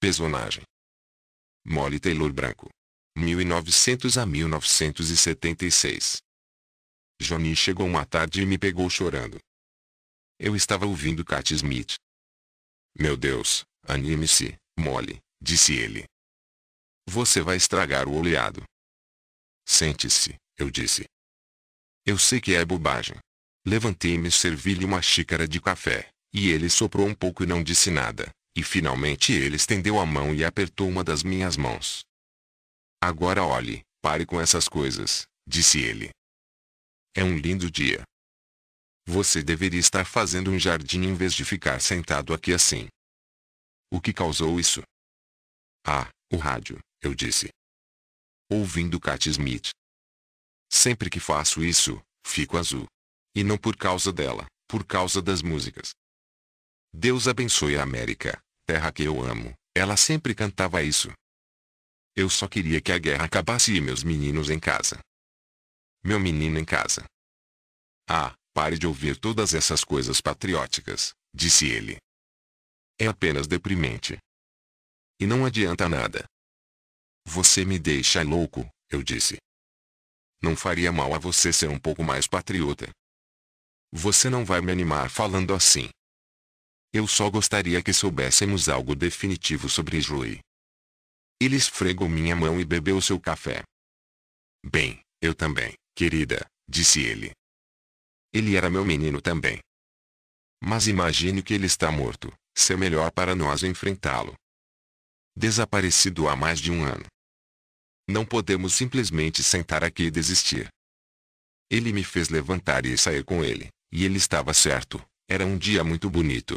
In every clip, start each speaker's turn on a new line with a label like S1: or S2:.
S1: Personagem. Molly Taylor Branco. 1900 a 1976.
S2: Johnny chegou uma tarde e me pegou chorando. Eu estava ouvindo Kat Smith. Meu Deus, anime-se, Molly, disse ele. Você vai estragar o oleado. Sente-se, eu disse. Eu sei que é bobagem. Levantei-me e servi-lhe uma xícara de café, e ele soprou um pouco e não disse nada. E finalmente ele estendeu a mão e apertou uma das minhas mãos. Agora olhe, pare com essas coisas, disse ele. É um lindo dia. Você deveria estar fazendo
S1: um jardim em vez de ficar sentado aqui assim. O que causou isso? Ah, o rádio, eu disse. Ouvindo Cat Smith.
S2: Sempre que faço isso, fico azul. E não por causa dela, por causa das músicas. Deus abençoe a América terra que eu amo, ela sempre cantava isso. Eu só queria que a guerra acabasse e meus meninos em casa.
S1: Meu menino em casa. Ah, pare de ouvir todas essas coisas patrióticas, disse ele. É apenas deprimente. E não adianta nada. Você me deixa louco, eu disse.
S2: Não faria mal a você ser um pouco mais patriota. Você não vai me animar falando assim. Eu só gostaria que soubéssemos algo definitivo sobre Jui.
S1: Ele esfregou minha mão e bebeu seu café. Bem, eu também, querida, disse ele. Ele era meu menino também.
S2: Mas imagine que ele está morto, ser melhor para nós enfrentá-lo. Desaparecido há mais de um ano. Não podemos simplesmente sentar aqui e desistir. Ele me fez levantar e sair com ele, e ele estava certo, era um dia muito bonito.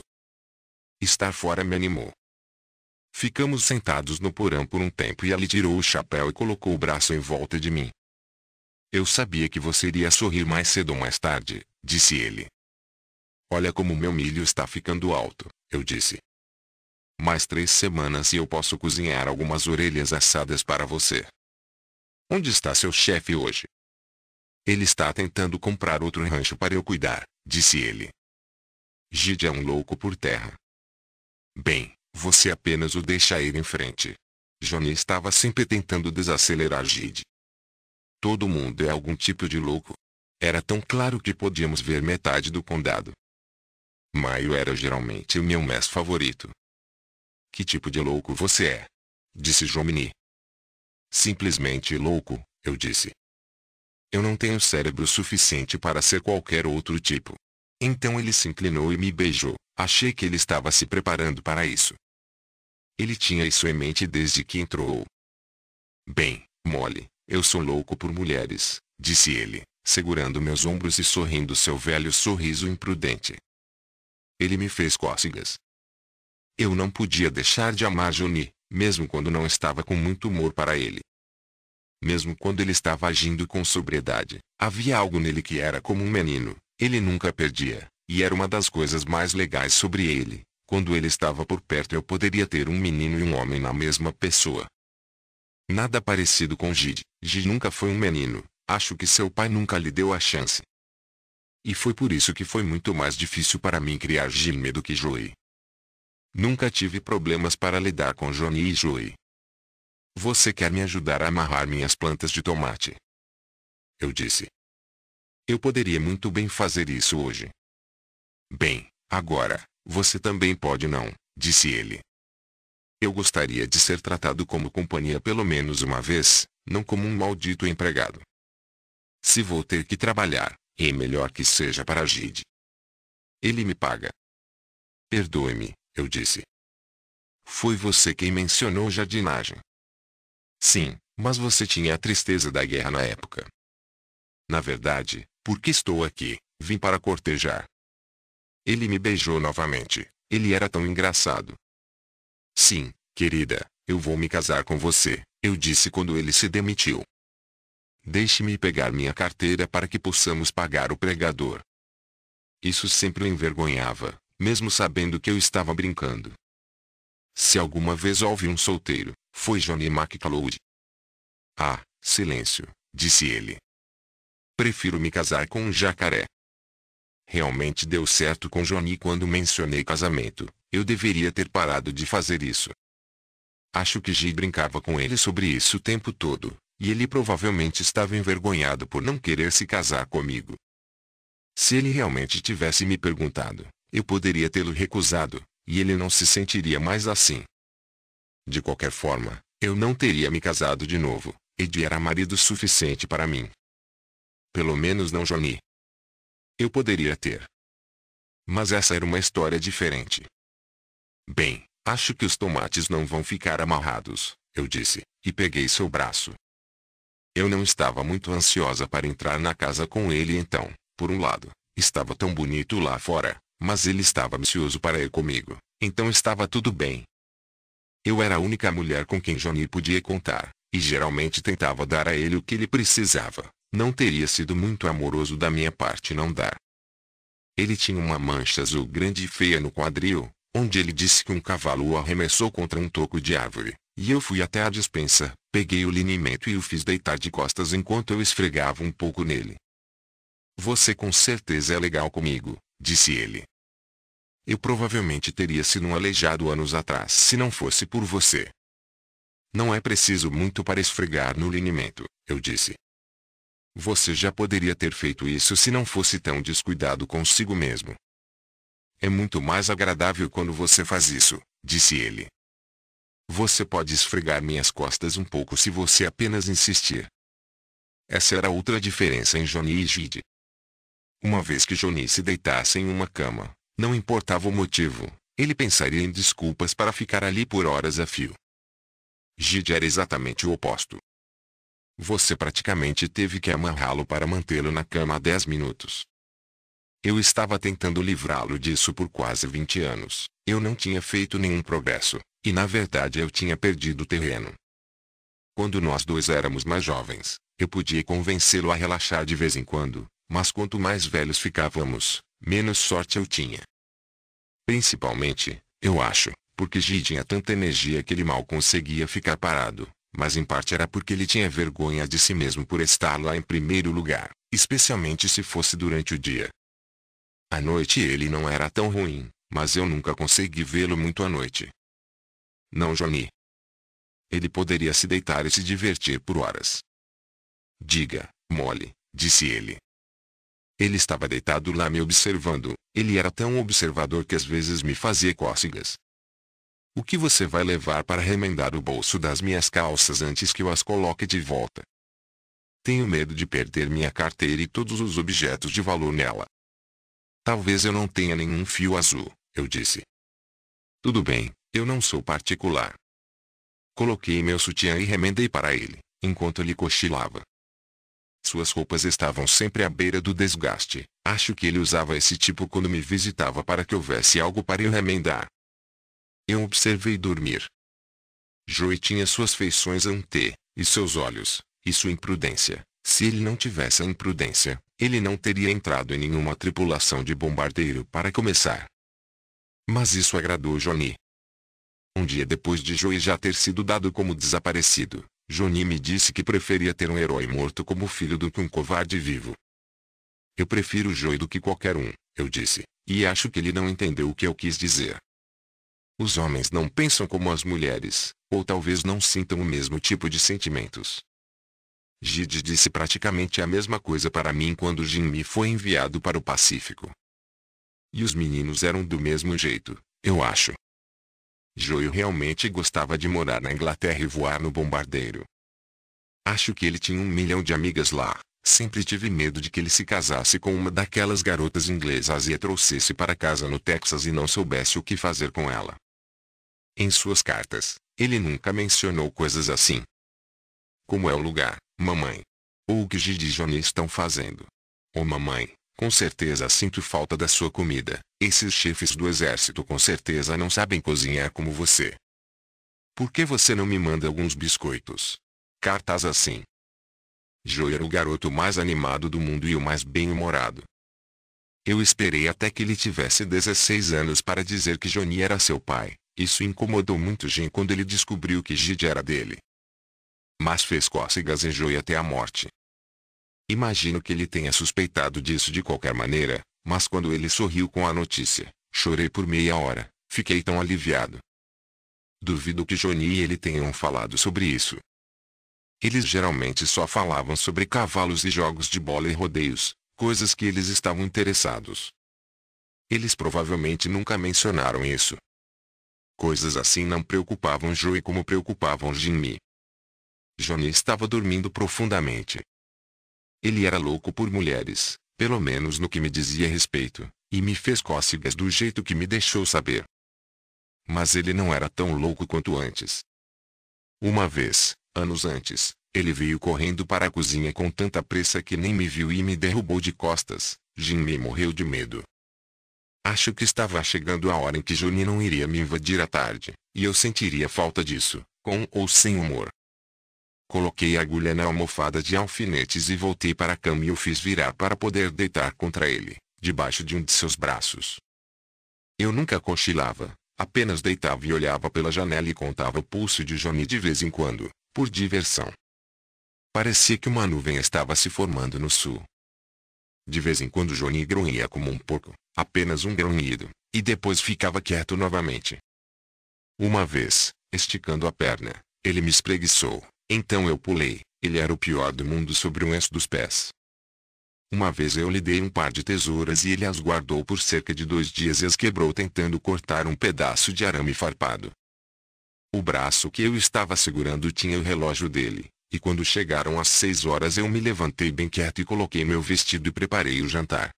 S2: Estar fora me animou. Ficamos sentados no porão por um tempo e ali tirou o chapéu e colocou o braço em volta de mim. Eu sabia que você iria sorrir mais cedo ou mais tarde, disse ele. Olha como meu milho está ficando alto, eu disse. Mais três semanas e eu posso cozinhar algumas orelhas assadas para você. Onde está seu chefe hoje? Ele está tentando comprar outro rancho para eu cuidar, disse ele. Gide é um louco por terra. Bem, você apenas o deixa ir em frente. Johnny estava sempre tentando desacelerar Gide. Todo mundo é algum tipo de louco. Era tão claro que podíamos ver metade do condado.
S1: Maio era geralmente o meu mês favorito. Que tipo de louco você é? Disse Jomini. Simplesmente louco, eu disse.
S2: Eu não tenho cérebro suficiente para ser qualquer outro tipo. Então ele se inclinou e me beijou, Achei que ele estava se preparando para isso. Ele tinha isso em mente desde que entrou. Bem, mole, eu sou louco por mulheres, disse ele, segurando meus ombros e sorrindo seu velho sorriso imprudente. Ele me fez cócegas. Eu não podia deixar de amar Johnny, mesmo quando não estava com muito humor para ele. Mesmo quando ele estava agindo com sobriedade, havia algo nele que era como um menino, ele nunca perdia, e era uma das coisas mais legais sobre ele. Quando ele estava por perto eu poderia ter um menino e um homem na mesma pessoa. Nada parecido com Gide. Gide nunca foi um menino. Acho que seu pai nunca lhe deu a chance. E foi por isso que foi muito mais difícil para mim criar Jimmy do que Joey. Nunca tive problemas para lidar com Johnny e Joey.
S1: Você quer me ajudar a amarrar minhas plantas de tomate? Eu disse. Eu poderia muito bem fazer isso hoje. Bem,
S2: agora, você também pode não, disse ele. Eu gostaria de ser tratado como companhia pelo menos uma vez, não como um maldito empregado. Se vou ter que trabalhar, é melhor que seja para Gide. Ele me paga. Perdoe-me, eu disse. Foi você quem mencionou jardinagem. Sim, mas você tinha a tristeza da guerra na época. Na verdade, porque estou aqui, vim para cortejar. Ele me beijou novamente. Ele era tão engraçado. Sim, querida, eu vou me casar com você, eu disse quando ele se demitiu. Deixe-me pegar minha carteira para que possamos pagar o pregador. Isso sempre o envergonhava, mesmo sabendo que eu estava brincando. Se alguma vez houve um solteiro, foi Johnny McCloud. Ah, silêncio, disse ele. Prefiro me casar com um jacaré. Realmente deu certo com Johnny quando mencionei casamento. Eu deveria ter parado de fazer isso. Acho que G brincava com ele sobre isso o tempo todo, e ele provavelmente estava envergonhado por não querer se casar comigo. Se ele realmente tivesse me perguntado, eu poderia tê-lo recusado, e ele não se sentiria mais assim. De qualquer forma, eu não teria me casado de novo. Ed era marido suficiente para mim. Pelo menos não Johnny. Eu poderia ter. Mas essa era uma história diferente. Bem, acho que os tomates não vão ficar amarrados, eu disse, e peguei seu braço. Eu não estava muito ansiosa para entrar na casa com ele então, por um lado, estava tão bonito lá fora, mas ele estava ansioso para ir comigo, então estava tudo bem. Eu era a única mulher com quem Johnny podia contar, e geralmente tentava dar a ele o que ele precisava, não teria sido muito amoroso da minha parte não dar. Ele tinha uma mancha azul grande e feia no quadril, onde ele disse que um cavalo o arremessou contra um toco de árvore, e eu fui até a despensa, peguei o linimento e o fiz deitar de costas enquanto eu esfregava um pouco nele. Você com certeza é legal comigo, disse ele. Eu provavelmente teria sido um aleijado anos atrás se não fosse por você. Não é preciso muito para esfregar no linimento, eu disse. Você já poderia ter feito isso se não fosse tão descuidado consigo mesmo. É muito mais agradável quando você faz isso, disse ele. Você pode esfregar minhas costas um pouco se você apenas insistir. Essa era outra diferença em Johnny e Gide. Uma vez que Johnny se deitasse em uma cama, não importava o motivo, ele pensaria em desculpas para ficar ali por horas a fio. Gide era exatamente o oposto. Você praticamente teve que amarrá-lo para mantê-lo na cama 10 minutos. Eu estava tentando livrá-lo disso por quase 20 anos. Eu não tinha feito nenhum progresso, e na verdade eu tinha perdido terreno. Quando nós dois éramos mais jovens, eu podia convencê-lo a relaxar de vez em quando, mas quanto mais velhos ficávamos, menos sorte eu tinha. Principalmente, eu acho, porque G tinha tanta energia que ele mal conseguia ficar parado, mas em parte era porque ele tinha vergonha de si mesmo por estar lá em primeiro lugar, especialmente se fosse durante o dia. À noite ele não era tão ruim, mas eu nunca consegui vê-lo muito à noite. Não, Johnny. Ele poderia se deitar e se divertir por horas. Diga, mole, disse ele. Ele estava deitado lá me observando, ele era tão observador que às vezes me fazia cócegas, o que você vai levar para remendar o bolso das minhas calças antes que eu as coloque de volta? Tenho medo de perder minha carteira e todos os objetos de valor nela. Talvez eu não tenha nenhum fio azul, eu disse. Tudo bem, eu não sou particular. Coloquei meu sutiã e remendei para ele, enquanto ele cochilava. Suas roupas estavam sempre à beira do desgaste. Acho que ele usava esse tipo quando me visitava para que houvesse algo para eu remendar. Eu observei dormir. Joey tinha suas feições a um T, e seus olhos, e sua imprudência. Se ele não tivesse a imprudência, ele não teria entrado em nenhuma tripulação de bombardeiro para começar. Mas isso agradou Johnny. Um dia depois de Joey já ter sido dado como desaparecido, Johnny me disse que preferia ter um herói morto como filho do que um covarde vivo. Eu prefiro Joey do que qualquer um, eu disse, e acho que ele não entendeu o que eu quis dizer. Os homens não pensam como as mulheres, ou talvez não sintam o mesmo tipo de sentimentos. Gide disse praticamente a mesma coisa para mim quando Jimmy foi enviado para o Pacífico. E os meninos eram do mesmo jeito, eu acho. Joio realmente gostava de morar na Inglaterra e voar no bombardeiro. Acho que ele tinha um milhão de amigas lá. Sempre tive medo de que ele se casasse com uma daquelas garotas inglesas e a trouxesse para casa no Texas e não soubesse o que fazer com ela. Em suas cartas, ele nunca mencionou coisas assim. Como é o lugar, mamãe? Ou o que Gigi e Johnny estão fazendo? Oh mamãe, com certeza sinto falta da sua comida. Esses chefes do exército com certeza não sabem cozinhar como você. Por que você não me manda alguns biscoitos? Cartas assim. Joe era o garoto mais animado do mundo e o mais bem-humorado. Eu esperei até que ele tivesse 16 anos para dizer que Johnny era seu pai. Isso incomodou muito Jin quando ele descobriu que Gide era dele. Mas fez cócegas em Joy até a morte. Imagino que ele tenha suspeitado disso de qualquer maneira, mas quando ele sorriu com a notícia, chorei por meia hora, fiquei tão aliviado. Duvido que Johnny e ele tenham falado sobre isso. Eles geralmente só falavam sobre cavalos e jogos de bola e rodeios, coisas que eles estavam interessados. Eles provavelmente nunca mencionaram isso, Coisas assim não preocupavam Joe como preocupavam Jimmy. Johnny estava dormindo profundamente. Ele era louco por mulheres, pelo menos no que me dizia respeito, e me fez cócegas do jeito que me deixou saber. Mas ele não era tão louco quanto antes. Uma vez, anos antes, ele veio correndo para a cozinha com tanta pressa que nem me viu e me derrubou de costas. Jimmy morreu de medo. Acho que estava chegando a hora em que Juni não iria me invadir à tarde, e eu sentiria falta disso, com ou sem humor. Coloquei a agulha na almofada de alfinetes e voltei para a cama e o fiz virar para poder deitar contra ele, debaixo de um de seus braços. Eu nunca cochilava, apenas deitava e olhava pela janela e contava o pulso de Johnny de vez em quando, por diversão. Parecia que uma nuvem estava se formando no sul. De vez em quando Johnny grunhia como um porco, apenas um grunhido, e depois ficava quieto novamente. Uma vez, esticando a perna, ele me espreguiçou, então eu pulei, ele era o pior do mundo sobre um esso dos pés. Uma vez eu lhe dei um par de tesouras e ele as guardou por cerca de dois dias e as quebrou tentando cortar um pedaço de arame farpado. O braço que eu estava segurando tinha o relógio dele, e quando chegaram às seis horas eu me levantei bem quieto e coloquei meu vestido e preparei o jantar.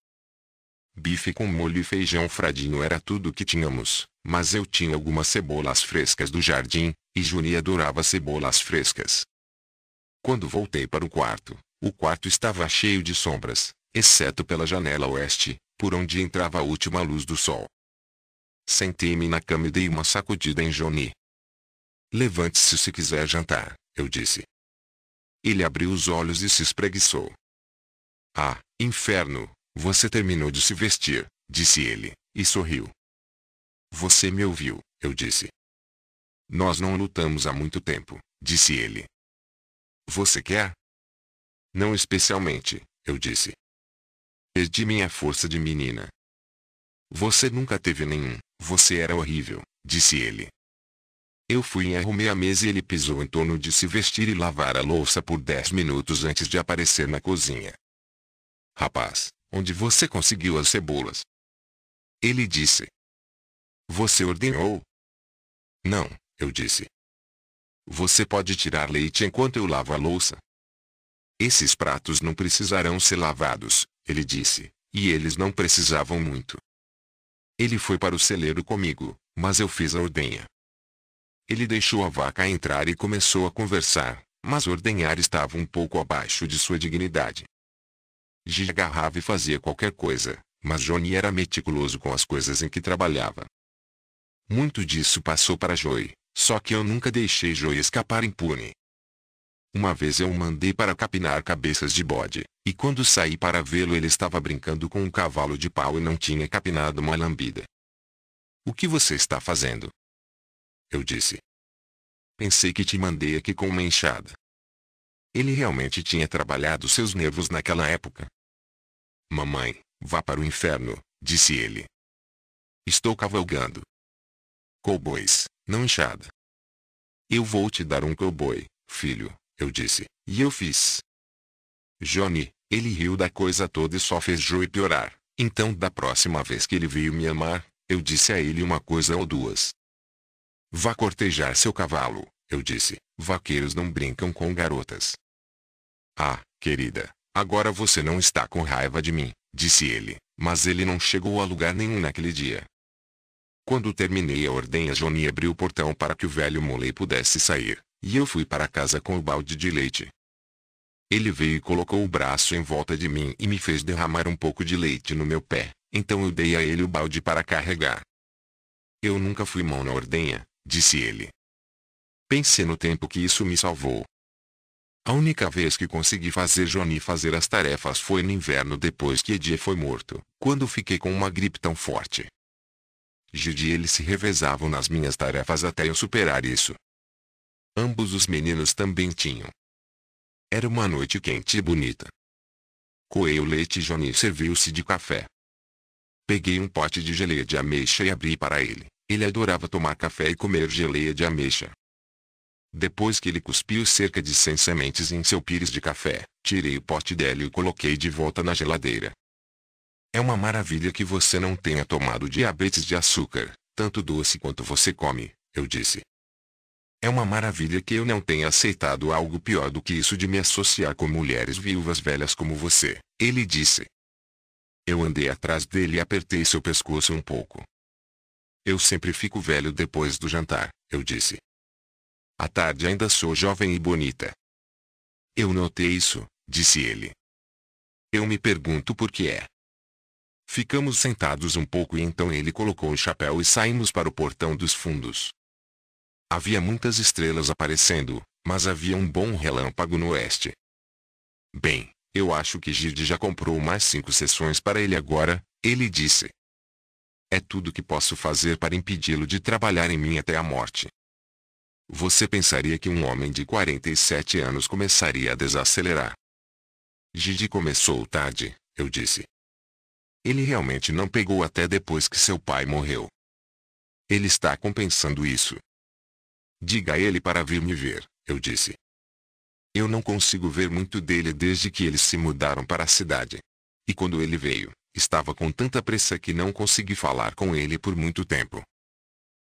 S2: Bife com molho e feijão fradinho era tudo que tínhamos, mas eu tinha algumas cebolas frescas do jardim, e Juni adorava cebolas frescas. Quando voltei para o quarto, o quarto estava cheio de sombras, exceto pela janela oeste, por onde entrava a última luz do sol. Sentei-me na cama e dei uma sacudida em Johnny. Levante-se se quiser jantar, eu disse. Ele abriu os olhos e se espreguiçou. Ah, inferno, você terminou de se vestir, disse ele, e sorriu.
S1: Você me ouviu, eu disse. Nós não lutamos há muito tempo, disse ele. Você quer? Não especialmente, eu disse. Perdi minha força de menina. Você nunca
S2: teve nenhum, você era horrível, disse ele. Eu fui e arrumei a mesa e ele pisou em torno de se vestir e lavar a louça por dez minutos antes de aparecer na cozinha.
S1: Rapaz, Onde você conseguiu as cebolas? Ele disse. Você ordenhou? Não, eu disse. Você pode tirar leite enquanto eu lavo a louça. Esses pratos não precisarão
S2: ser lavados, ele disse, e eles não precisavam muito. Ele foi para o celeiro comigo, mas eu fiz a ordenha. Ele deixou a vaca entrar e começou a conversar, mas ordenhar estava um pouco abaixo de sua dignidade. G agarrava e fazia qualquer coisa, mas Johnny era meticuloso com as coisas em que trabalhava. Muito disso passou para Joey, só que eu nunca deixei Joey escapar impune. Uma vez eu o mandei para capinar cabeças de bode, e quando saí para vê-lo ele estava brincando com um cavalo de pau e não tinha capinado uma lambida. O que você está fazendo? Eu disse. Pensei que te mandei aqui com uma enxada. Ele realmente tinha trabalhado seus nervos naquela
S1: época, Mamãe, vá para o inferno, disse ele. Estou cavalgando. Cowboys, não enxada. Eu vou te dar um cowboy, filho, eu disse, e eu fiz. Johnny, ele
S2: riu da coisa toda e só fez Joey piorar. Então da próxima vez que ele veio me amar, eu disse a ele uma coisa ou duas. Vá cortejar seu cavalo, eu disse, vaqueiros não brincam com garotas. Ah, querida, Agora você não está com raiva de mim, disse ele, mas ele não chegou a lugar nenhum naquele dia. Quando terminei a ordem, a Johnny abriu o portão para que o velho Molei pudesse sair, e eu fui para casa com o balde de leite. Ele veio e colocou o braço em volta de mim e me fez derramar um pouco de leite no meu pé, então eu dei a ele o balde para carregar. Eu nunca fui mão na ordenha, disse ele. Pense no tempo que isso me salvou. A única vez que consegui fazer Johnny fazer as tarefas foi no inverno depois que Edie foi morto, quando fiquei com uma gripe tão forte. Judy e ele se revezavam nas minhas tarefas até eu superar isso. Ambos os meninos também tinham. Era uma noite quente e bonita. Coei o leite e Johnny serviu-se de café. Peguei um pote de geleia de ameixa e abri para ele. Ele adorava tomar café e comer geleia de ameixa. Depois que ele cuspiu cerca de 100 sementes em seu pires de café, tirei o pote dela e o coloquei de volta na geladeira. É uma maravilha que você não tenha tomado diabetes de açúcar, tanto doce quanto você come, eu disse. É uma maravilha que eu não tenha aceitado algo pior do que isso de me associar com mulheres viúvas velhas como você, ele disse. Eu andei atrás dele e apertei seu pescoço um pouco.
S1: Eu sempre fico velho depois do jantar, eu disse. À tarde ainda sou jovem e bonita. Eu notei isso, disse ele.
S2: Eu me pergunto por que é. Ficamos sentados um pouco e então ele colocou o chapéu e saímos para o portão dos fundos. Havia muitas estrelas aparecendo, mas havia um bom relâmpago no oeste. Bem, eu acho que Gide já comprou mais cinco sessões para ele agora, ele disse. É tudo que posso fazer para impedi-lo de trabalhar em mim até a morte. Você pensaria que um homem de 47 anos começaria a desacelerar. Gigi começou tarde, eu disse. Ele realmente não pegou até depois que seu pai morreu. Ele está compensando isso. Diga a ele para vir me ver, eu disse. Eu não consigo ver muito dele desde que eles se mudaram para a cidade. E quando ele veio, estava com tanta pressa que não consegui falar com ele por muito tempo.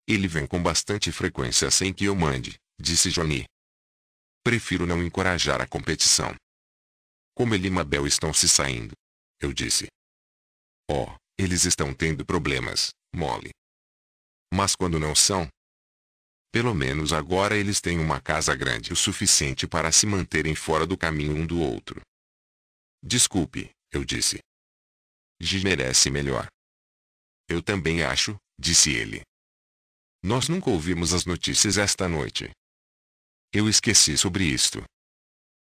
S2: Ele vem com bastante frequência sem que eu mande, disse Johnny. Prefiro não encorajar a competição. Como ele e Mabel estão se saindo. Eu disse. Oh, eles estão tendo problemas, mole. Mas quando não são? Pelo menos agora eles têm uma casa grande o suficiente para se manterem fora do caminho um do outro. Desculpe,
S1: eu disse. G merece melhor. Eu também acho, disse ele. Nós nunca ouvimos as notícias esta noite.
S2: Eu esqueci sobre isto.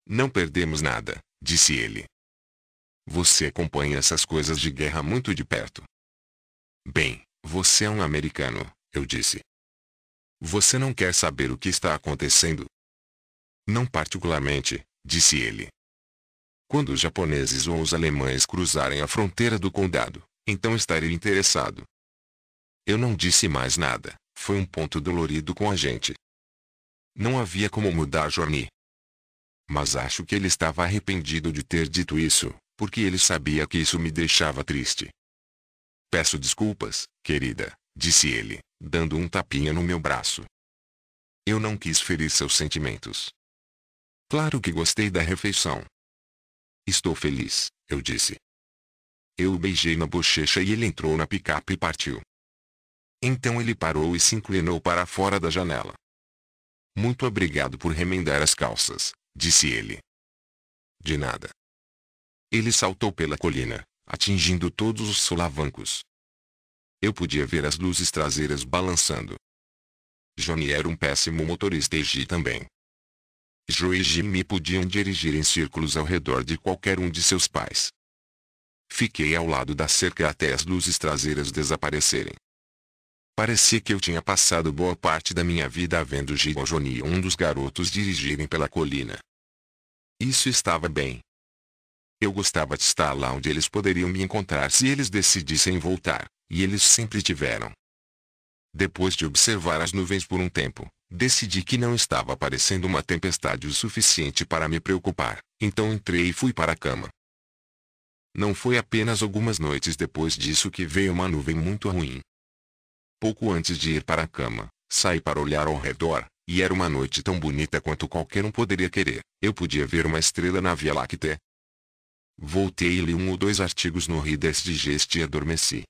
S2: Não perdemos nada, disse ele. Você acompanha essas coisas de guerra muito de perto. Bem, você é um americano, eu disse. Você não quer saber o que está acontecendo? Não particularmente, disse ele. Quando os japoneses ou os alemães cruzarem a fronteira do condado, então estarei interessado. Eu não disse mais nada, foi um ponto dolorido com a gente. Não havia como mudar Johnny. Mas acho que ele estava arrependido de ter dito isso, porque ele sabia que isso me deixava triste. Peço desculpas, querida, disse ele, dando um tapinha no meu braço. Eu não quis ferir seus sentimentos. Claro que gostei da refeição. Estou feliz, eu disse. Eu o beijei na bochecha e ele entrou na picape e partiu.
S1: Então ele parou e se inclinou para fora da janela. Muito obrigado por remendar as calças, disse ele. De nada.
S2: Ele saltou pela colina, atingindo todos os solavancos. Eu podia ver as luzes traseiras balançando. Johnny era um péssimo motorista e G também. Joe e me podiam dirigir em círculos ao redor de qualquer um de seus pais. Fiquei ao lado da cerca até as luzes traseiras desaparecerem. Parecia que eu tinha passado boa parte da minha vida vendo Giorgione e um dos garotos dirigirem pela colina. Isso estava bem. Eu gostava de estar lá onde eles poderiam me encontrar se eles decidissem voltar, e eles sempre tiveram. Depois de observar as nuvens por um tempo, decidi que não estava aparecendo uma tempestade o suficiente para me preocupar, então entrei e fui para a cama. Não foi apenas algumas noites depois disso que veio uma nuvem muito ruim, Pouco antes de ir para a cama, saí para olhar ao redor, e era uma noite tão bonita quanto qualquer um poderia querer. Eu podia ver uma estrela na Via Láctea. Voltei e li um ou dois artigos no Reader's Digest e adormeci.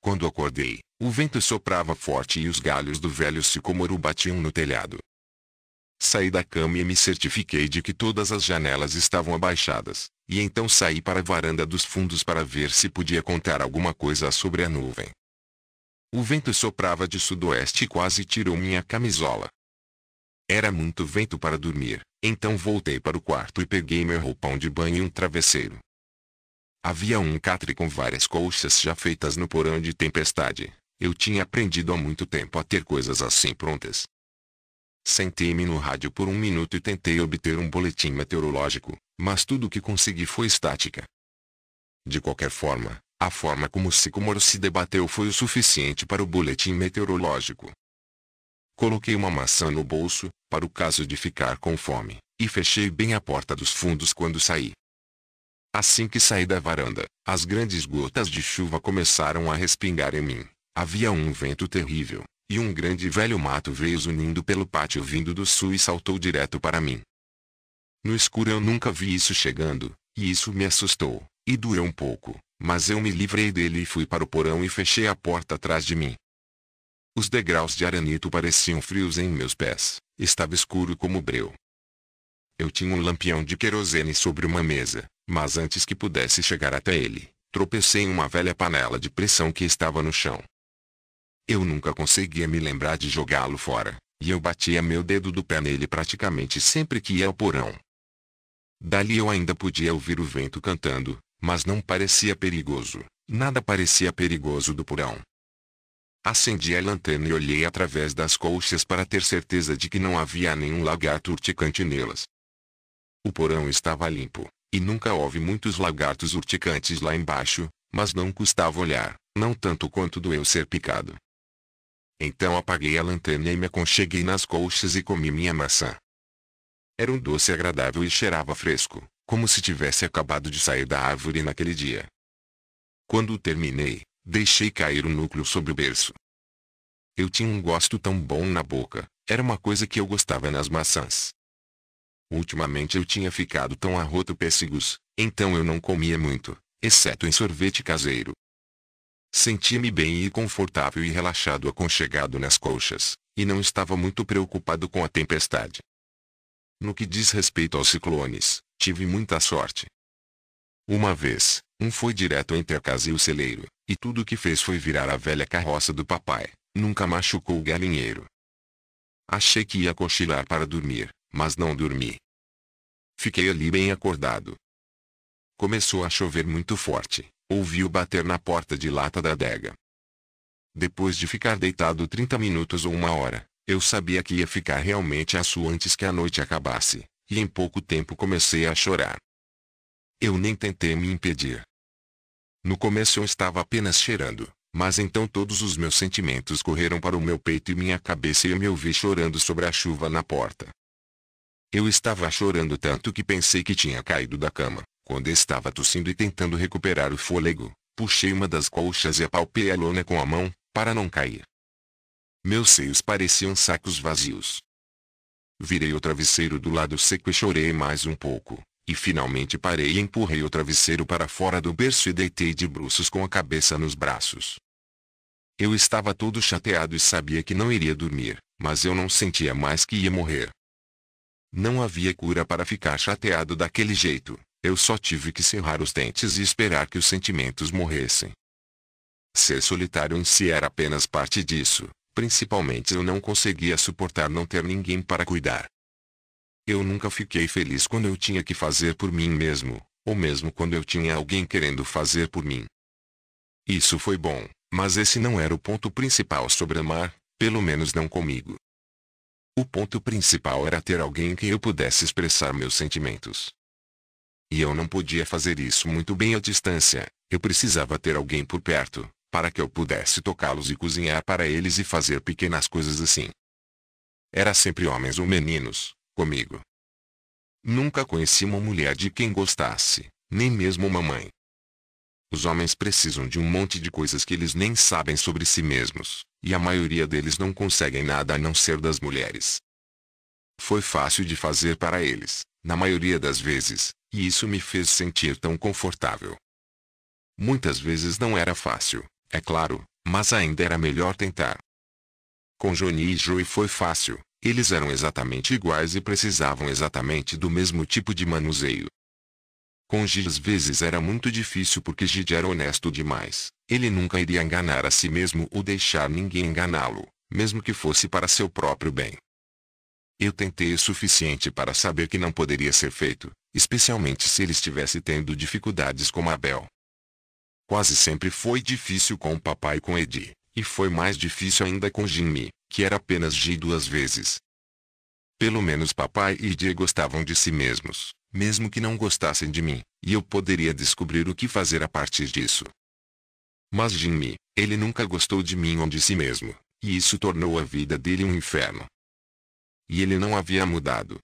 S2: Quando acordei, o vento soprava forte e os galhos do velho sicômoro batiam no telhado. Saí da cama e me certifiquei de que todas as janelas estavam abaixadas, e então saí para a varanda dos fundos para ver se podia contar alguma coisa sobre a nuvem. O vento soprava de sudoeste e quase tirou minha camisola. Era muito vento para dormir, então voltei para o quarto e peguei meu roupão de banho e um travesseiro. Havia um catre com várias colchas já feitas no porão de tempestade. Eu tinha aprendido há muito tempo a ter coisas assim prontas. Sentei-me no rádio por um minuto e tentei obter um boletim meteorológico, mas tudo o que consegui foi estática. De qualquer forma, a forma como sicomoro se debateu foi o suficiente para o boletim meteorológico. Coloquei uma maçã no bolso, para o caso de ficar com fome, e fechei bem a porta dos fundos quando saí. Assim que saí da varanda, as grandes gotas de chuva começaram a respingar em mim. Havia um vento terrível, e um grande velho mato veio zunindo pelo pátio vindo do sul e saltou direto para mim. No escuro eu nunca vi isso chegando, e isso me assustou, e doeu um pouco. Mas eu me livrei dele e fui para o porão e fechei a porta atrás de mim. Os degraus de aranito pareciam frios em meus pés, estava escuro como breu. Eu tinha um lampião de querosene sobre uma mesa, mas antes que pudesse chegar até ele, tropecei em uma velha panela de pressão que estava no chão. Eu nunca conseguia me lembrar de jogá-lo fora, e eu batia meu dedo do pé nele praticamente sempre que ia ao porão. Dali eu ainda podia ouvir o vento cantando, mas não parecia perigoso. Nada parecia perigoso do porão. Acendi a lanterna e olhei através das colchas para ter certeza de que não havia nenhum lagarto urticante nelas. O porão estava limpo, e nunca houve muitos lagartos urticantes lá embaixo, mas não custava olhar, não tanto quanto doeu ser picado. Então apaguei a lanterna e me aconcheguei nas colchas e comi minha maçã. Era um doce agradável e cheirava fresco como se tivesse acabado de sair da árvore naquele dia. Quando terminei, deixei cair o núcleo sobre o berço. Eu tinha um gosto tão bom na boca, era uma coisa que eu gostava nas maçãs. Ultimamente eu tinha ficado tão arroto pêssegos, então eu não comia muito, exceto em sorvete caseiro. Sentia-me bem e confortável e relaxado aconchegado nas colchas, e não estava muito preocupado com a tempestade. No que diz respeito aos ciclones, Tive muita sorte. Uma vez, um foi direto entre a casa e o celeiro, e tudo o que fez foi virar a velha carroça do papai, nunca machucou o galinheiro. Achei que ia cochilar para dormir, mas não dormi. Fiquei ali bem acordado. Começou a chover muito forte, ouvi-o bater na porta de lata da adega. Depois de ficar deitado 30 minutos ou uma hora, eu sabia que ia ficar realmente a sua antes que a noite acabasse e em pouco tempo comecei a chorar. Eu nem tentei me impedir. No começo eu estava apenas cheirando, mas então todos os meus sentimentos correram para o meu peito e minha cabeça e eu me ouvi chorando sobre a chuva na porta. Eu estava chorando tanto que pensei que tinha caído da cama. Quando estava tossindo e tentando recuperar o fôlego, puxei uma das colchas e apalpei a lona com a mão, para não cair. Meus seios pareciam sacos vazios. Virei o travesseiro do lado seco e chorei mais um pouco. E finalmente parei e empurrei o travesseiro para fora do berço e deitei de bruços com a cabeça nos braços. Eu estava todo chateado e sabia que não iria dormir, mas eu não sentia mais que ia morrer. Não havia cura para ficar chateado daquele jeito, eu só tive que cerrar os dentes e esperar que os sentimentos morressem. Ser solitário em si era apenas parte disso, Principalmente eu não conseguia suportar não ter ninguém para cuidar. Eu nunca fiquei feliz quando eu tinha que fazer por mim mesmo, ou mesmo quando eu tinha alguém querendo fazer por mim. Isso foi bom, mas esse não era o ponto principal sobre amar, pelo menos não comigo. O ponto principal era ter alguém que eu pudesse expressar meus sentimentos. E eu não podia fazer isso muito bem à distância, eu precisava ter alguém por perto, para que eu pudesse tocá-los e cozinhar para eles e fazer pequenas coisas assim. Era sempre homens ou meninos, comigo. Nunca conheci uma mulher de quem gostasse, nem mesmo uma mãe. Os homens precisam de um monte de coisas que eles nem sabem sobre si mesmos, e a maioria deles não conseguem nada a não ser das mulheres. Foi fácil de fazer para eles, na maioria das vezes, e isso me fez sentir tão confortável. Muitas vezes não era fácil, é claro, mas ainda era melhor tentar. Com Johnny e Joey foi fácil, eles eram exatamente iguais e precisavam exatamente do mesmo tipo de manuseio. Com Gigi às vezes era muito difícil porque Gigi era honesto demais. Ele nunca iria enganar a si mesmo ou deixar ninguém enganá-lo, mesmo que fosse para seu próprio bem. Eu tentei o suficiente para saber que não poderia ser feito, especialmente se ele estivesse tendo dificuldades com Abel. Quase sempre foi difícil com o papai e com Eddie, e foi mais difícil ainda com Jimmy, que era apenas G duas vezes. Pelo menos papai e Eddie gostavam de si mesmos, mesmo que não gostassem de mim, e eu poderia descobrir o que fazer a partir disso. Mas Jimmy, ele nunca gostou de mim ou de si mesmo, e isso tornou a vida dele um inferno. E ele não havia mudado.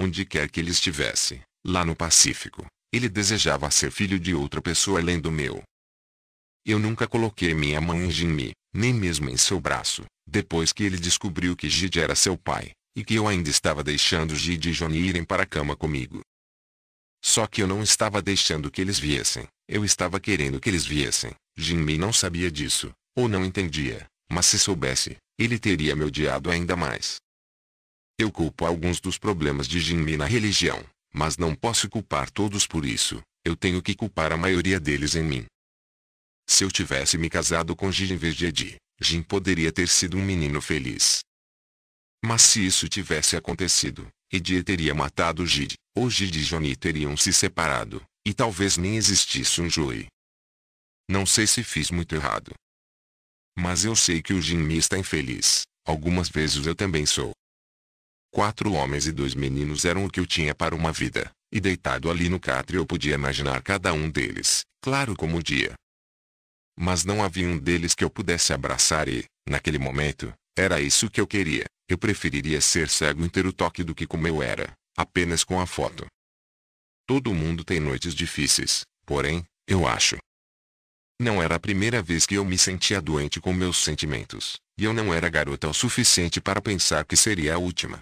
S2: Onde quer que ele estivesse, lá no Pacífico, ele desejava ser filho de outra pessoa além do meu. Eu nunca coloquei minha mão em Jimmy, nem mesmo em seu braço, depois que ele descobriu que Gide era seu pai, e que eu ainda estava deixando Gide e Johnny irem para a cama comigo. Só que eu não estava deixando que eles viessem, eu estava querendo que eles viessem. Jimmy não sabia disso, ou não entendia, mas se soubesse, ele teria me odiado ainda mais. Eu culpo alguns dos problemas de Jimmy na religião, mas não posso culpar todos por isso, eu tenho que culpar a maioria deles em mim. Se eu tivesse me casado com Jim em vez de Eddie, Jim poderia ter sido um menino feliz. Mas se isso tivesse acontecido, Eddie teria matado Jid, ou Jid e Johnny teriam se separado, e talvez nem existisse um Joey. Não sei se fiz muito errado. Mas eu sei que o me está infeliz. Algumas vezes eu também sou. Quatro homens e dois meninos eram o que eu tinha para uma vida, e deitado ali no catre eu podia imaginar cada um deles, claro como o dia. Mas não havia um deles que eu pudesse abraçar e, naquele momento, era isso que eu queria. Eu preferiria ser cego e ter o toque do que como eu era, apenas com a foto. Todo mundo tem noites difíceis, porém, eu acho. Não era a primeira vez que eu me sentia doente com meus sentimentos, e eu não era garota o suficiente para pensar que seria a última.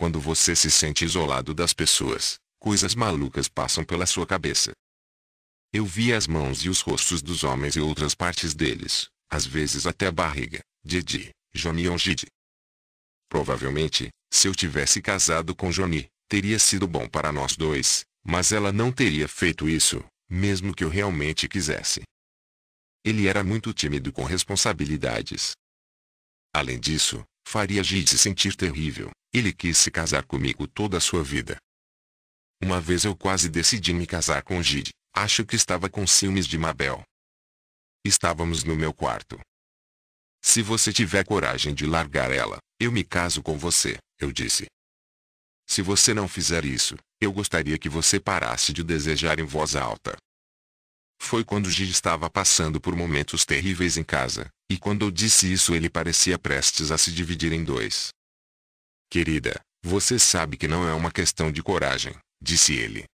S2: Quando você se sente isolado das pessoas, coisas malucas passam pela sua cabeça. Eu vi as mãos e os rostos dos homens e outras partes deles, às vezes até a barriga, Didi, Johnny Ongide. Provavelmente, se eu tivesse casado com Johnny, teria sido bom para nós dois, mas ela não teria feito isso, mesmo que eu realmente quisesse. Ele era muito tímido com responsabilidades. Além disso, faria Gide se sentir terrível. Ele quis se casar comigo toda a sua vida. Uma vez eu quase decidi me casar com Gide. Acho que estava com ciúmes de Mabel. Estávamos no meu quarto. Se você tiver coragem de largar ela, eu me caso com você, eu disse. Se você não fizer isso, eu gostaria que você parasse de desejar em voz alta. Foi quando Gide estava passando por momentos terríveis em casa, e quando eu disse isso ele parecia prestes a se dividir em dois. Querida, você sabe que não é uma questão de coragem, disse ele.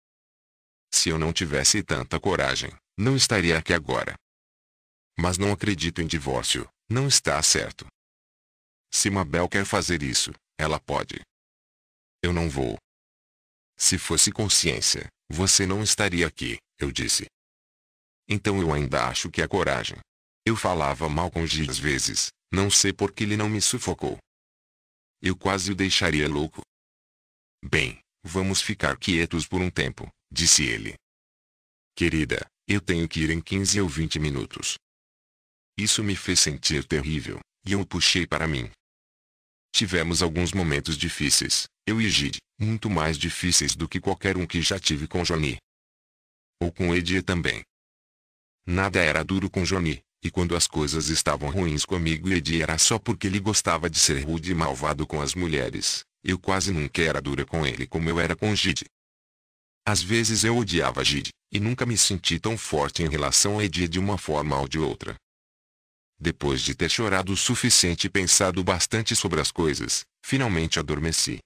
S2: Se eu não tivesse tanta coragem, não estaria aqui agora. Mas não acredito em divórcio, não está certo. Se Mabel quer fazer isso, ela pode. Eu não vou. Se fosse consciência, você não estaria aqui, eu disse. Então eu ainda acho que é coragem. Eu falava mal com Gi às vezes, não sei por que ele não me sufocou. Eu quase o deixaria louco. Bem, vamos ficar quietos por um tempo, disse ele. Querida, eu tenho que ir em 15 ou 20 minutos. Isso me fez sentir terrível, e eu o puxei para mim. Tivemos alguns momentos difíceis, eu e Gide, muito mais difíceis do que qualquer um que já tive com Johnny. Ou com Edie também. Nada era duro com Johnny, e quando as coisas estavam ruins comigo e Eddie era só porque ele gostava de ser rude e malvado com as mulheres, eu quase nunca era dura com ele como eu era com Gide. Às vezes eu odiava Gide, e nunca me senti tão forte em relação a Eddie de uma forma ou de outra. Depois de ter chorado o suficiente e pensado bastante sobre as coisas, finalmente adormeci.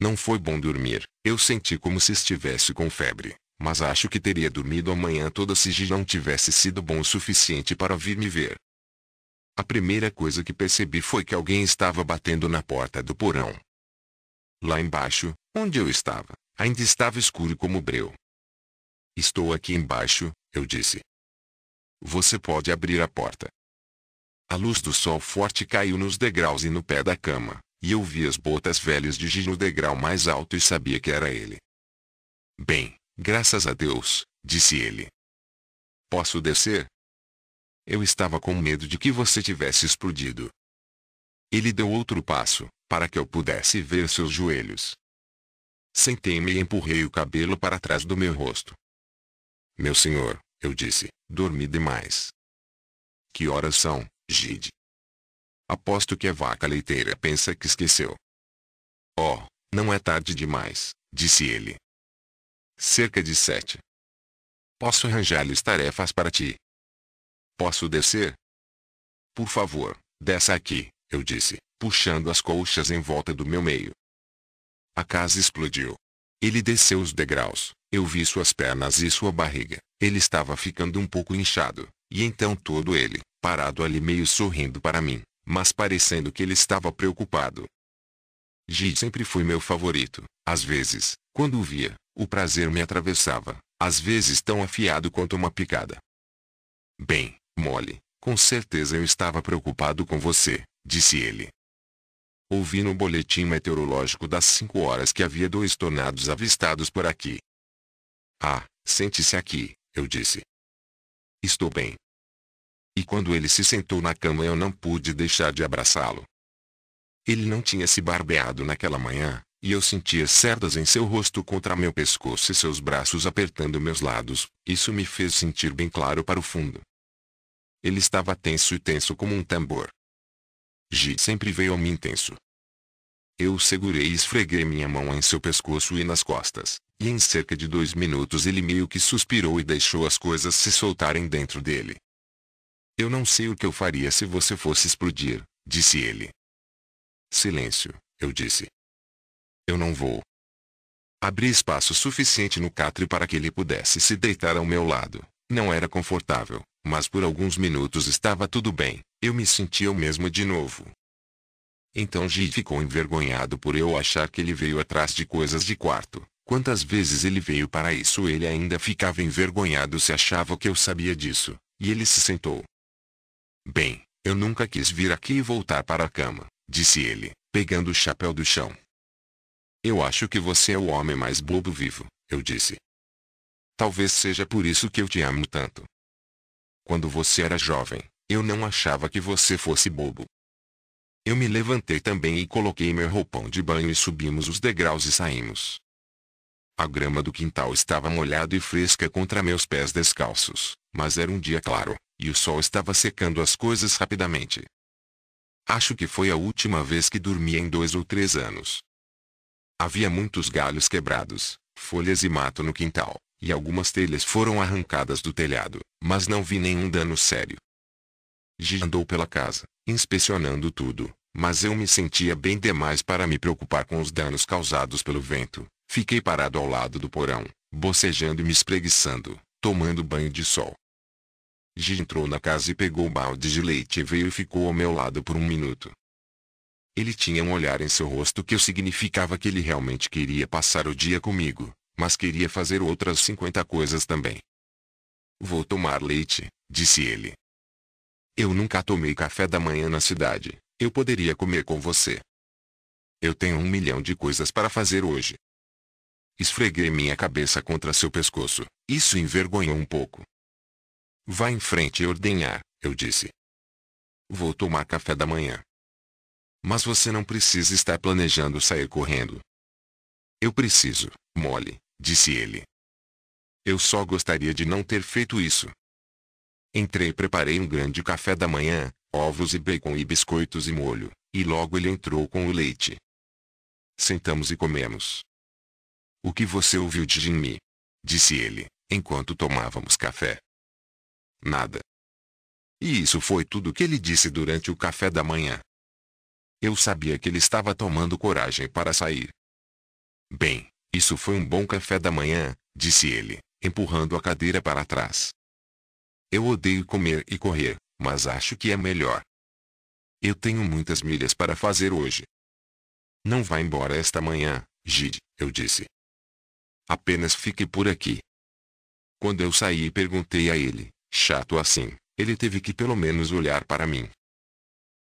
S2: Não foi bom dormir, eu senti como se estivesse com febre mas acho que teria dormido amanhã toda se G não tivesse sido bom o suficiente para vir me ver. A primeira coisa que percebi foi que alguém estava batendo na porta do porão. Lá embaixo, onde eu estava, ainda estava escuro como breu. Estou aqui embaixo, eu disse. Você pode abrir a porta. A luz do sol forte caiu nos degraus e no pé da cama, e eu vi as botas velhas de G no degrau mais alto e sabia que era ele. Bem, Graças a Deus, disse ele. Posso descer? Eu estava com medo de que você tivesse explodido. Ele deu outro passo, para que eu pudesse ver seus joelhos. Sentei-me e empurrei o cabelo para trás do meu rosto.
S1: Meu senhor, eu disse, dormi demais. Que horas são, Gide? Aposto que a vaca leiteira pensa que esqueceu. Oh, não é tarde demais, disse ele. Cerca de sete. Posso arranjar-lhes tarefas para ti. Posso descer?
S2: Por favor, desça aqui, eu disse, puxando as colchas em volta do meu meio. A casa explodiu. Ele desceu os degraus, eu vi suas pernas e sua barriga, ele estava ficando um pouco inchado, e então todo ele, parado ali meio sorrindo para mim, mas parecendo que ele estava preocupado. G sempre foi meu favorito, às vezes, quando o via, o prazer me atravessava, às vezes tão afiado quanto uma picada. Bem, mole, com certeza eu estava preocupado com você, disse ele. Ouvi no boletim meteorológico das 5 horas que havia dois tornados avistados por aqui. Ah, sente-se aqui, eu disse. Estou bem. E quando ele se sentou na cama eu não pude deixar de abraçá-lo. Ele não tinha se barbeado naquela manhã, e eu sentia cerdas em seu rosto contra meu pescoço e seus braços apertando meus lados, isso me fez sentir bem claro para o fundo. Ele estava tenso e tenso como um tambor. G sempre veio a mim tenso. Eu segurei e esfreguei minha mão em seu pescoço e nas costas, e em cerca de dois minutos ele meio que suspirou e deixou as coisas se soltarem dentro dele. Eu não sei o que eu faria se você fosse explodir, disse ele. Silêncio, eu disse. Eu não vou. Abri espaço suficiente no catre para que ele pudesse se deitar ao meu lado. Não era confortável, mas por alguns minutos estava tudo bem. Eu me sentia o mesmo de novo. Então Gi ficou envergonhado por eu achar que ele veio atrás de coisas de quarto. Quantas vezes ele veio para isso ele ainda ficava envergonhado se achava que eu sabia disso, e ele se sentou. Bem, eu nunca quis vir aqui e voltar para a cama, disse ele, pegando o chapéu do chão. Eu acho que você é o homem mais bobo vivo, eu disse. Talvez seja por isso que eu te amo tanto. Quando você era jovem, eu não achava que você fosse bobo. Eu me levantei também e coloquei meu roupão de banho e subimos os degraus e saímos. A grama do quintal estava molhada e fresca contra meus pés descalços, mas era um dia claro, e o sol estava secando as coisas rapidamente. Acho que foi a última vez que dormi em dois ou três anos. Havia muitos galhos quebrados, folhas e mato no quintal, e algumas telhas foram arrancadas do telhado, mas não vi nenhum dano sério. G andou pela casa, inspecionando tudo, mas eu me sentia bem demais para me preocupar com os danos causados pelo vento. Fiquei parado ao lado do porão, bocejando e me espreguiçando, tomando banho de sol. G entrou na casa e pegou o balde de leite e veio e ficou ao meu lado por um minuto. Ele tinha um olhar em seu rosto que significava que ele realmente queria passar o dia comigo, mas queria fazer outras 50 coisas também. Vou tomar leite, disse ele. Eu nunca tomei café da manhã na cidade, eu poderia comer com você. Eu tenho um milhão de coisas para fazer hoje. Esfreguei minha cabeça contra seu pescoço, isso envergonhou um pouco. Vá em frente e ordenhar, eu disse. Vou tomar café da manhã. Mas você não precisa estar planejando sair correndo. Eu preciso, mole, disse ele. Eu só gostaria de não ter feito isso. Entrei e preparei um grande café da manhã, ovos e bacon e biscoitos e molho, e logo ele entrou com o leite.
S1: Sentamos e comemos. O que você ouviu de Jimmy? Disse ele, enquanto tomávamos café. Nada. E isso foi tudo o que
S2: ele disse durante o café da manhã. Eu sabia que ele estava tomando coragem para sair. Bem, isso foi um bom café da manhã, disse ele, empurrando a cadeira para trás. Eu odeio comer e correr, mas acho que é melhor.
S1: Eu tenho muitas milhas para fazer hoje. Não vá embora esta manhã, Gide, eu disse. Apenas fique por aqui.
S2: Quando eu saí e perguntei a ele, chato assim, ele teve que pelo menos olhar para mim,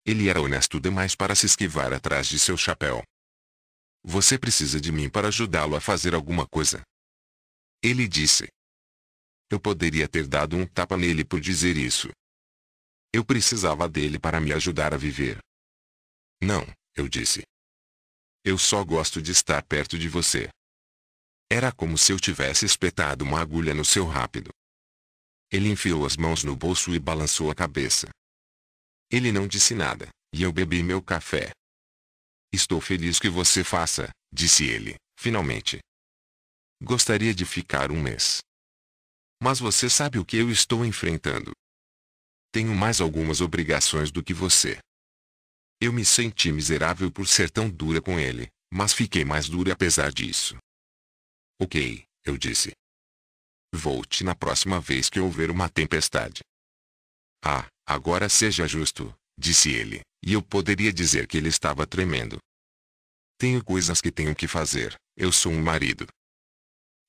S2: ele era honesto demais para se esquivar atrás de seu chapéu. Você precisa de mim para ajudá-lo a fazer alguma coisa. Ele disse.
S1: Eu poderia ter dado um tapa nele por dizer isso. Eu precisava dele para me ajudar a viver. Não, eu disse. Eu só
S2: gosto de estar perto de você. Era como se eu tivesse espetado uma agulha no seu rápido. Ele enfiou as mãos no bolso e balançou a cabeça. Ele não disse nada, e eu bebi meu café. Estou feliz que você faça, disse ele, finalmente. Gostaria de ficar um mês. Mas você sabe o que eu estou enfrentando. Tenho mais algumas obrigações do que você. Eu me senti miserável por ser tão dura com ele, mas fiquei mais dura apesar disso. Ok, eu disse. Volte na próxima vez que houver uma tempestade. Ah, Agora seja justo, disse ele, e eu poderia dizer que ele estava tremendo. Tenho coisas que tenho que fazer, eu sou um marido.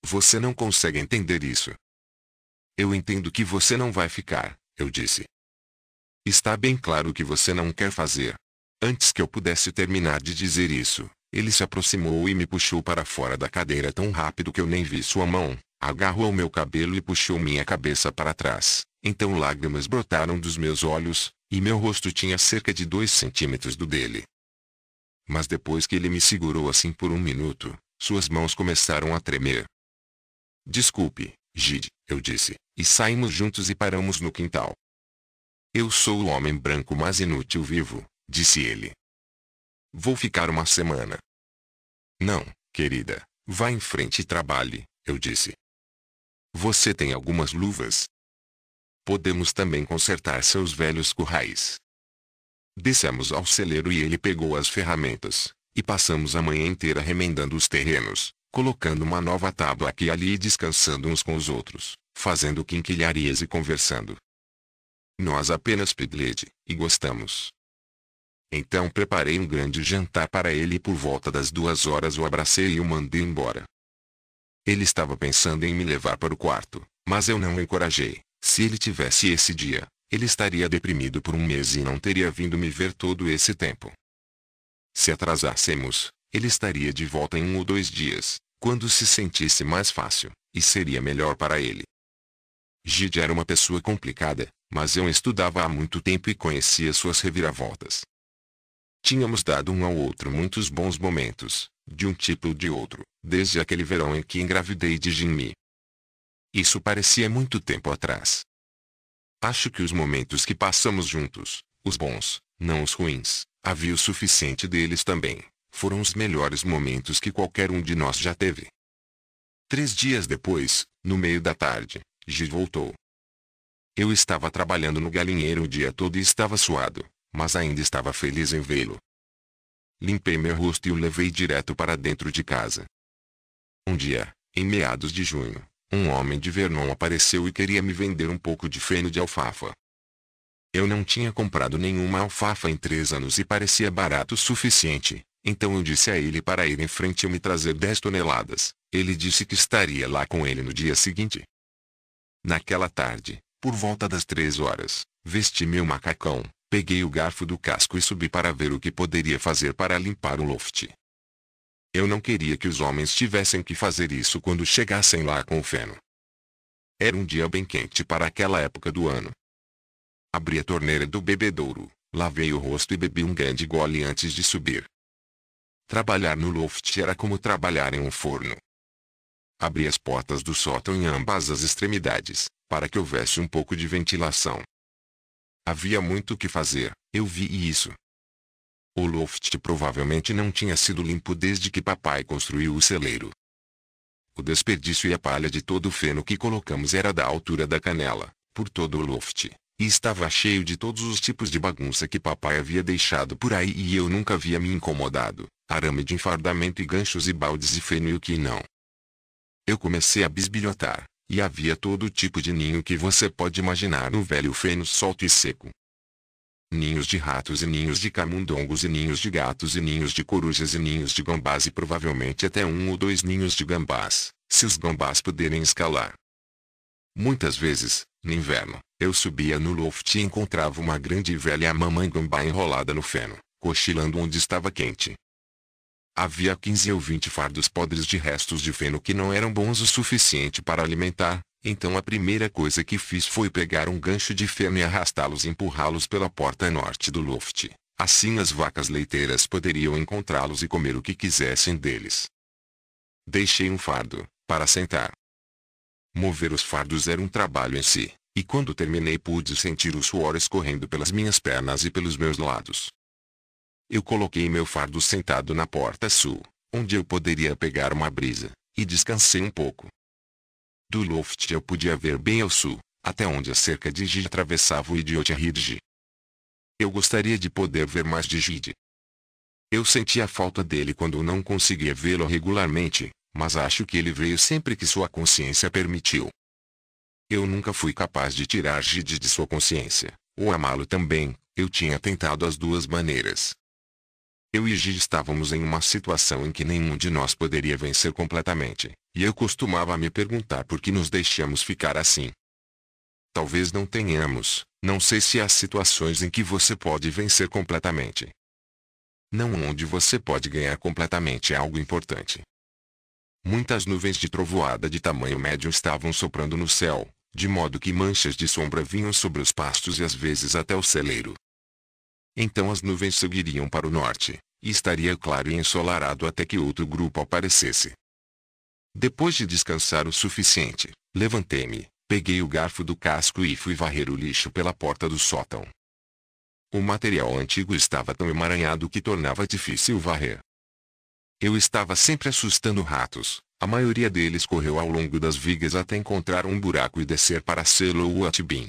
S2: Você não consegue entender isso. Eu entendo que você não vai ficar, eu disse. Está bem claro o que você não quer fazer. Antes que eu pudesse terminar de dizer isso, ele se aproximou e me puxou para fora da cadeira tão rápido que eu nem vi sua mão, agarrou meu cabelo e puxou minha cabeça para trás. Então lágrimas brotaram dos meus olhos, e meu rosto tinha cerca de dois centímetros do dele. Mas depois que ele me segurou assim por um minuto, suas mãos começaram a tremer. Desculpe, Gide, eu disse, e saímos juntos e paramos no quintal. Eu sou o homem branco mais inútil vivo, disse ele. Vou ficar uma semana. Não, querida, vá em frente e trabalhe, eu disse. Você tem algumas luvas? podemos também consertar seus velhos currais. Descemos ao celeiro e ele pegou as ferramentas, e passamos a manhã inteira remendando os terrenos, colocando uma nova tábua aqui e ali e descansando uns com os outros, fazendo quinquilharias e conversando. Nós apenas pedlede, e gostamos. Então preparei um grande jantar para ele e por volta das duas horas o abracei e o mandei embora. Ele estava pensando em me levar para o quarto, mas eu não o encorajei, se ele tivesse esse dia, ele estaria deprimido por um mês e não teria vindo me ver todo esse tempo. Se atrasássemos, ele estaria de volta em um ou dois dias, quando se sentisse mais fácil, e seria melhor para ele. Gide era uma pessoa complicada, mas eu estudava há muito tempo e conhecia suas reviravoltas. Tínhamos dado um ao outro muitos bons momentos, de um tipo ou de outro, desde aquele verão em que engravidei de Jimmy. Isso parecia muito tempo atrás. Acho que os momentos que passamos juntos, os bons, não os ruins, havia o suficiente deles também, foram os melhores momentos que qualquer um de nós já teve. Três dias depois, no meio da tarde, Gil voltou. Eu estava trabalhando no galinheiro o dia todo e estava suado, mas ainda estava feliz em vê-lo. Limpei meu rosto e o levei direto para dentro de casa. Um dia, em meados de junho, um homem de Vernon apareceu e queria me vender um pouco de feno de alfafa. Eu não tinha comprado nenhuma alfafa em três anos e parecia barato o suficiente, então eu disse a ele para ir em frente e me trazer dez toneladas. Ele disse que estaria lá com ele no dia seguinte. Naquela tarde, por volta das três horas, vesti meu macacão, peguei o garfo do casco e subi para ver o que poderia fazer para limpar o loft. Eu não queria que os homens tivessem que fazer isso quando chegassem lá com o feno. Era um dia bem quente para aquela época do ano. Abri a torneira do bebedouro, lavei o rosto e bebi um grande gole antes de subir. Trabalhar no loft era como trabalhar em um forno. Abri as portas do sótão em ambas as extremidades, para que houvesse um pouco de ventilação. Havia muito o que fazer, eu vi isso, o loft provavelmente não tinha sido limpo desde que papai construiu o celeiro. O desperdício e a palha de todo o feno que colocamos era da altura da canela, por todo o loft, e estava cheio de todos os tipos de bagunça que papai havia deixado por aí e eu nunca havia me incomodado, arame de enfardamento e ganchos e baldes e feno e o que não. Eu comecei a bisbilhotar, e havia todo tipo de ninho que você pode imaginar no velho feno solto e seco, ninhos de ratos e ninhos de camundongos e ninhos de gatos e ninhos de corujas e ninhos de gambás e provavelmente até um ou dois ninhos de gambás, se os gambás puderem escalar. Muitas vezes, no inverno, eu subia no loft e encontrava uma grande e velha mamãe gambá enrolada no feno, cochilando onde estava quente. Havia 15 ou 20 fardos podres de restos de feno que não eram bons o suficiente para alimentar, então a primeira coisa que fiz foi pegar um gancho de feno e arrastá-los e empurrá-los pela porta norte do loft. Assim as vacas leiteiras poderiam encontrá-los e comer o que quisessem deles. Deixei um fardo, para sentar. Mover os fardos era um trabalho em si, e quando terminei pude sentir o suor escorrendo pelas minhas pernas e pelos meus lados. Eu coloquei meu fardo sentado na porta sul, onde eu poderia pegar uma brisa, e descansei um pouco. Do loft eu podia ver bem ao sul, até onde a cerca de Gide atravessava o idiote Ridge. Eu gostaria de poder ver mais de Gide. Eu sentia falta dele quando não conseguia vê-lo regularmente, mas acho que ele veio sempre que sua consciência permitiu. Eu nunca fui capaz de tirar Gide de sua consciência, ou amá-lo também, eu tinha tentado as duas maneiras. Eu e Gide estávamos em uma situação em que nenhum de nós poderia vencer completamente. E eu costumava me perguntar por que nos deixamos ficar assim. Talvez não tenhamos, não sei se há situações em que você pode vencer completamente. Não onde você pode ganhar completamente algo importante. Muitas nuvens de trovoada de tamanho médio estavam soprando no céu, de modo que manchas de sombra vinham sobre os pastos e às vezes até o celeiro. Então as nuvens seguiriam para o norte, e estaria claro e ensolarado até que outro grupo aparecesse. Depois de descansar o suficiente, levantei-me, peguei o garfo do casco e fui varrer o lixo pela porta do sótão. O material antigo estava tão emaranhado que tornava difícil varrer. Eu estava sempre assustando ratos. A maioria deles correu ao longo das vigas até encontrar um buraco e descer para selo o atibim.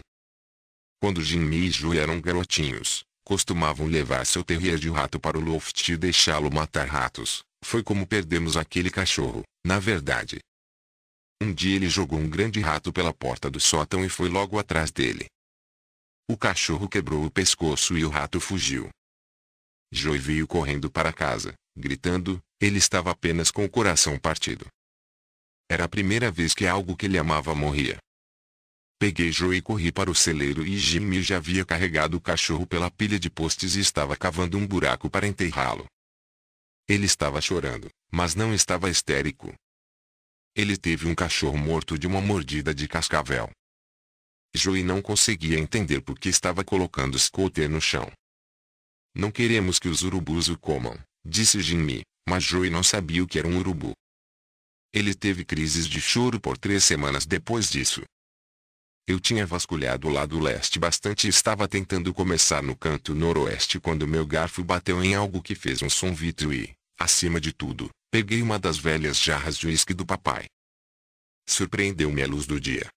S2: Quando Jimmy e Ju eram garotinhos, costumavam levar seu terrier de rato para o loft e deixá-lo matar ratos, foi como perdemos aquele cachorro, na verdade. Um dia ele jogou um grande rato pela porta do sótão e foi logo atrás dele. O cachorro quebrou o pescoço e o rato fugiu. Joy veio correndo para casa, gritando, ele estava apenas com o coração partido. Era a primeira vez que algo que ele amava morria. Peguei Joe e corri para o celeiro e Jimmy já havia carregado o cachorro pela pilha de postes e estava cavando um buraco para enterrá-lo. Ele estava chorando, mas não estava histérico. Ele teve um cachorro morto de uma mordida de cascavel. Joey não conseguia entender por que estava colocando Scooter no chão. Não queremos que os urubus o comam, disse Jimmy, mas Joey não sabia o que era um urubu. Ele teve crises de choro por três semanas depois disso. Eu tinha vasculhado o lado leste bastante e estava tentando começar no canto noroeste quando meu garfo bateu em algo que fez um som vítreo e, acima de tudo, peguei uma das velhas jarras de uísque do papai. Surpreendeu-me a luz do dia.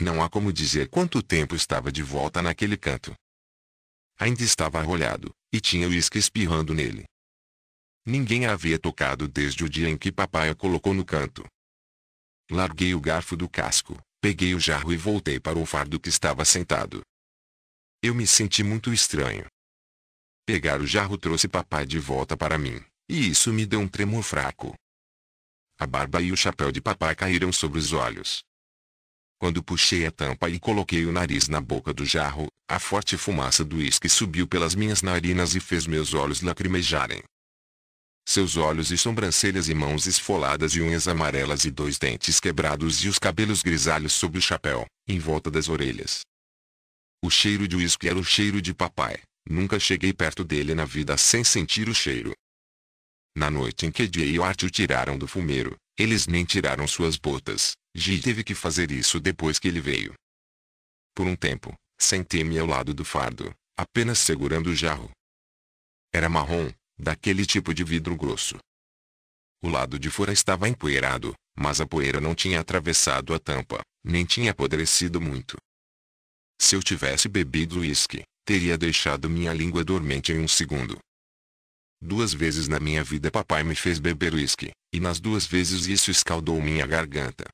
S2: Não há como dizer quanto tempo estava de volta naquele canto. Ainda estava arrolhado, e tinha uísque espirrando nele. Ninguém a havia tocado desde o dia em que papai a colocou no canto. Larguei o garfo do casco, Peguei o jarro e voltei para o fardo que estava sentado. Eu me senti muito estranho. Pegar o jarro trouxe papai de volta para mim, e isso me deu um tremor fraco. A barba e o chapéu de papai caíram sobre os olhos. Quando puxei a tampa e coloquei o nariz na boca do jarro, a forte fumaça do uísque subiu pelas minhas narinas e fez meus olhos lacrimejarem seus olhos e sobrancelhas e mãos esfoladas e unhas amarelas e dois dentes quebrados e os cabelos grisalhos sob o chapéu, em volta das orelhas. O cheiro de uísque era o cheiro de papai. Nunca cheguei perto dele na vida sem sentir o cheiro. Na noite em que Jay e Art o tiraram do fumeiro, eles nem tiraram suas botas. Ji teve que fazer isso depois que ele veio. Por um tempo, sentei-me ao lado do fardo, apenas segurando o jarro. Era marrom, daquele tipo de vidro grosso. O lado de fora estava empoeirado, mas a poeira não tinha atravessado a tampa, nem tinha apodrecido muito. Se eu tivesse bebido uísque, teria deixado minha língua dormente em um segundo. Duas vezes na minha vida papai me fez beber uísque, e nas duas vezes isso escaldou minha garganta.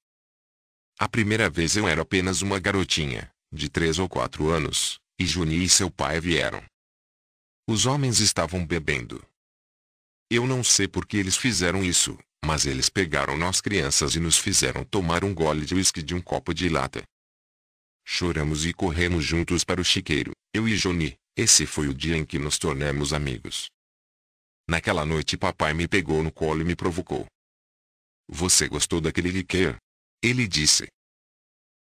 S2: A primeira vez eu era apenas uma garotinha, de três ou quatro anos, e Juni e seu pai vieram. Os homens estavam bebendo, eu não sei por que eles fizeram isso, mas eles pegaram nós crianças e nos fizeram tomar um gole de uísque de um copo de lata. Choramos e corremos juntos para o chiqueiro, eu e Johnny. Esse foi o dia em que nos tornamos amigos. Naquela noite papai me pegou no colo e
S1: me provocou. Você gostou daquele liqueiro? Ele disse.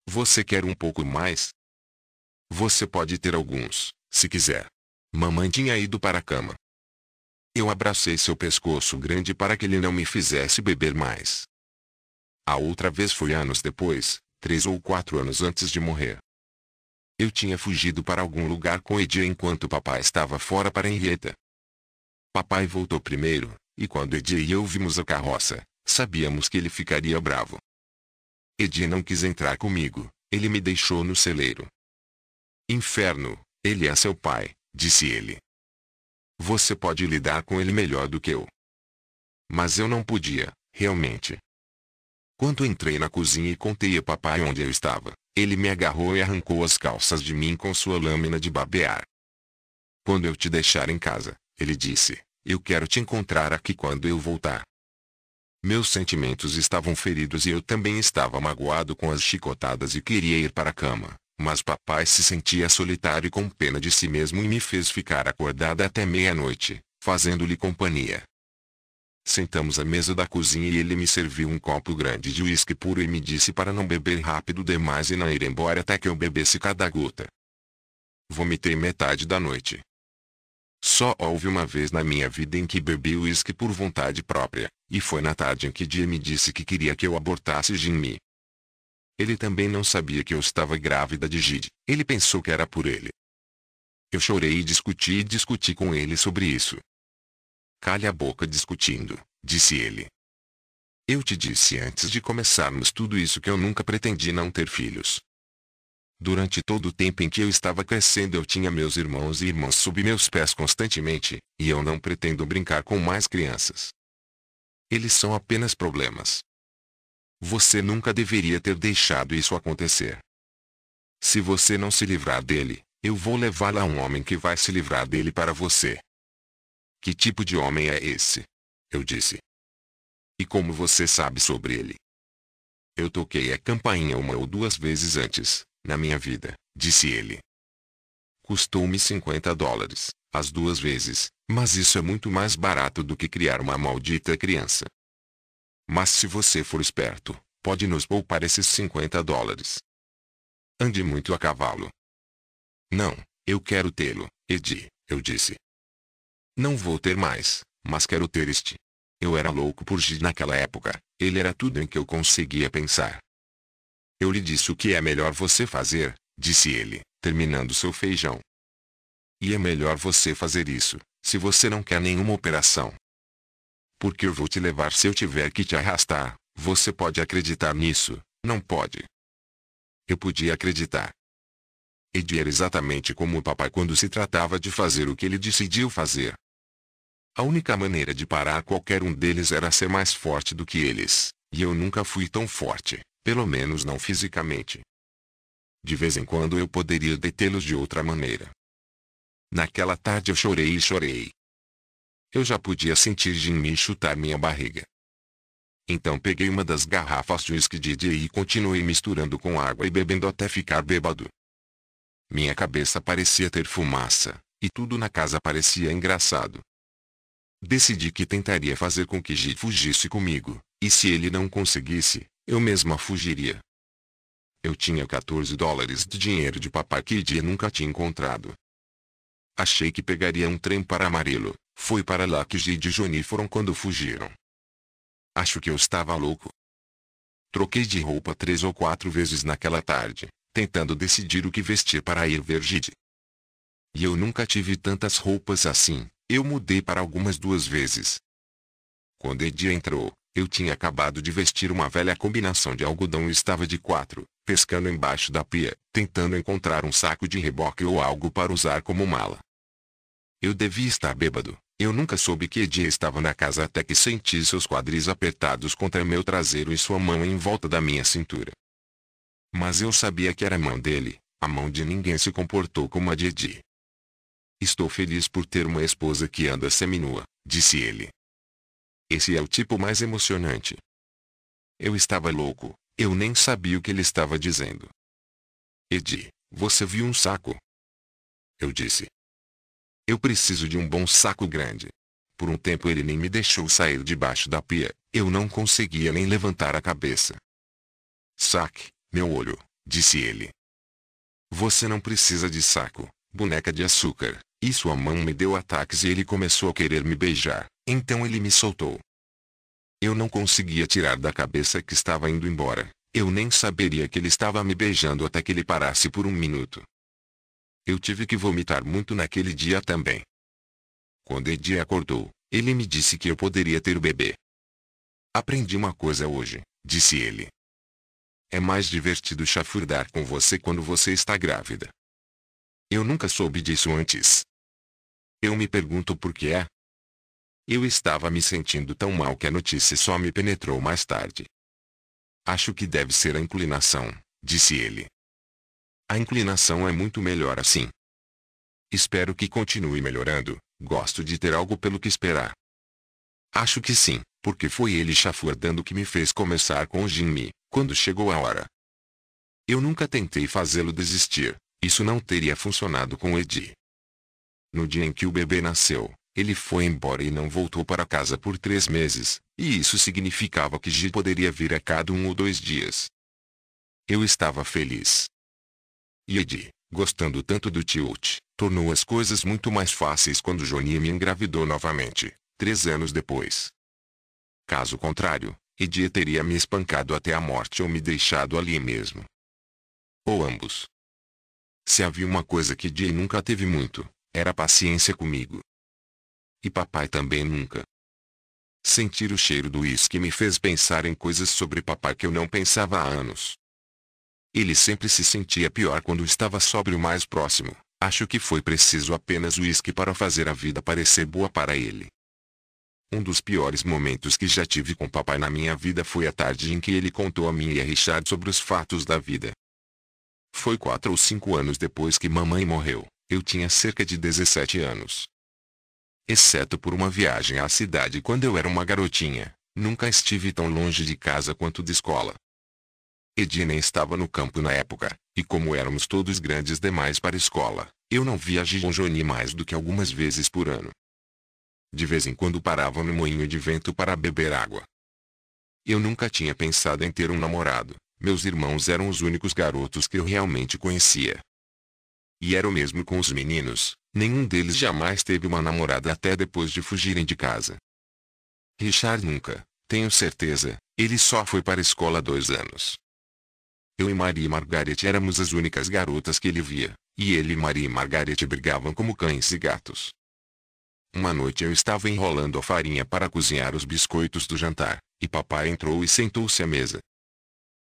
S1: Você quer um pouco mais? Você pode ter alguns, se quiser.
S2: Mamãe tinha ido para a cama. Eu abracei seu pescoço grande para que ele não me fizesse beber mais. A outra vez foi anos depois, três ou quatro anos antes de morrer. Eu tinha fugido para algum lugar com Edie enquanto papai estava fora para Henrietta. Papai voltou primeiro, e quando Edie e eu vimos a carroça, sabíamos que ele ficaria bravo. Edie não quis entrar comigo, ele me deixou no celeiro. Inferno, ele é seu pai, disse ele. Você pode lidar com ele melhor do que eu. Mas eu não podia, realmente. Quando entrei na cozinha e contei a papai onde eu estava, ele me agarrou e arrancou as calças de mim com sua lâmina de babear. Quando eu te deixar em casa, ele disse, eu quero te encontrar aqui quando eu voltar. Meus sentimentos estavam feridos e eu também estava magoado com as chicotadas e queria ir para a cama. Mas papai se sentia solitário e com pena de si mesmo e me fez ficar acordada até meia-noite, fazendo-lhe companhia. Sentamos à mesa da cozinha e ele me serviu um copo grande de uísque puro e me disse para não beber rápido demais e não ir embora até que eu bebesse cada gota. Vomitei metade da noite. Só houve uma vez na minha vida em que bebi uísque por vontade própria, e foi na tarde em que dia me disse que queria que eu abortasse Jimmy. Ele também não sabia que eu estava grávida de Gide. Ele pensou que era por ele. Eu chorei e discuti e discuti com ele sobre isso. Calha a boca discutindo, disse ele. Eu te disse antes de começarmos tudo isso que eu nunca pretendi não ter filhos. Durante todo o tempo em que eu estava crescendo eu tinha meus irmãos e irmãs sob meus pés constantemente, e eu não pretendo brincar com mais crianças. Eles são apenas problemas. Você nunca deveria ter deixado isso acontecer. Se você não se livrar dele, eu vou levá-la a um homem que vai se livrar dele para você. Que tipo de homem é esse? Eu disse. E como você sabe sobre ele? Eu toquei a campainha uma ou duas vezes antes, na minha vida, disse ele. Custou-me 50 dólares, as duas vezes, mas isso é muito mais barato do que criar uma maldita criança. Mas se você for esperto, pode nos poupar esses 50 dólares.
S1: Ande muito a cavalo. Não, eu quero tê-lo, Edi, eu disse. Não vou ter mais, mas quero ter este. Eu era louco
S2: por Gi naquela época, ele era tudo em que eu conseguia pensar. Eu lhe disse o que é melhor você fazer, disse ele, terminando seu feijão. E é melhor você fazer isso, se você não quer nenhuma operação. Porque eu vou te levar se eu tiver que te arrastar. Você pode acreditar nisso, não pode? Eu podia acreditar. Ed era exatamente como o papai quando se tratava de fazer o que ele decidiu fazer. A única maneira de parar qualquer um deles era ser mais forte do que eles, e eu nunca fui tão forte, pelo menos não fisicamente. De vez em quando eu poderia detê-los de outra maneira. Naquela tarde eu chorei e chorei, eu já podia sentir Jimmy chutar minha barriga. Então peguei uma das garrafas de uísque de dia e continuei misturando com água e bebendo até ficar bêbado. Minha cabeça parecia ter fumaça, e tudo na casa parecia engraçado. Decidi que tentaria fazer com que Ji fugisse comigo, e se ele não conseguisse, eu mesma fugiria. Eu tinha 14 dólares de dinheiro de papai que dia nunca tinha encontrado. Achei que pegaria um trem para amarelo, foi para lá que Gide e Johnny foram quando fugiram. Acho que eu estava louco. Troquei de roupa três ou quatro vezes naquela tarde, tentando decidir o que vestir para ir ver Gide. E eu nunca tive tantas roupas assim, eu mudei para algumas duas vezes. Quando Edia entrou, eu tinha acabado de vestir uma velha combinação de algodão e estava de quatro, pescando embaixo da pia, tentando encontrar um saco de reboque ou algo para usar como mala. Eu devia estar bêbado, eu nunca soube que dia estava na casa até que senti seus quadris apertados contra meu traseiro e sua mão em volta da minha cintura. Mas eu sabia que era a mão dele, a mão de ninguém se comportou como a de Edi. Estou feliz por ter uma esposa que anda seminua, disse ele. Esse é o tipo
S1: mais emocionante. Eu estava louco, eu nem sabia o que ele estava dizendo. Edi, você viu um saco? Eu disse,
S2: eu preciso de um bom saco grande. Por um tempo ele nem me deixou sair debaixo da pia, eu não conseguia nem levantar a cabeça. Saque, meu olho, disse ele. Você não precisa de saco, boneca de açúcar. E sua mão me deu ataques e ele começou a querer me beijar, então ele me soltou. Eu não conseguia tirar da cabeça que estava indo embora, eu nem saberia que ele estava me beijando até que ele parasse por um minuto. Eu tive que vomitar muito naquele dia também. Quando Eddie acordou, ele me disse que eu poderia ter o bebê. Aprendi uma coisa hoje, disse ele. É mais divertido chafurdar com você quando você está grávida. Eu nunca soube disso antes. Eu me pergunto por que é. Eu estava me sentindo tão mal que a notícia só me penetrou mais tarde. Acho que deve ser a inclinação, disse ele. A inclinação é muito melhor assim. Espero que continue melhorando. Gosto de ter algo pelo que esperar. Acho que sim, porque foi ele chafurdando que me fez começar com o Jinmi, quando chegou a hora. Eu nunca tentei fazê-lo desistir. Isso não teria funcionado com Edi. No dia em que o bebê nasceu, ele foi embora e não voltou para casa por três meses, e isso significava que Ji poderia vir a cada um ou dois dias. Eu estava feliz. E Ed, gostando tanto do tilt, tornou as coisas muito mais fáceis quando Johnny me engravidou novamente, três anos depois. Caso contrário, Ed teria me espancado até a morte ou me deixado ali mesmo. Ou ambos. Se havia uma coisa que Jay nunca teve muito, era paciência comigo. E papai também nunca. Sentir o cheiro do uísque me fez pensar em coisas sobre papai que eu não pensava há anos. Ele sempre se sentia pior quando estava sóbrio mais próximo. Acho que foi preciso apenas uísque para fazer a vida parecer boa para ele. Um dos piores momentos que já tive com papai na minha vida foi a tarde em que ele contou a mim e a Richard sobre os fatos da vida. Foi quatro ou cinco anos depois que mamãe morreu, eu tinha cerca de 17 anos. Exceto por uma viagem à cidade quando eu era uma garotinha, nunca estive tão longe de casa quanto de escola nem estava no campo na época, e como éramos todos grandes demais para a escola, eu não via Joni mais do que algumas vezes por ano. De vez em quando parava no moinho de vento para beber água. Eu nunca tinha pensado em ter um namorado, meus irmãos eram os únicos garotos que eu realmente conhecia. E era o mesmo com os meninos, nenhum deles jamais teve uma namorada até depois de fugirem de casa. Richard nunca, tenho certeza, ele só foi para a escola dois anos. Eu e Maria e Margaret éramos as únicas garotas que ele via, e ele e Maria e Margaret brigavam como cães e gatos. Uma noite eu estava enrolando a farinha para cozinhar os biscoitos do jantar, e papai entrou e sentou-se à mesa.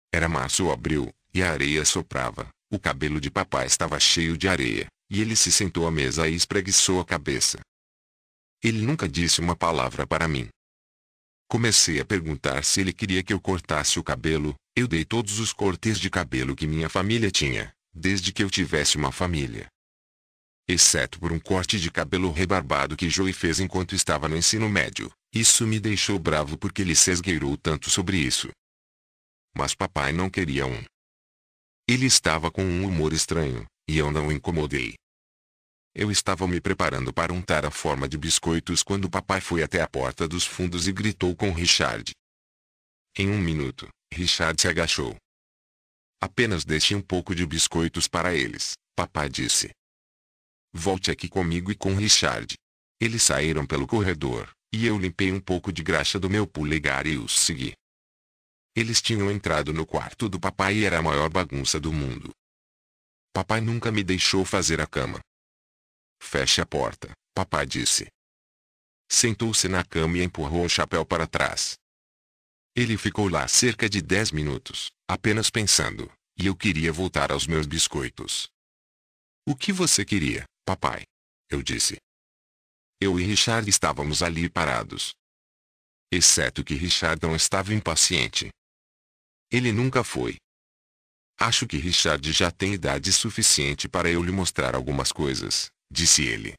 S2: Era março ou abril, e a areia soprava. O cabelo de papai estava cheio de areia, e ele se sentou à mesa e espreguiçou a cabeça. Ele nunca disse uma palavra para mim. Comecei a perguntar se ele queria que eu cortasse o cabelo, eu dei todos os cortes de cabelo que minha família tinha, desde que eu tivesse uma família. Exceto por um corte de cabelo rebarbado que Joey fez enquanto estava no ensino médio. Isso me deixou bravo porque ele se esgueirou tanto sobre isso. Mas papai não queria um. Ele estava com um humor estranho, e eu não o incomodei. Eu estava me preparando para untar a forma de biscoitos quando papai foi até a porta dos fundos e gritou com Richard. Em um minuto, Richard se agachou. Apenas deixe um pouco de biscoitos para eles, papai disse. Volte aqui comigo e com Richard. Eles saíram pelo corredor, e eu limpei um pouco de graxa do meu polegar e os segui. Eles tinham entrado no quarto do papai e era a maior bagunça do mundo. Papai nunca me deixou fazer a cama. Feche a porta, papai disse. Sentou-se na cama e empurrou o chapéu para trás. Ele ficou lá cerca de dez minutos, apenas pensando, e eu queria voltar aos meus biscoitos. O que você queria, papai? Eu disse.
S1: Eu e Richard estávamos ali parados. Exceto que Richard não estava impaciente. Ele nunca foi. Acho que
S2: Richard já tem idade suficiente para eu lhe mostrar algumas coisas, disse ele.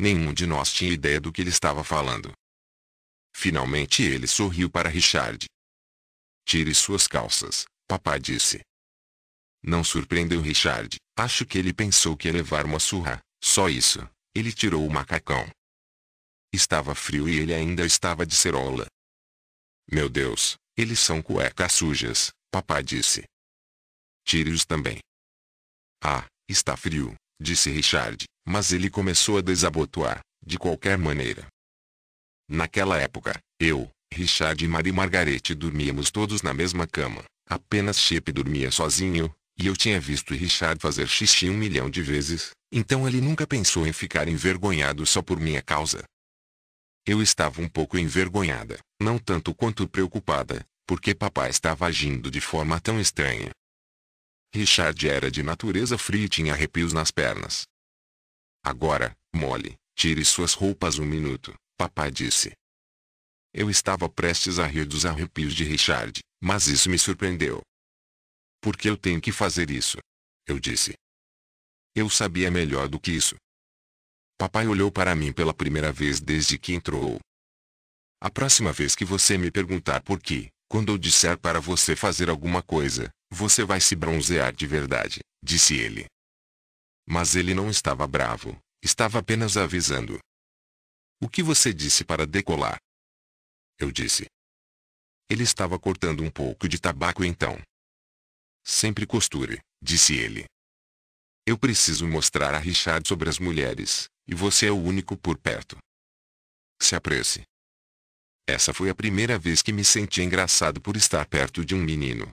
S2: Nenhum de nós tinha ideia do que ele estava falando, Finalmente ele sorriu para Richard. Tire suas calças, papai disse. Não surpreendeu Richard. Acho que ele pensou que ia levar uma surra. Só isso. Ele tirou o macacão. Estava frio e ele ainda estava de cerola. Meu Deus, eles são cuecas sujas, papai disse. Tire-os também. Ah, está frio, disse Richard, mas ele começou a desabotoar, de qualquer maneira. Naquela época, eu, Richard e Marie Margarete dormíamos todos na mesma cama. Apenas Chip dormia sozinho, e eu tinha visto Richard fazer xixi um milhão de vezes, então ele nunca pensou em ficar envergonhado só por minha causa. Eu estava um pouco envergonhada, não tanto quanto preocupada, porque papai estava agindo de forma tão estranha. Richard era de natureza fria e tinha arrepios nas pernas. Agora, mole, tire suas roupas um minuto, Papai disse. Eu estava prestes a rir dos arrepios de Richard, mas isso me surpreendeu. Por que eu tenho que fazer isso? Eu disse. Eu sabia melhor do que isso. Papai olhou para mim pela primeira vez desde que entrou. A próxima vez que você me perguntar por que, quando eu disser para você fazer alguma coisa, você vai se bronzear de verdade, disse ele. Mas ele não estava bravo, estava apenas
S1: avisando. O que você disse para decolar? Eu disse. Ele estava cortando um pouco de tabaco então. Sempre costure,
S2: disse ele. Eu preciso mostrar a Richard sobre as mulheres, e você é o único por perto. Se apresse. Essa foi a primeira vez que me senti engraçado por estar perto de um menino.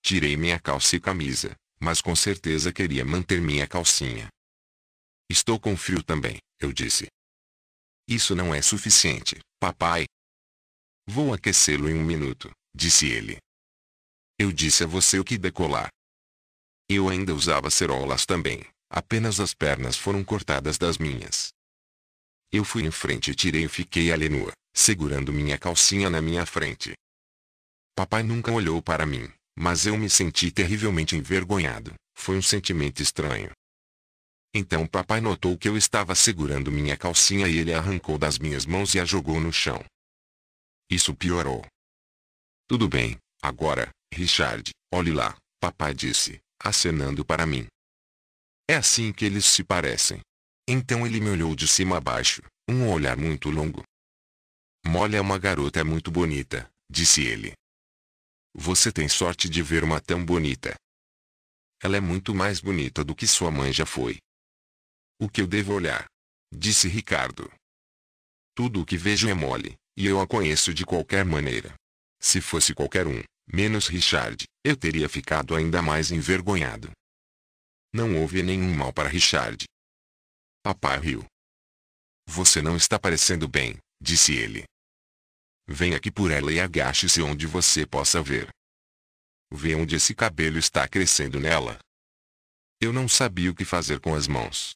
S2: Tirei minha calça e camisa, mas com certeza queria manter minha calcinha. Estou com frio também, eu disse. Isso não é suficiente, papai. Vou aquecê-lo em um minuto, disse ele. Eu disse a você o que decolar. Eu ainda usava cerolas também, apenas as pernas foram cortadas das minhas. Eu fui em frente e tirei e fiquei ali nua, segurando minha calcinha na minha frente. Papai nunca olhou para mim, mas eu me senti terrivelmente envergonhado, foi um sentimento estranho. Então papai notou que eu estava segurando minha calcinha e ele arrancou das minhas mãos e a jogou no chão. Isso piorou. Tudo bem, agora, Richard, olhe lá, papai disse, acenando para mim. É assim que eles se parecem. Então ele me olhou de cima a baixo, um olhar muito longo. Molly é uma garota é muito bonita, disse ele. Você tem sorte de ver uma tão bonita. Ela é muito mais bonita do que sua mãe já foi. O que eu devo olhar? Disse Ricardo. Tudo o que vejo é mole, e eu a conheço de qualquer maneira. Se fosse qualquer um, menos Richard, eu teria ficado ainda mais
S1: envergonhado. Não houve nenhum mal para Richard. Papai riu. Você não está parecendo bem, disse ele. Venha aqui
S2: por ela e agache-se onde você possa ver. Vê onde esse cabelo está crescendo nela. Eu não sabia o que fazer com as mãos.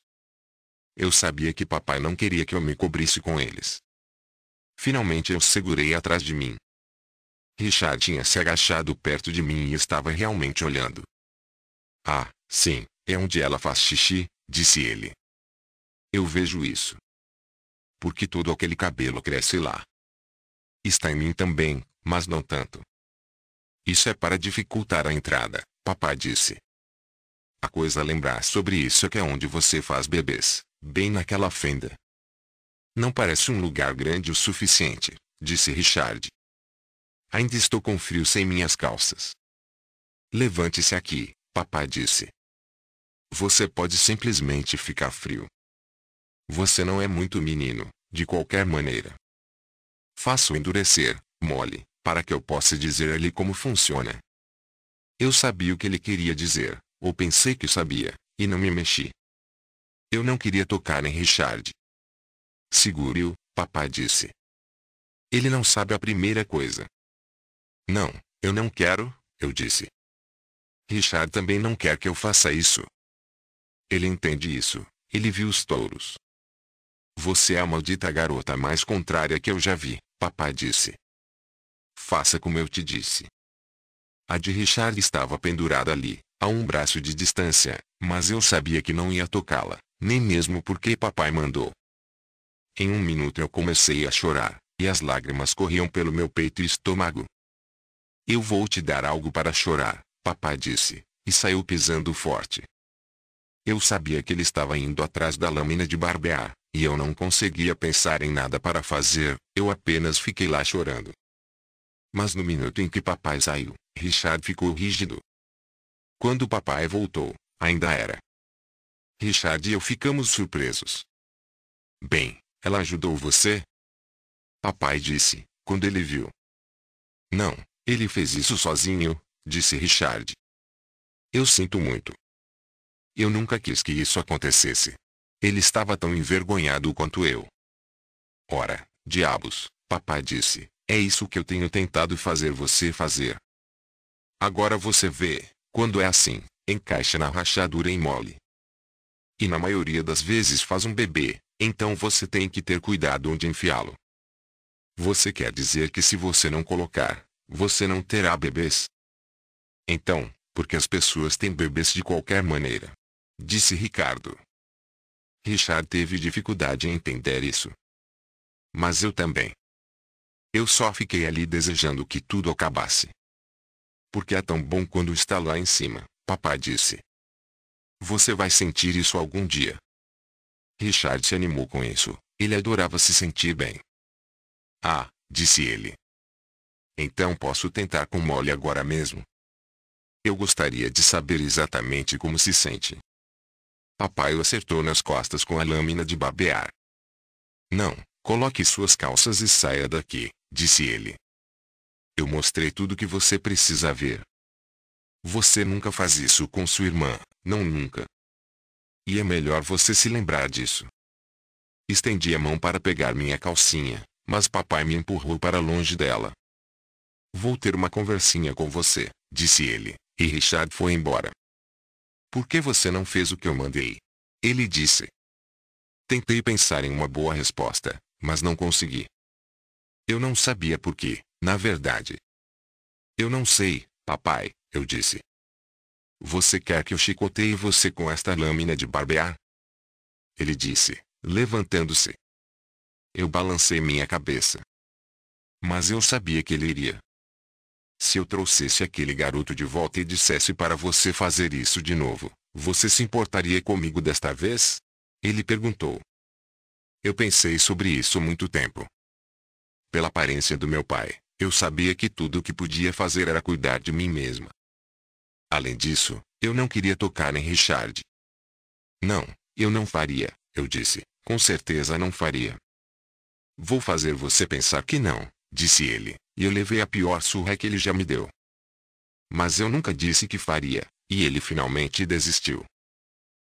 S2: Eu sabia que papai não queria que eu me cobrisse com eles. Finalmente eu segurei atrás de mim. Richard tinha se agachado perto de mim e estava realmente olhando.
S1: Ah, sim, é onde ela faz xixi, disse ele. Eu vejo isso. Porque todo aquele cabelo cresce lá. Está em mim
S2: também, mas não tanto. Isso é para dificultar a entrada, papai disse. A coisa a lembrar sobre isso é que é onde você faz bebês, bem naquela fenda. Não parece um lugar grande o suficiente, disse Richard.
S1: Ainda estou com frio sem minhas calças. Levante-se aqui, papai disse. Você pode simplesmente ficar frio.
S2: Você não é muito menino, de qualquer maneira. Faço endurecer, mole, para que eu possa dizer a ele como funciona. Eu sabia o que ele queria dizer, ou pensei que sabia, e não me mexi. Eu não queria tocar em
S1: Richard. Segure-o, papai disse. Ele não sabe a primeira coisa. Não, eu não quero, eu disse. Richard
S2: também não quer que eu faça isso. Ele entende isso, ele viu os touros. Você é a maldita garota mais contrária que eu já vi, papai disse. Faça como eu te disse. A de Richard estava pendurada ali, a um braço de distância, mas eu sabia que não ia tocá-la, nem mesmo porque papai mandou. Em um minuto eu comecei a chorar, e as lágrimas corriam pelo meu peito e estômago. Eu vou te dar algo para chorar, papai disse, e saiu pisando forte. Eu sabia que ele estava indo atrás da lâmina de barbear, e eu não conseguia pensar em nada para fazer, eu apenas fiquei lá chorando. Mas no minuto em que papai saiu, Richard ficou rígido. Quando papai voltou, ainda era. Richard e eu ficamos surpresos.
S1: Bem, ela ajudou você? Papai disse, quando ele viu. Não, ele fez isso sozinho, disse Richard. Eu sinto muito. Eu nunca quis que isso acontecesse. Ele estava tão
S2: envergonhado quanto eu. Ora, diabos, papai disse, é isso que eu tenho tentado fazer você fazer. Agora você vê, quando é assim, encaixa na rachadura e mole e na maioria das vezes faz um bebê, então você tem que ter cuidado onde enfiá-lo. Você quer dizer que se você não colocar, você não terá bebês? Então, porque as pessoas têm bebês de qualquer maneira. Disse Ricardo. Richard teve dificuldade em entender isso. Mas eu também. Eu só fiquei ali desejando que tudo acabasse. Porque é tão bom quando está lá em cima, papai disse. Você vai sentir isso algum dia. Richard se animou com isso. Ele adorava se sentir bem. Ah, disse ele. Então posso tentar com Molly agora mesmo. Eu gostaria de saber exatamente como se sente. Papai o acertou nas costas com a lâmina de babear. Não, coloque suas calças e saia daqui, disse ele. Eu mostrei tudo o que você precisa ver. Você nunca faz isso com sua irmã, não nunca. E é melhor você se lembrar disso. Estendi a mão para pegar minha calcinha, mas papai me empurrou para longe dela. Vou ter uma conversinha com você, disse ele, e Richard foi embora. Por que você não fez o que eu mandei? Ele disse. Tentei pensar em uma boa resposta, mas não consegui. Eu não sabia por quê, na verdade. Eu não sei, papai, eu disse. Você quer que eu chicoteie você com esta lâmina de barbear? Ele disse, levantando-se. Eu balancei minha cabeça. Mas eu sabia que ele iria. Se eu trouxesse aquele garoto de volta e dissesse para você fazer isso de novo, você se importaria comigo desta vez? Ele perguntou. Eu pensei sobre isso muito tempo. Pela aparência do meu pai, eu sabia que tudo o que podia fazer era cuidar de mim mesma. Além disso, eu não queria tocar em Richard. Não, eu não faria, eu disse. Com certeza não faria. Vou fazer você pensar que não, disse ele, e eu levei a pior surra que ele já me deu. Mas eu nunca disse que faria, e ele finalmente desistiu.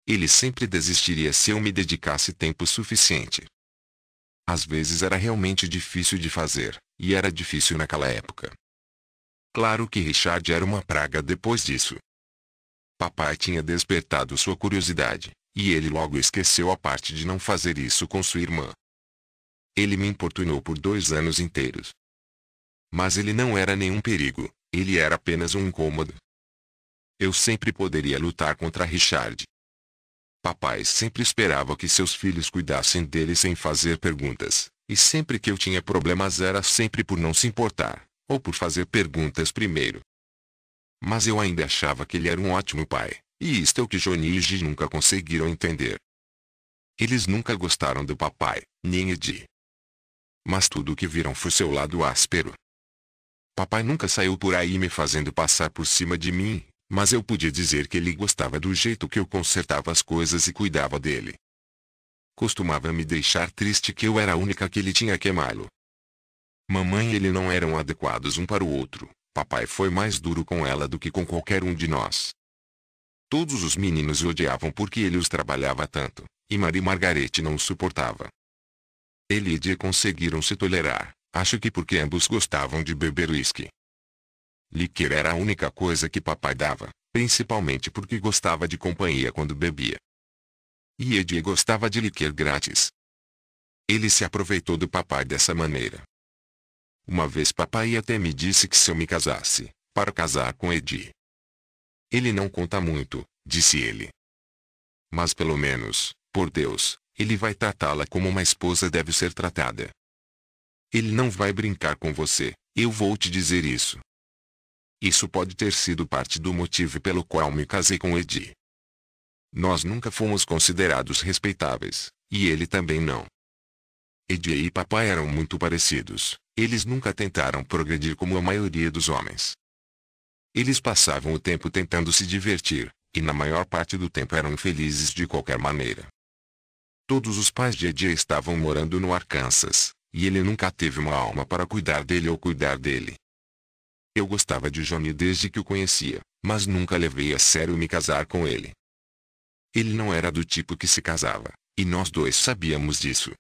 S2: Ele sempre desistiria se eu me dedicasse tempo suficiente. Às vezes era realmente difícil de fazer, e era difícil naquela época. Claro que Richard era uma praga depois disso. Papai tinha despertado sua curiosidade, e ele logo esqueceu a parte de não fazer isso com sua irmã. Ele me importunou por dois anos inteiros. Mas ele não era nenhum perigo, ele era apenas um incômodo. Eu sempre poderia lutar contra Richard. Papai sempre esperava que seus filhos cuidassem dele sem fazer perguntas, e sempre que eu tinha problemas era sempre por não se importar ou por fazer perguntas primeiro. Mas eu ainda achava que ele era um ótimo pai, e isto é o que Johnny e G nunca conseguiram entender. Eles nunca gostaram do papai, nem Edi. Mas tudo o que viram foi seu lado áspero. Papai nunca saiu por aí me fazendo passar por cima de mim, mas eu podia dizer que ele gostava do jeito que eu consertava as coisas e cuidava dele. Costumava me deixar triste que eu era a única que ele tinha que amá-lo. Mamãe e ele não eram adequados um para o outro. Papai foi mais duro com ela do que com qualquer um de nós. Todos os meninos o odiavam porque ele os trabalhava tanto, e Maria Margarete não o suportava. Ele e Dia conseguiram se tolerar, acho que porque ambos gostavam de beber uísque. Liquor era a única coisa que papai dava, principalmente porque gostava de companhia quando bebia. E Edie gostava de liquor grátis. Ele se aproveitou do papai dessa maneira, uma vez papai até me disse que se eu me casasse, para casar com Edi. Ele não conta muito, disse ele. Mas pelo menos, por Deus, ele vai tratá-la como uma esposa deve ser tratada. Ele não vai brincar com você, eu vou te dizer isso. Isso pode ter sido parte do motivo pelo qual me casei com Edi. Nós nunca fomos considerados respeitáveis, e ele também não. Eddie e papai eram muito parecidos. Eles nunca tentaram progredir como a maioria dos homens. Eles passavam o tempo tentando se divertir, e na maior parte do tempo eram infelizes de qualquer maneira. Todos os pais de Eddie estavam morando no Arkansas, e ele nunca teve uma alma para cuidar dele ou cuidar dele. Eu gostava de Johnny desde que o conhecia, mas nunca levei a sério me casar com ele. Ele não era do tipo que se casava, e nós dois sabíamos disso.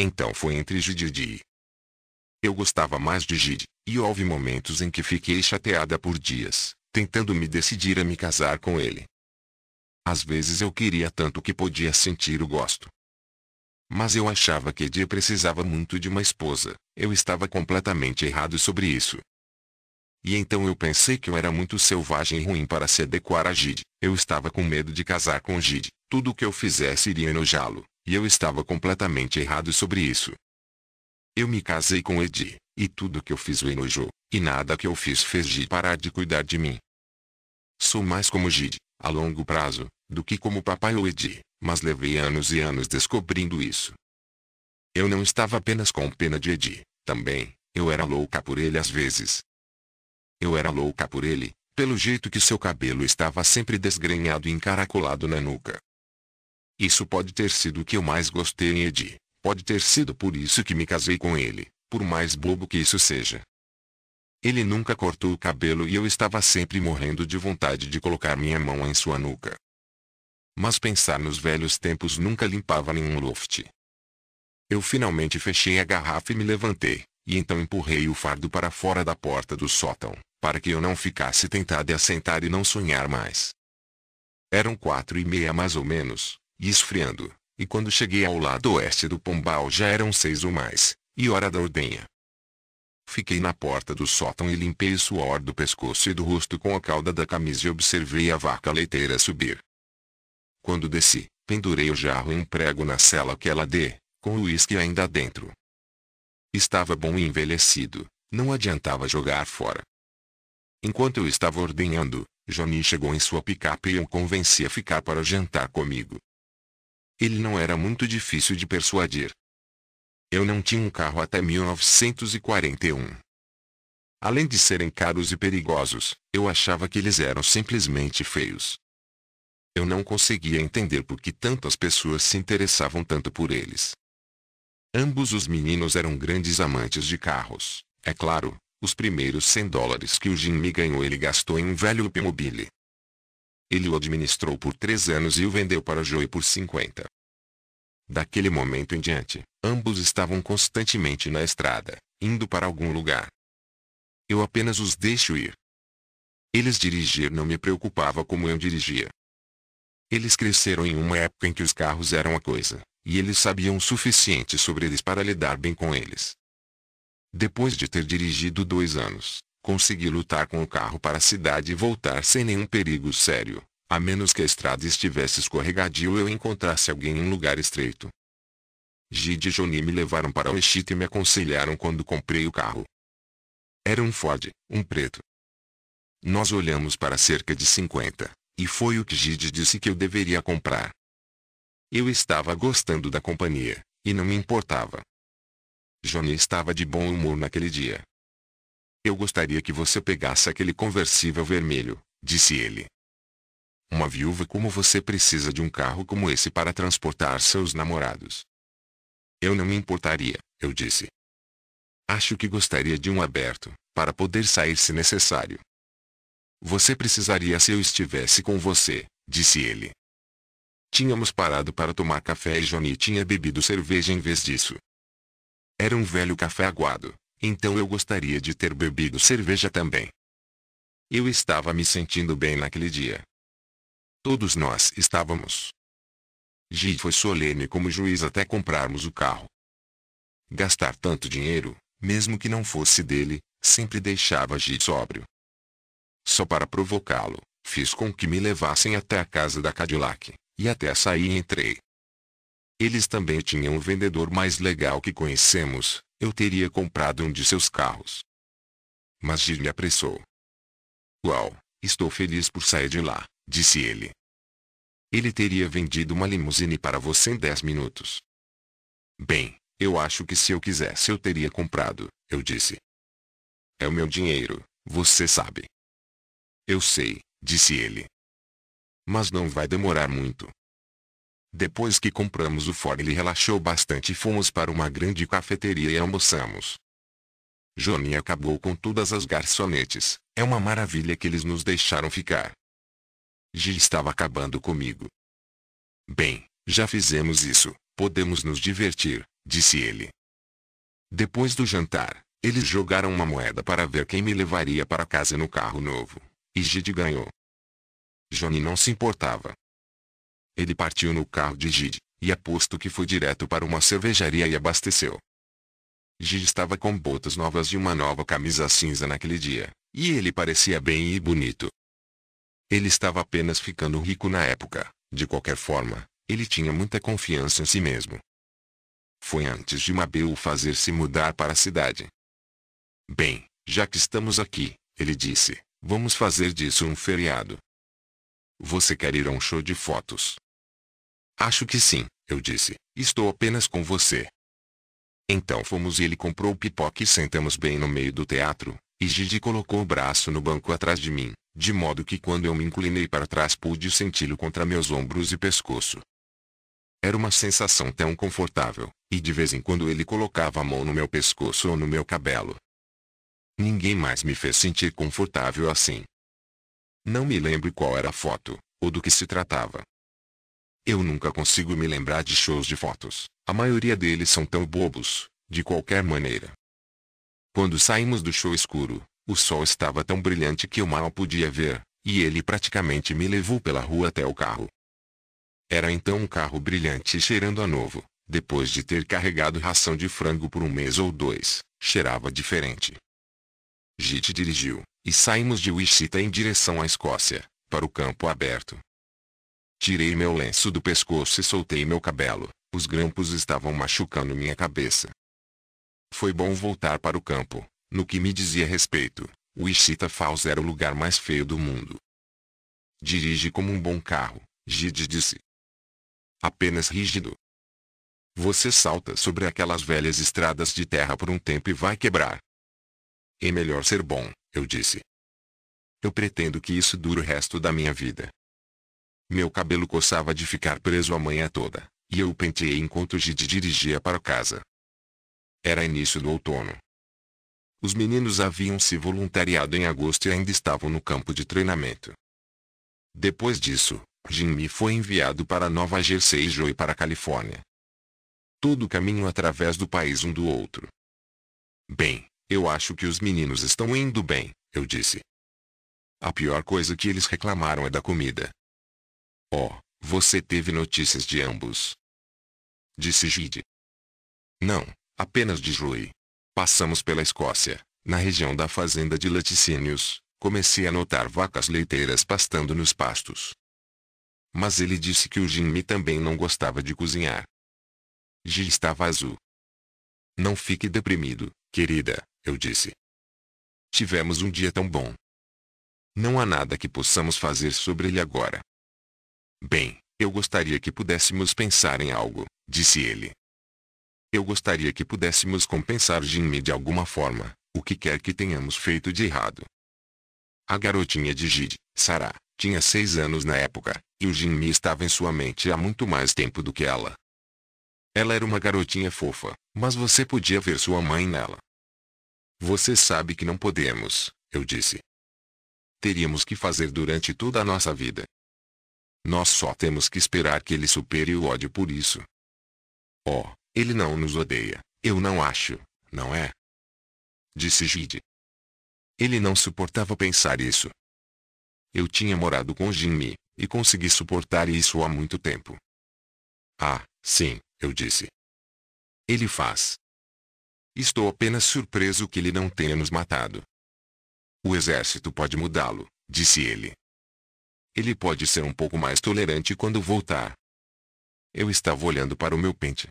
S2: Então foi entre Gide e Di. Eu gostava mais de Gide, e houve momentos em que fiquei chateada por dias, tentando me decidir a me casar com ele. Às vezes eu queria tanto que podia sentir o gosto. Mas eu achava que Di precisava muito de uma esposa, eu estava completamente errado sobre isso. E então eu pensei que eu era muito selvagem e ruim para se adequar a Gide. Eu estava com medo de casar com Gide. Tudo o que eu fizesse iria enojá-lo e eu estava completamente errado sobre isso. Eu me casei com Edi, e tudo que eu fiz o enojou, e nada que eu fiz fez Gi parar de cuidar de mim. Sou mais como Gide, a longo prazo, do que como papai ou Edi, mas levei anos e anos descobrindo isso. Eu não estava apenas com pena de Edi, também, eu era louca por ele às vezes. Eu era louca por ele, pelo jeito que seu cabelo estava sempre desgrenhado e encaracolado na nuca, isso pode ter sido o que eu mais gostei em Edi. Pode ter sido por isso que me casei com ele, por mais bobo que isso seja. Ele nunca cortou o cabelo e eu estava sempre morrendo de vontade de colocar minha mão em sua nuca. Mas pensar nos velhos tempos nunca limpava nenhum loft. Eu finalmente fechei a garrafa e me levantei, e então empurrei o fardo para fora da porta do sótão, para que eu não ficasse tentado a sentar e não sonhar mais. Eram quatro e meia mais ou menos, e esfriando, e quando cheguei ao lado oeste do Pombal já eram seis ou mais, e hora da ordenha. Fiquei na porta do sótão e limpei o suor do pescoço e do rosto com a cauda da camisa e observei a vaca leiteira subir. Quando desci, pendurei o jarro e um prego na cela que ela dê, com o uísque ainda dentro. Estava bom e envelhecido, não adiantava jogar fora. Enquanto eu estava ordenhando, Johnny chegou em sua picape e eu convenci a ficar para jantar comigo. Ele não era muito difícil de persuadir. Eu não tinha um carro até 1941. Além de serem caros e perigosos, eu achava que eles eram simplesmente feios. Eu não conseguia entender por que tantas pessoas se interessavam tanto por eles. Ambos os meninos eram grandes amantes de carros. É claro, os primeiros 100 dólares que o Jimmy ganhou ele gastou em um velho Oldsmobile. Ele o administrou por três anos e o vendeu para Joe por 50. Daquele momento em diante, ambos estavam constantemente na estrada, indo para algum lugar. Eu apenas os deixo ir. Eles dirigir não me preocupava como eu dirigia. Eles cresceram em uma época em que os carros eram a coisa, e eles sabiam o suficiente sobre eles para lidar bem com eles. Depois de ter dirigido dois anos, Consegui lutar com o carro para a cidade e voltar sem nenhum perigo sério, a menos que a estrada estivesse escorregadia ou eu encontrasse alguém em um lugar estreito. Gide e Johnny me levaram para o Exito e me aconselharam quando comprei o carro. Era um Ford, um preto. Nós olhamos para cerca de 50, e foi o que Gide disse que eu deveria comprar. Eu estava gostando da companhia, e não me importava. Johnny estava de bom humor naquele dia, eu gostaria que você pegasse aquele conversível vermelho, disse ele. Uma viúva como você precisa de um carro como esse para transportar seus namorados. Eu não me importaria, eu disse. Acho que gostaria de um aberto, para poder sair se necessário. Você precisaria se eu estivesse com você, disse ele. Tínhamos parado para tomar café e Johnny tinha bebido cerveja em vez disso. Era um velho café aguado, então eu gostaria de ter bebido cerveja também. Eu estava me sentindo bem naquele dia. Todos nós estávamos. Gi foi solene como juiz até comprarmos o carro. Gastar tanto dinheiro, mesmo que não fosse dele, sempre deixava Gi sóbrio. Só para provocá-lo, fiz com que me levassem até a casa da Cadillac, e até a e entrei. Eles também tinham o vendedor mais legal que conhecemos, eu teria comprado um de seus carros. Mas Gil me apressou. Uau, estou feliz por sair de lá, disse ele. Ele teria vendido uma limusine para você em 10 minutos. Bem, eu acho que se eu quisesse eu teria comprado, eu disse.
S1: É o meu dinheiro, você sabe. Eu sei, disse ele. Mas não vai demorar muito. Depois que compramos o Ford ele
S2: relaxou bastante e fomos para uma grande cafeteria e almoçamos. Johnny acabou com todas as garçonetes, é uma maravilha que eles nos deixaram ficar. G estava acabando comigo. Bem, já fizemos isso, podemos nos divertir, disse ele. Depois do jantar, eles jogaram uma moeda para ver quem me levaria para casa no carro novo, e Gide ganhou. Johnny não se importava. Ele partiu no carro de Gide, e aposto que foi direto para uma cervejaria e abasteceu. Gide estava com botas novas e uma nova camisa cinza naquele dia, e ele parecia bem e bonito. Ele estava apenas ficando rico na época, de qualquer forma, ele tinha muita confiança em si mesmo. Foi antes de Mabel o fazer se mudar para a cidade. Bem, já que estamos aqui, ele disse, vamos fazer disso um feriado. Você quer ir a um show de fotos? Acho que sim, eu disse. Estou apenas com você. Então fomos e ele comprou pipoca e sentamos bem no meio do teatro, e Gigi colocou o braço no banco atrás de mim, de modo que quando eu me inclinei para trás pude senti-lo contra meus ombros e pescoço. Era uma sensação tão confortável, e de vez em quando ele colocava a mão no meu pescoço ou no meu cabelo. Ninguém mais me fez sentir confortável assim. Não me lembro qual era a foto, ou do que se tratava, eu nunca consigo me lembrar de shows de fotos. A maioria deles são tão bobos, de qualquer maneira. Quando saímos do show escuro, o sol estava tão brilhante que eu mal podia ver, e ele praticamente me levou pela rua até o carro. Era então um carro brilhante e cheirando a novo, depois de ter carregado ração de frango por um mês ou dois, cheirava diferente. Jit dirigiu, e saímos de Wichita em direção à Escócia, para o campo aberto. Tirei meu lenço do pescoço e soltei meu cabelo. Os grampos estavam machucando minha cabeça. Foi bom voltar para o campo. No que me dizia respeito, o Falls era o lugar mais feio do mundo. Dirige como um bom carro, Gide disse. Apenas rígido. Você salta sobre aquelas velhas estradas de terra por um tempo e vai quebrar. É melhor ser bom, eu disse. Eu pretendo que isso dure o resto da minha vida. Meu cabelo coçava de ficar preso a manhã toda, e eu o penteei enquanto Gide dirigia para casa. Era início do outono. Os meninos haviam se voluntariado em agosto e ainda estavam no campo de treinamento. Depois disso, Jimmy foi enviado para Nova Jersey e Joey para a Califórnia. Todo o caminho através do país um do outro. Bem, eu acho que os meninos estão indo bem, eu disse. A pior coisa que eles reclamaram é da comida. Oh, você teve notícias de ambos? Disse Gide. Não, apenas de Rui. Passamos pela Escócia, na região da fazenda de laticínios, comecei a notar vacas leiteiras pastando nos pastos. Mas ele disse que o Jimmy também não gostava de cozinhar. Gi estava azul. Não fique deprimido, querida, eu disse. Tivemos um dia tão bom. Não há nada que possamos fazer sobre ele agora. Bem, eu gostaria que pudéssemos pensar em algo, disse ele. Eu gostaria que pudéssemos compensar Jimmy de alguma forma, o que quer que tenhamos feito de errado. A garotinha de Gide, Sarah, tinha seis anos na época, e o Jimmy estava em sua mente há muito mais tempo do que ela. Ela era uma garotinha fofa, mas você podia ver sua mãe nela. Você sabe que não podemos, eu disse. Teríamos que fazer durante toda a nossa vida, nós só temos que esperar que ele supere o ódio por isso. Oh, ele não nos odeia, eu não acho, não é? Disse jude Ele não suportava pensar isso. Eu tinha morado com Jimmy, e consegui suportar isso há muito tempo. Ah, sim, eu disse.
S1: Ele faz. Estou apenas surpreso que ele não tenha nos matado. O exército pode mudá-lo, disse ele. Ele pode
S2: ser um pouco mais tolerante quando voltar. Eu estava olhando para o meu pente.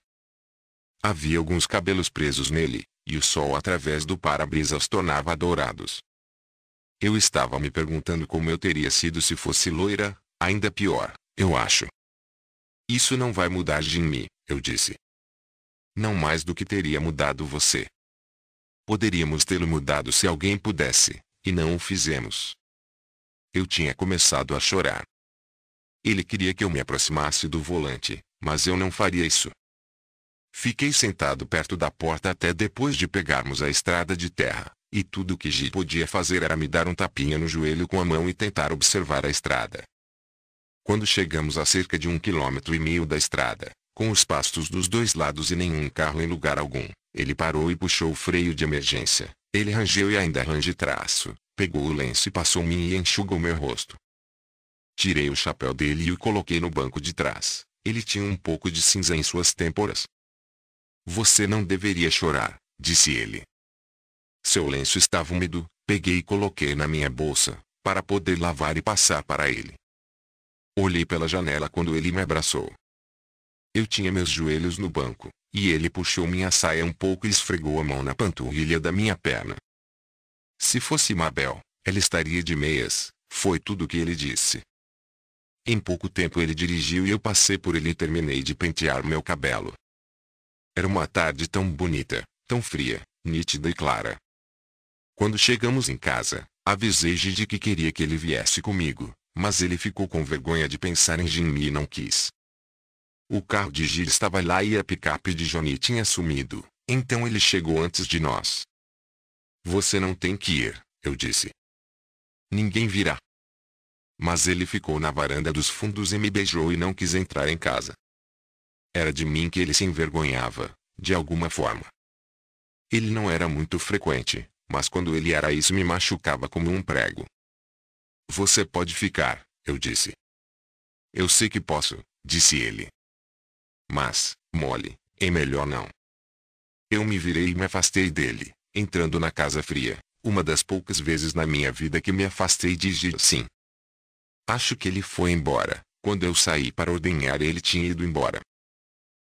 S2: Havia alguns cabelos presos nele, e o sol através do para-brisa os tornava dourados. Eu estava me perguntando como eu teria sido se fosse loira, ainda pior, eu acho. Isso não vai mudar de mim, eu disse. Não mais do que teria mudado você. Poderíamos tê-lo mudado se alguém pudesse, e não o fizemos eu tinha começado a chorar. Ele queria que eu me aproximasse do volante, mas eu não faria isso. Fiquei sentado perto da porta até depois de pegarmos a estrada de terra, e tudo o que Gi podia fazer era me dar um tapinha no joelho com a mão e tentar observar a estrada. Quando chegamos a cerca de um quilômetro e meio da estrada, com os pastos dos dois lados e nenhum carro em lugar algum, ele parou e puxou o freio de emergência. Ele rangeu e ainda range traço, Pegou o lenço e passou-me e enxugou meu rosto. Tirei o chapéu dele e o coloquei no banco de trás. Ele tinha um pouco de cinza em suas têmporas. Você não deveria chorar, disse ele. Seu lenço estava úmido, peguei e coloquei na minha bolsa, para poder lavar e passar para ele. Olhei pela janela quando ele me abraçou. Eu tinha meus joelhos no banco, e ele puxou minha saia um pouco e esfregou a mão na panturrilha da minha perna. Se fosse Mabel, ela estaria de meias, foi tudo o que ele disse. Em pouco tempo ele dirigiu e eu passei por ele e terminei de pentear meu cabelo. Era uma tarde tão bonita, tão fria, nítida e clara. Quando chegamos em casa, avisei de que queria que ele viesse comigo, mas ele ficou com vergonha de pensar em Jimmy e não quis. O carro de Gigi estava lá e a picape de Johnny tinha sumido, então ele chegou antes de nós. Você não tem que ir, eu disse. Ninguém virá. Mas ele ficou na varanda dos fundos e me beijou e não quis entrar em casa. Era de mim que ele se envergonhava, de alguma forma. Ele não era muito frequente, mas quando ele era isso me machucava como um prego. Você pode ficar, eu disse. Eu sei que posso, disse ele. Mas, mole, é melhor não. Eu me virei e me afastei dele entrando na casa fria, uma das poucas vezes na minha vida que me afastei de Sim. Acho que ele foi embora. Quando eu saí para ordenhar, ele tinha ido embora.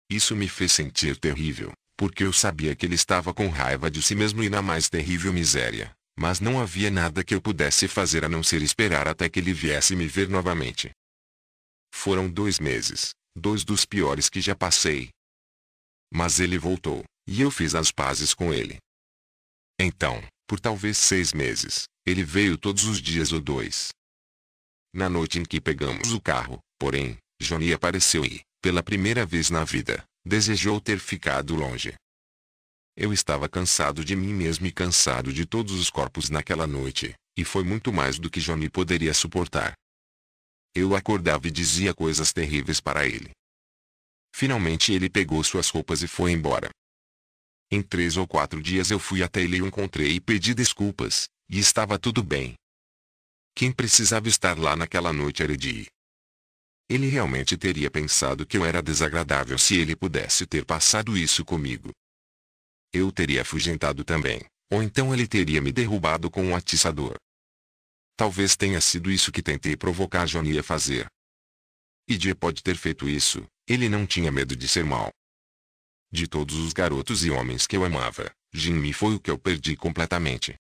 S2: Isso me fez sentir terrível, porque eu sabia que ele estava com raiva de si mesmo e na mais terrível miséria, mas não havia nada que eu pudesse fazer a não ser esperar até que ele viesse me ver novamente. Foram dois meses, dois dos piores que já passei. Mas ele voltou, e eu fiz as pazes com ele. Então, por talvez seis meses, ele veio todos os dias ou dois. Na noite em que pegamos o carro, porém, Johnny apareceu e, pela primeira vez na vida, desejou ter ficado longe. Eu estava cansado de mim mesmo e cansado de todos os corpos naquela noite, e foi muito mais do que Johnny poderia suportar. Eu acordava e dizia coisas terríveis para ele. Finalmente ele pegou suas roupas e foi embora. Em três ou quatro dias eu fui até ele e o encontrei e pedi desculpas, e estava tudo bem. Quem precisava estar lá naquela noite era Eddie. Ele realmente teria pensado que eu era desagradável se ele pudesse ter passado isso comigo. Eu teria afugentado também, ou então ele teria me derrubado com um atiçador. Talvez tenha sido isso que tentei provocar Johnny a fazer. Idie pode ter feito isso, ele não tinha medo de ser mal. De todos os garotos e homens que eu amava, Jimmy foi o que eu perdi completamente.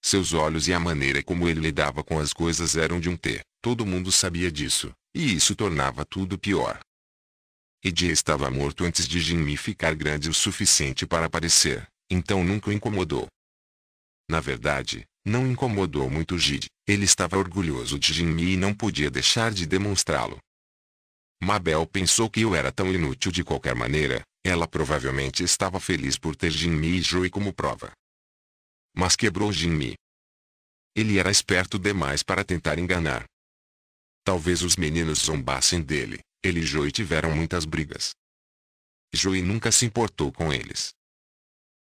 S2: Seus olhos e a maneira como ele lidava com as coisas eram de um T. todo mundo sabia disso, e isso tornava tudo pior. Eddie estava morto antes de Jimmy ficar grande o suficiente para aparecer, então nunca o incomodou. Na verdade, não incomodou muito Gide, ele estava orgulhoso de Jimmy e não podia deixar de demonstrá-lo. Mabel pensou que eu era tão inútil de qualquer maneira, ela provavelmente estava feliz por ter Jinmi e Joey como prova. Mas quebrou Jinmi. Ele era esperto demais para tentar enganar. Talvez os meninos zombassem dele, ele e Joey tiveram muitas brigas. Joey nunca se importou com eles.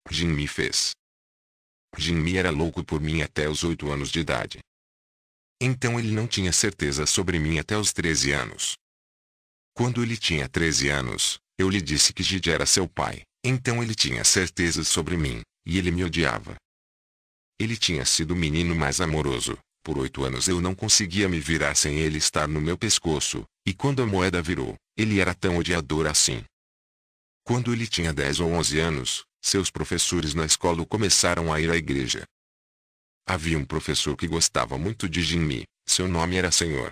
S2: Jinmi fez. Jinmi era louco por mim até os oito anos de idade. Então ele não tinha certeza sobre mim até os 13 anos. Quando ele tinha 13 anos, eu lhe disse que Gide era seu pai, então ele tinha certezas sobre mim, e ele me odiava. Ele tinha sido o menino mais amoroso. Por oito anos eu não conseguia me virar sem ele estar no meu pescoço, e quando a moeda virou, ele era tão odiador assim. Quando ele tinha dez ou onze anos, seus professores na escola começaram a ir à igreja. Havia um professor que gostava muito de Jimmy, seu nome era Senhor.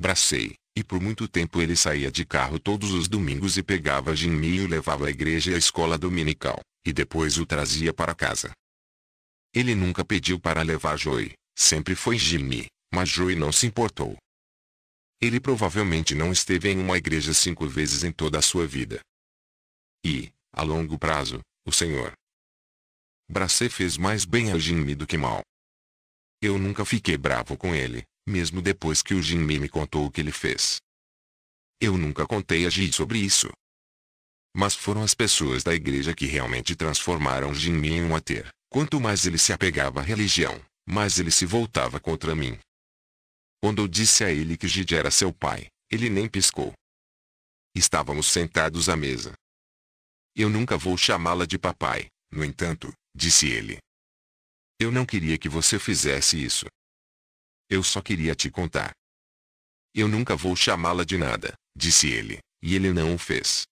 S2: Bracei, e por muito tempo ele saía de carro todos os domingos e pegava Jimmy e o levava à igreja e à escola dominical, e depois o trazia para casa. Ele nunca pediu para levar Joey, sempre foi Jimmy, mas Joey não se importou. Ele provavelmente não esteve em uma igreja cinco vezes em toda a sua vida. E, a longo prazo, o Senhor Bracê fez mais bem a Jimmy do que mal. Eu nunca fiquei bravo com ele, mesmo depois que o Jimmy me contou o que ele fez. Eu nunca contei a Gi sobre isso. Mas foram as pessoas da igreja que realmente transformaram Jimmy em um ater. Quanto mais ele se apegava à religião, mais ele se voltava contra mim. Quando eu disse a ele que Gide era seu pai, ele nem piscou. Estávamos sentados à mesa. Eu nunca vou chamá-la de papai, no entanto, disse ele. Eu não queria que você fizesse isso, eu só queria te contar. Eu nunca vou chamá-la de nada, disse ele, e ele não o fez.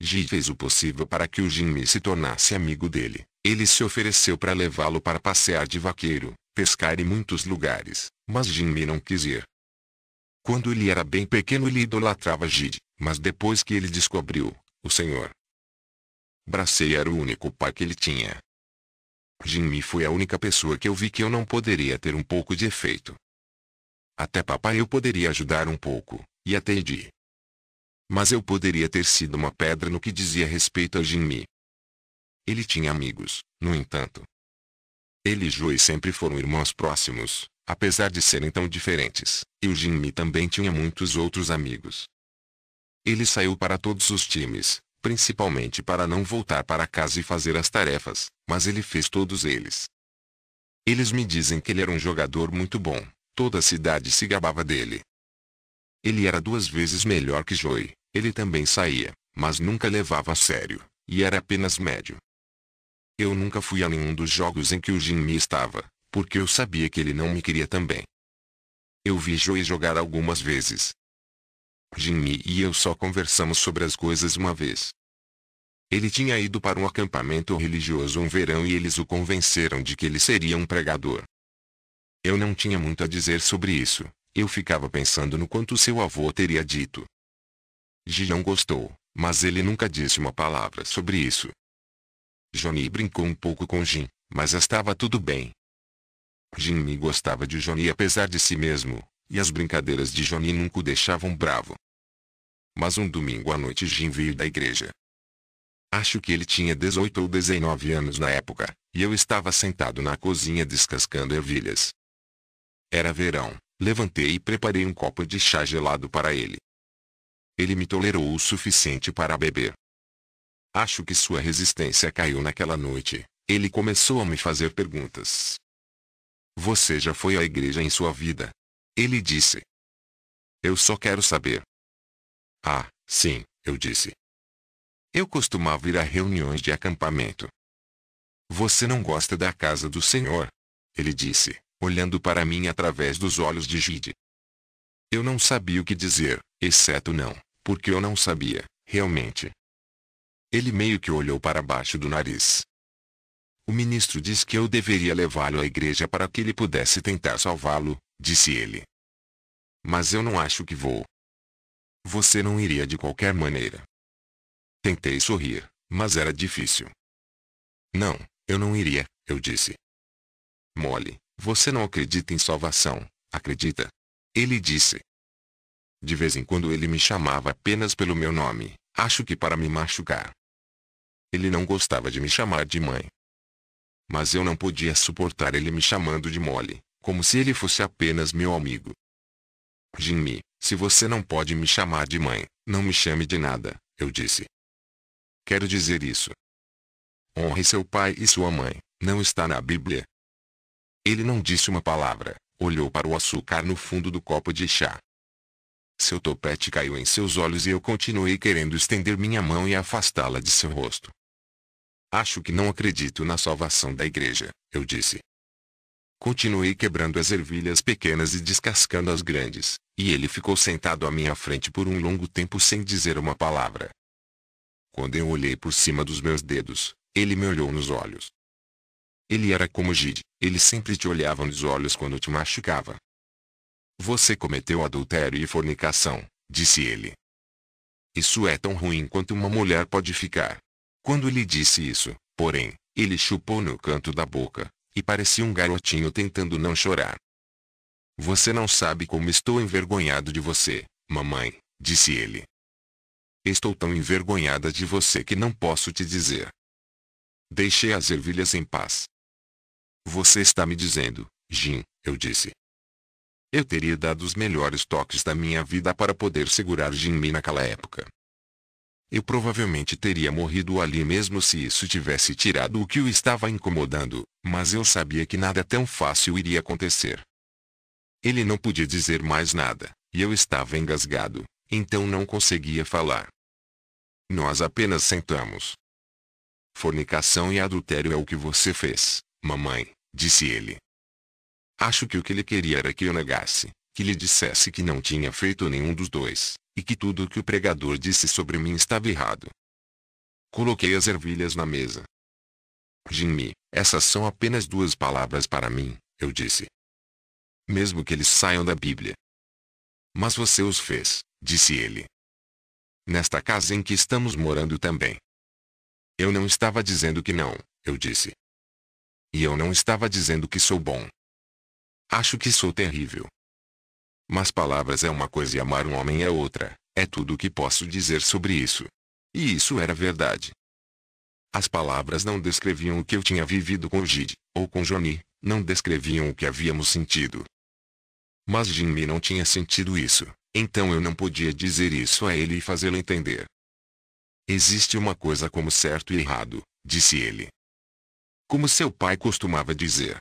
S2: Ji fez o possível para que o Jimmy se tornasse amigo dele. Ele se ofereceu para levá-lo para passear de vaqueiro, pescar em muitos lugares, mas Jimmy não quis ir. Quando ele era bem pequeno ele idolatrava Gide, mas depois que ele descobriu, o Senhor. Bracei era o único pai que ele tinha, Jimmy foi a única pessoa que eu vi que eu não poderia ter um pouco de efeito. Até papai eu poderia ajudar um pouco, e até Edi. Mas eu poderia ter sido uma pedra no que dizia respeito a Jimmy. Ele tinha amigos, no entanto. Ele e Joey sempre foram irmãos próximos, apesar de serem tão diferentes, e o Jimmy também tinha muitos outros amigos. Ele saiu para todos os times, principalmente para não voltar para casa e fazer as tarefas, mas ele fez todos eles. Eles me dizem que ele era um jogador muito bom, toda a cidade se gabava dele. Ele era duas vezes melhor que Joey, ele também saía, mas nunca levava a sério, e era apenas médio. Eu nunca fui a nenhum dos jogos em que o Jimmy estava, porque eu sabia que ele não me queria também. Eu vi Joey jogar algumas vezes, Jimmy e eu só conversamos sobre as coisas uma vez. Ele tinha ido para um acampamento religioso um verão e eles o convenceram de que ele seria um pregador. Eu não tinha muito a dizer sobre isso, eu ficava pensando no quanto seu avô teria dito. Gion gostou, mas ele nunca disse uma palavra sobre isso. Johnny brincou um pouco com Jim, mas estava tudo bem. Jimmy gostava de Johnny apesar de si mesmo, e as brincadeiras de Johnny nunca o deixavam bravo. Mas um domingo à noite Jim veio da igreja. Acho que ele tinha 18 ou 19 anos na época, e eu estava sentado na cozinha descascando ervilhas. Era verão, levantei e preparei um copo de chá gelado para ele. Ele me tolerou o suficiente para beber. Acho que sua resistência caiu naquela noite. Ele começou a me fazer
S1: perguntas. Você já foi à igreja em sua vida? Ele disse. Eu só quero saber. Ah, sim, eu disse. Eu costumava ir a reuniões de acampamento. Você não gosta da casa
S2: do Senhor? Ele disse, olhando para mim através dos olhos de Gide. Eu não sabia o que dizer, exceto não, porque eu não sabia, realmente. Ele meio que olhou para baixo do nariz. O ministro disse que eu deveria levá-lo à igreja para que ele pudesse tentar salvá-lo, disse ele. Mas eu não acho que vou. Você não iria de qualquer maneira. Tentei sorrir, mas era difícil. Não, eu não iria, eu disse. Mole, você não acredita em salvação, acredita? Ele disse. De vez em quando ele me chamava apenas pelo meu nome, acho que para me machucar. Ele não gostava de me chamar de mãe mas eu não podia suportar ele me chamando de mole, como se ele fosse apenas meu amigo. Jimmy, se você não pode me chamar de mãe, não me chame de nada, eu disse. Quero dizer isso. Honre seu pai e sua mãe, não está na Bíblia. Ele não disse uma palavra, olhou para o açúcar no fundo do copo de chá. Seu topete caiu em seus olhos e eu continuei querendo estender minha mão e afastá-la de seu rosto. Acho que não acredito na salvação da igreja, eu disse. Continuei quebrando as ervilhas pequenas e descascando as grandes, e ele ficou sentado à minha frente por um longo tempo sem dizer uma palavra. Quando eu olhei por cima dos meus dedos, ele me olhou nos olhos. Ele era como Gide, ele sempre te olhava nos olhos quando te machucava. Você cometeu adultério e fornicação, disse ele. Isso é tão ruim quanto uma mulher pode ficar. Quando lhe disse isso, porém, ele chupou no canto da boca, e parecia um garotinho tentando não chorar. Você não sabe como estou envergonhado de você, mamãe, disse ele. Estou tão envergonhada de você que não posso te dizer. Deixei as ervilhas em paz. Você está me dizendo, Jim, eu disse. Eu teria dado os melhores toques da minha vida para poder segurar Jimmy naquela época. Eu provavelmente teria morrido ali mesmo se isso tivesse tirado o que o estava incomodando, mas eu sabia que nada tão fácil iria acontecer. Ele não podia dizer mais nada, e eu estava engasgado, então não conseguia falar. Nós apenas sentamos. Fornicação e adultério é o que você fez, mamãe, disse ele. Acho que o que ele queria era que eu negasse, que lhe dissesse que não tinha feito nenhum dos dois e que tudo o que o pregador disse sobre mim estava errado. Coloquei as ervilhas na mesa. Jimmy, essas são apenas duas palavras para mim, eu disse. Mesmo que eles saiam da Bíblia. Mas você os fez, disse ele. Nesta casa em que estamos morando
S1: também. Eu não estava dizendo que não, eu disse. E eu não estava dizendo que sou bom. Acho que sou terrível, mas palavras
S2: é uma coisa e amar um homem é outra, é tudo o que posso dizer sobre isso. E isso era verdade. As palavras não descreviam o que eu tinha vivido com Gide, ou com Johnny, não descreviam o que havíamos sentido. Mas Jimmy não tinha sentido isso, então eu não podia dizer isso a ele e fazê-lo entender. Existe uma coisa como certo e errado, disse ele. Como seu pai costumava dizer.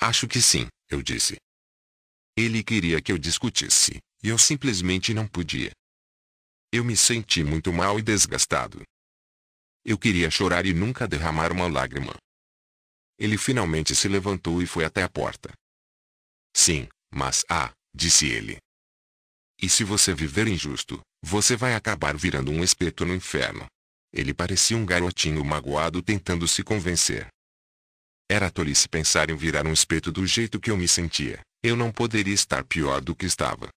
S2: Acho que sim, eu disse. Ele queria que eu discutisse, e eu simplesmente não podia. Eu me senti muito mal e desgastado. Eu queria chorar e nunca derramar uma lágrima. Ele finalmente se levantou e foi até a porta. Sim, mas ah, disse ele. E se você viver injusto, você vai acabar virando um espeto no inferno. Ele parecia um garotinho magoado tentando se convencer. Era tolice pensar em virar um espeto do jeito que eu me sentia. Eu não poderia estar pior do que estava.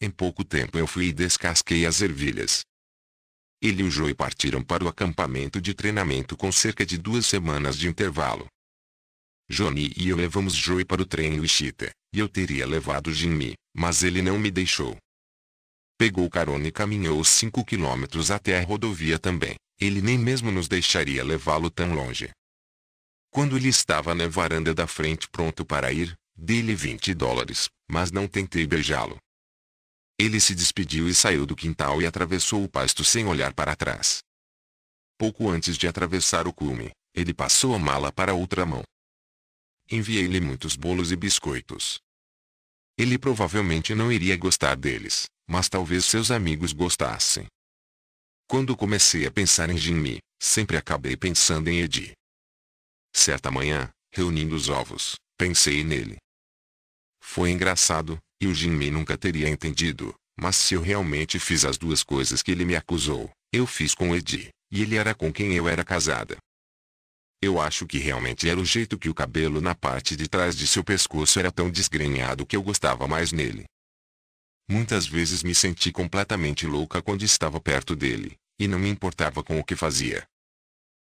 S2: Em pouco tempo eu fui e descasquei as ervilhas. Ele e o Joey partiram para o acampamento de treinamento com cerca de duas semanas de intervalo. Johnny e eu levamos Joey para o trem em Wichita, e eu teria levado Jimmy, mas ele não me deixou. Pegou carona e caminhou 5 quilômetros até a rodovia também, ele nem mesmo nos deixaria levá-lo tão longe. Quando ele estava na varanda da frente pronto para ir, Dê-lhe 20 dólares, mas não tentei beijá-lo. Ele se despediu e saiu do quintal e atravessou o pasto sem olhar para trás. Pouco antes de atravessar o cume, ele passou a mala para outra mão. Enviei-lhe muitos bolos e biscoitos. Ele provavelmente não iria gostar deles, mas talvez seus amigos gostassem. Quando comecei a pensar em Jimmy, sempre acabei pensando em Eddie. Certa manhã, reunindo os ovos, pensei nele. Foi engraçado, e o Jimmy nunca teria entendido. Mas se eu realmente fiz as duas coisas que ele me acusou, eu fiz com o Eddie, e ele era com quem eu era casada. Eu acho que realmente era o jeito que o cabelo na parte de trás de seu pescoço era tão desgrenhado que eu gostava mais nele. Muitas vezes me senti completamente louca quando estava perto dele, e não me importava com o que fazia.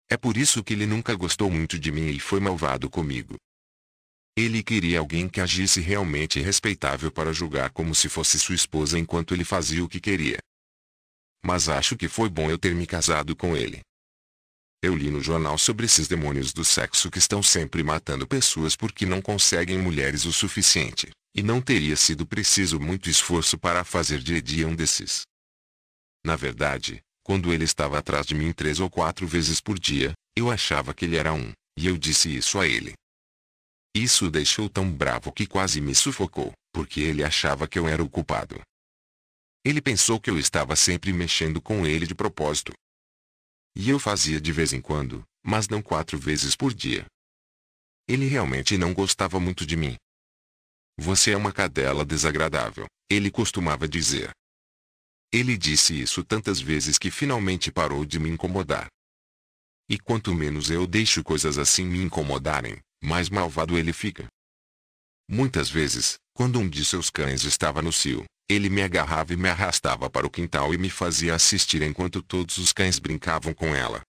S2: É por isso que ele nunca gostou muito de mim e foi malvado comigo. Ele queria alguém que agisse realmente respeitável para julgar como se fosse sua esposa enquanto ele fazia o que queria. Mas acho que foi bom eu ter me casado com ele. Eu li no jornal sobre esses demônios do sexo que estão sempre matando pessoas porque não conseguem mulheres o suficiente, e não teria sido preciso muito esforço para fazer de Eddie um desses. Na verdade, quando ele estava atrás de mim três ou quatro vezes por dia, eu achava que ele era um, e eu disse isso a ele. Isso o deixou tão bravo que quase me sufocou, porque ele achava que eu era o culpado. Ele pensou que eu estava sempre mexendo com ele de propósito. E eu fazia de vez em quando, mas não quatro vezes por dia. Ele realmente não gostava muito de mim. Você é uma cadela desagradável, ele costumava dizer. Ele disse isso tantas vezes que finalmente parou de me incomodar. E quanto menos eu deixo coisas assim me incomodarem, mais malvado ele fica. Muitas vezes, quando um de seus cães estava no cio, ele me agarrava e me arrastava para o quintal e me fazia assistir enquanto todos os cães brincavam com ela.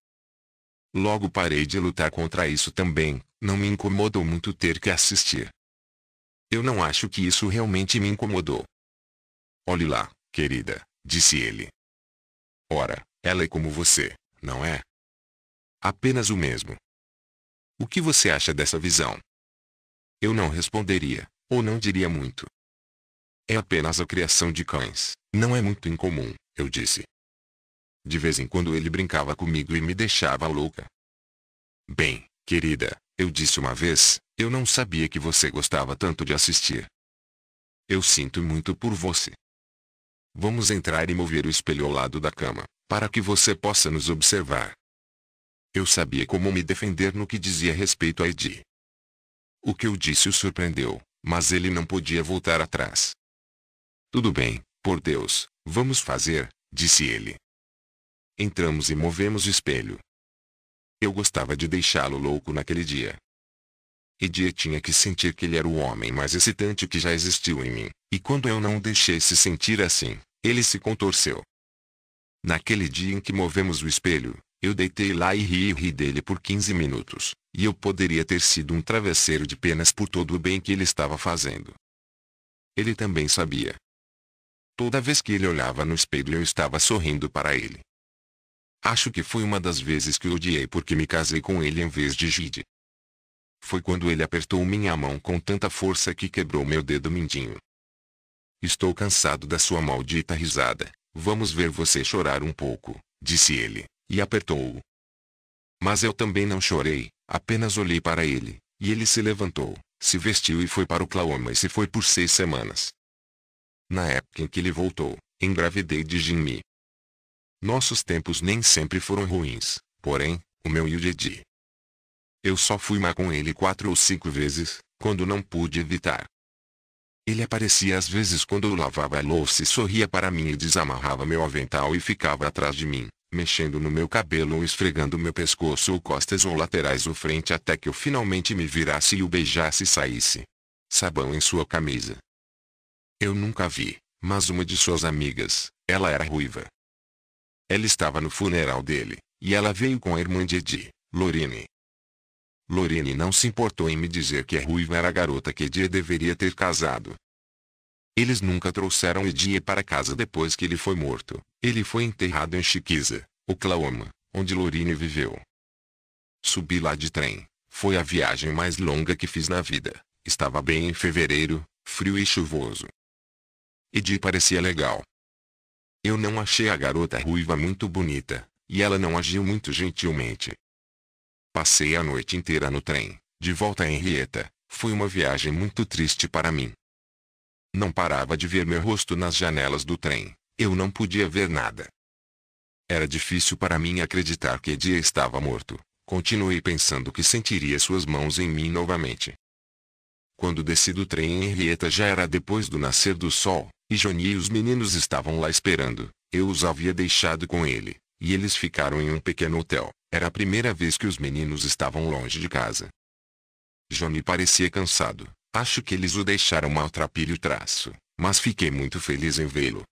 S2: Logo parei de lutar contra isso também, não me incomodou muito ter que assistir. Eu não acho que isso realmente me incomodou.
S1: Olhe lá, querida, disse ele. Ora, ela é como você, não é? Apenas o mesmo. O que você acha dessa visão? Eu não responderia, ou não diria muito. É
S2: apenas a criação de cães, não é muito incomum, eu disse. De vez em quando ele brincava comigo e me deixava louca. Bem, querida, eu disse uma vez, eu não sabia que você gostava tanto de assistir. Eu sinto muito por você. Vamos entrar e mover o espelho ao lado da cama, para que você possa nos observar. Eu sabia como me defender no que dizia respeito a Edi. O que eu disse o surpreendeu, mas ele não podia voltar atrás. Tudo bem, por Deus, vamos fazer, disse ele. Entramos e movemos o espelho. Eu gostava de deixá-lo louco naquele dia. Edi tinha que sentir que ele era o homem mais excitante que já existiu em mim, e quando eu não o deixei se sentir assim, ele se contorceu. Naquele dia em que movemos o espelho, eu deitei lá e ri e ri dele por 15 minutos, e eu poderia ter sido um travesseiro de penas por todo o bem que ele estava fazendo. Ele também sabia. Toda vez que ele olhava no espelho eu estava sorrindo para ele. Acho que foi uma das vezes que o odiei porque me casei com ele em vez de Gide. Foi quando ele apertou minha mão com tanta força que quebrou meu dedo mindinho. Estou cansado da sua maldita risada. Vamos ver você chorar um pouco, disse ele e apertou-o. Mas eu também não chorei, apenas olhei para ele, e ele se levantou, se vestiu e foi para o Oklahoma e se foi por seis semanas. Na época em que ele voltou, engravidei de Jimmy. Nossos tempos nem sempre foram ruins, porém, o meu e o Dedi. Eu só fui má com ele quatro ou cinco vezes, quando não pude evitar. Ele aparecia às vezes quando eu lavava a louça e sorria para mim e desamarrava meu avental e ficava atrás de mim, mexendo no meu cabelo ou esfregando meu pescoço ou costas ou laterais ou frente até que eu finalmente me virasse e o beijasse e saísse. Sabão em sua camisa. Eu nunca vi, mas uma de suas amigas, ela era ruiva. Ela estava no funeral dele, e ela veio com a irmã de Edi, Lorine. Lorine não se importou em me dizer que a ruiva era a garota que Edi deveria ter casado, eles nunca trouxeram Edie para casa depois que ele foi morto. Ele foi enterrado em Chiquiza, Oklahoma, onde Lorine viveu. Subi lá de trem. Foi a viagem mais longa que fiz na vida. Estava bem em fevereiro, frio e chuvoso. Edie parecia legal. Eu não achei a garota ruiva muito bonita, e ela não agiu muito gentilmente. Passei a noite inteira no trem, de volta a Henrietta. Foi uma viagem muito triste para mim. Não parava de ver meu rosto nas janelas do trem. Eu não podia ver nada. Era difícil para mim acreditar que Edia estava morto. Continuei pensando que sentiria suas mãos em mim novamente. Quando desci do trem em Henrietta já era depois do nascer do sol, e Johnny e os meninos estavam lá esperando. Eu os havia deixado com ele, e eles ficaram em um pequeno hotel. Era a primeira vez que os meninos estavam longe de casa. Johnny parecia cansado, Acho que eles o deixaram maltrapilho o traço, mas fiquei muito feliz em vê-lo.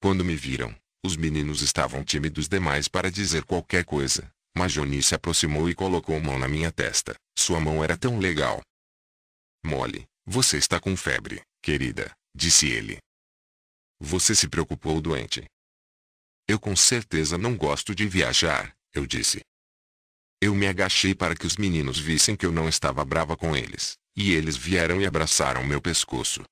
S2: Quando me viram, os meninos estavam tímidos demais para dizer qualquer coisa, mas Johnny se aproximou e colocou a mão na minha testa. Sua mão era tão legal. Mole, você está com febre, querida, disse ele. Você se preocupou doente. Eu com certeza não gosto de viajar, eu disse. Eu me agachei para que os meninos vissem que eu não estava brava com eles. E eles vieram e abraçaram meu pescoço.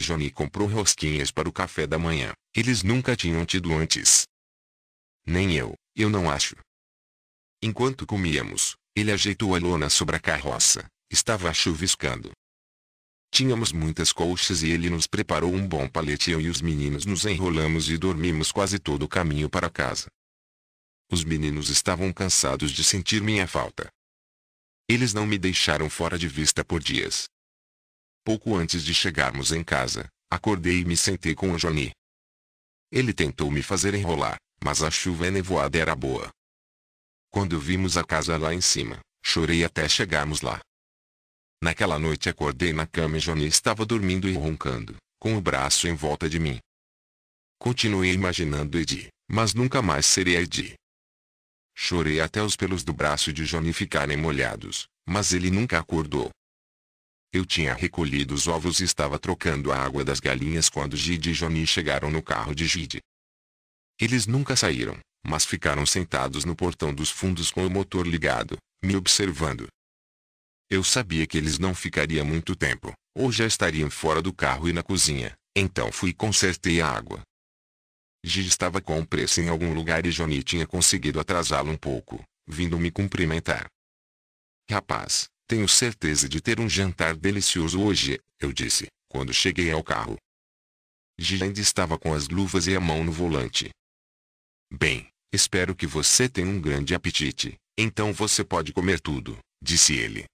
S2: Johnny comprou rosquinhas para o café da manhã. Eles nunca tinham tido antes. Nem eu, eu não acho. Enquanto comíamos, ele ajeitou a lona sobre a carroça. Estava chuviscando. Tínhamos muitas colchas e ele nos preparou um bom palete eu e os meninos nos enrolamos e dormimos quase todo o caminho para casa. Os meninos estavam cansados de sentir minha falta. Eles não me deixaram fora de vista por dias. Pouco antes de chegarmos em casa, acordei e me sentei com o Johnny. Ele tentou me fazer enrolar, mas a chuva nevoada era boa. Quando vimos a casa lá em cima, chorei até chegarmos lá. Naquela noite acordei na cama e Johnny estava dormindo e roncando, com o braço em volta de mim. Continuei imaginando Eddie, mas nunca mais serei Eddie. Chorei até os pelos do braço de Johnny ficarem molhados, mas ele nunca acordou. Eu tinha recolhido os ovos e estava trocando a água das galinhas quando Gide e Johnny chegaram no carro de Gide. Eles nunca saíram, mas ficaram sentados no portão dos fundos com o motor ligado, me observando. Eu sabia que eles não ficariam muito tempo, ou já estariam fora do carro e na cozinha, então fui e consertei a água. Gigi estava com pressa em algum lugar e Johnny tinha conseguido atrasá-lo um pouco, vindo me cumprimentar. Rapaz, tenho certeza de ter um jantar delicioso hoje, eu disse, quando cheguei ao carro. Gigi ainda estava com as luvas e a mão no volante. Bem, espero que você tenha um grande apetite, então você pode comer tudo, disse ele.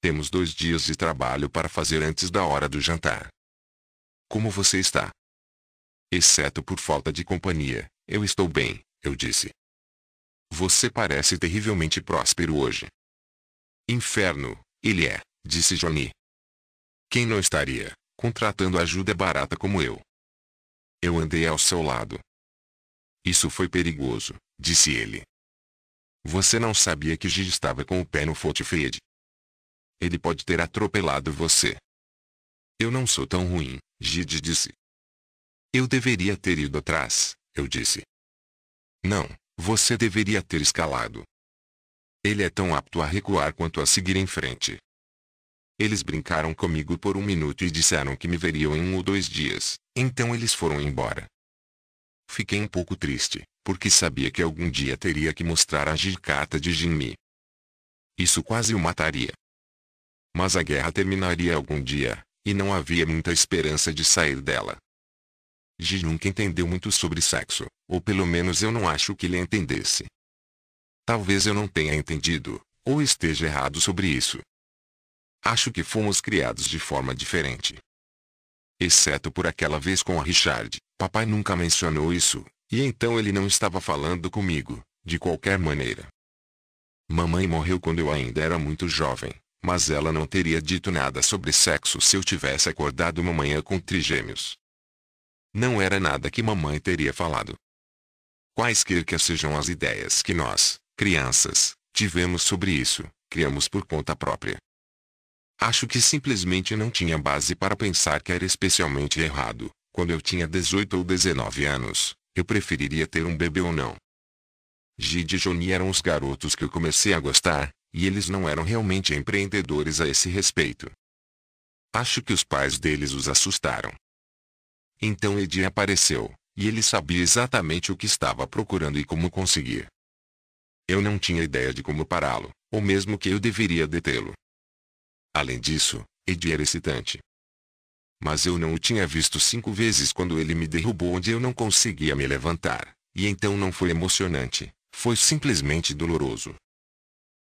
S2: Temos dois dias de trabalho para fazer antes da hora do jantar. Como você está? Exceto por falta de companhia, eu estou bem, eu disse. Você parece terrivelmente próspero hoje. Inferno, ele é, disse Johnny. Quem não estaria, contratando ajuda barata como eu? Eu andei ao seu lado. Isso foi perigoso, disse ele. Você não sabia que Gigi estava com o pé no Fortifred.
S1: Ele pode ter atropelado você. Eu não sou tão ruim, Gide disse. Eu deveria ter ido atrás, eu disse.
S2: Não, você deveria ter escalado. Ele é tão apto a recuar quanto a seguir em frente. Eles brincaram comigo por um minuto e disseram que me veriam em um ou dois dias, então eles foram embora. Fiquei um pouco triste, porque sabia que algum dia teria que mostrar a gicata de Jimmy. Isso quase o mataria. Mas a guerra terminaria algum dia, e não havia muita esperança de sair dela. Gi nunca entendeu muito sobre sexo, ou pelo menos eu não acho que ele entendesse. Talvez eu não tenha entendido, ou esteja errado sobre isso. Acho que fomos criados de forma diferente. Exceto por aquela vez com a Richard, papai nunca mencionou isso, e então ele não estava falando comigo, de qualquer maneira. Mamãe morreu quando eu ainda era muito jovem, mas ela não teria dito nada sobre sexo se eu tivesse acordado uma manhã com trigêmeos. Não era nada que mamãe teria falado. Quaisquer que sejam as ideias que nós, crianças, tivemos sobre isso, criamos por conta própria. Acho que simplesmente não tinha base para pensar que era especialmente errado. Quando eu tinha 18 ou 19 anos, eu preferiria ter um bebê ou não. Gide e Johnny eram os garotos que eu comecei a gostar, e eles não eram realmente empreendedores a esse respeito. Acho que os pais deles os assustaram. Então Eddie apareceu, e ele sabia exatamente o que estava procurando e como conseguir. Eu não tinha ideia de como pará-lo, ou mesmo que eu deveria detê-lo. Além disso, Eddie era excitante. Mas eu não o tinha visto cinco vezes quando ele me derrubou onde eu não conseguia me levantar, e então não foi emocionante, foi simplesmente doloroso.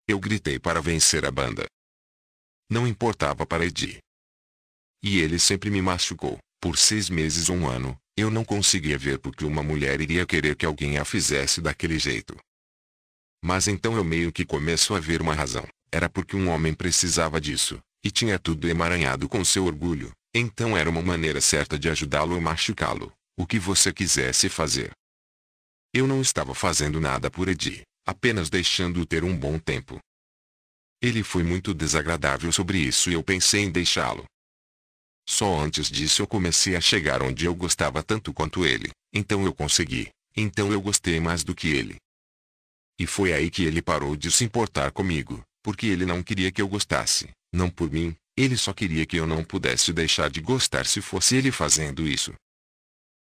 S2: Eu gritei para vencer a banda. Não importava para Eddie. E ele sempre me machucou. Por seis meses ou um ano, eu não conseguia ver porque uma mulher iria querer que alguém a fizesse daquele jeito. Mas então eu meio que começo a ver uma razão. Era porque um homem precisava disso, e tinha tudo emaranhado com seu orgulho. Então era uma maneira certa de ajudá-lo ou machucá-lo, o que você quisesse fazer. Eu não estava fazendo nada por Edi, apenas deixando-o ter um bom tempo. Ele foi muito desagradável sobre isso e eu pensei em deixá-lo, só antes disso eu comecei a chegar onde eu gostava tanto quanto ele. Então eu consegui. Então eu gostei mais do que ele. E foi aí que ele parou de se importar comigo, porque ele não queria que eu gostasse, não por mim, ele só queria que eu não pudesse deixar de gostar se fosse ele fazendo isso.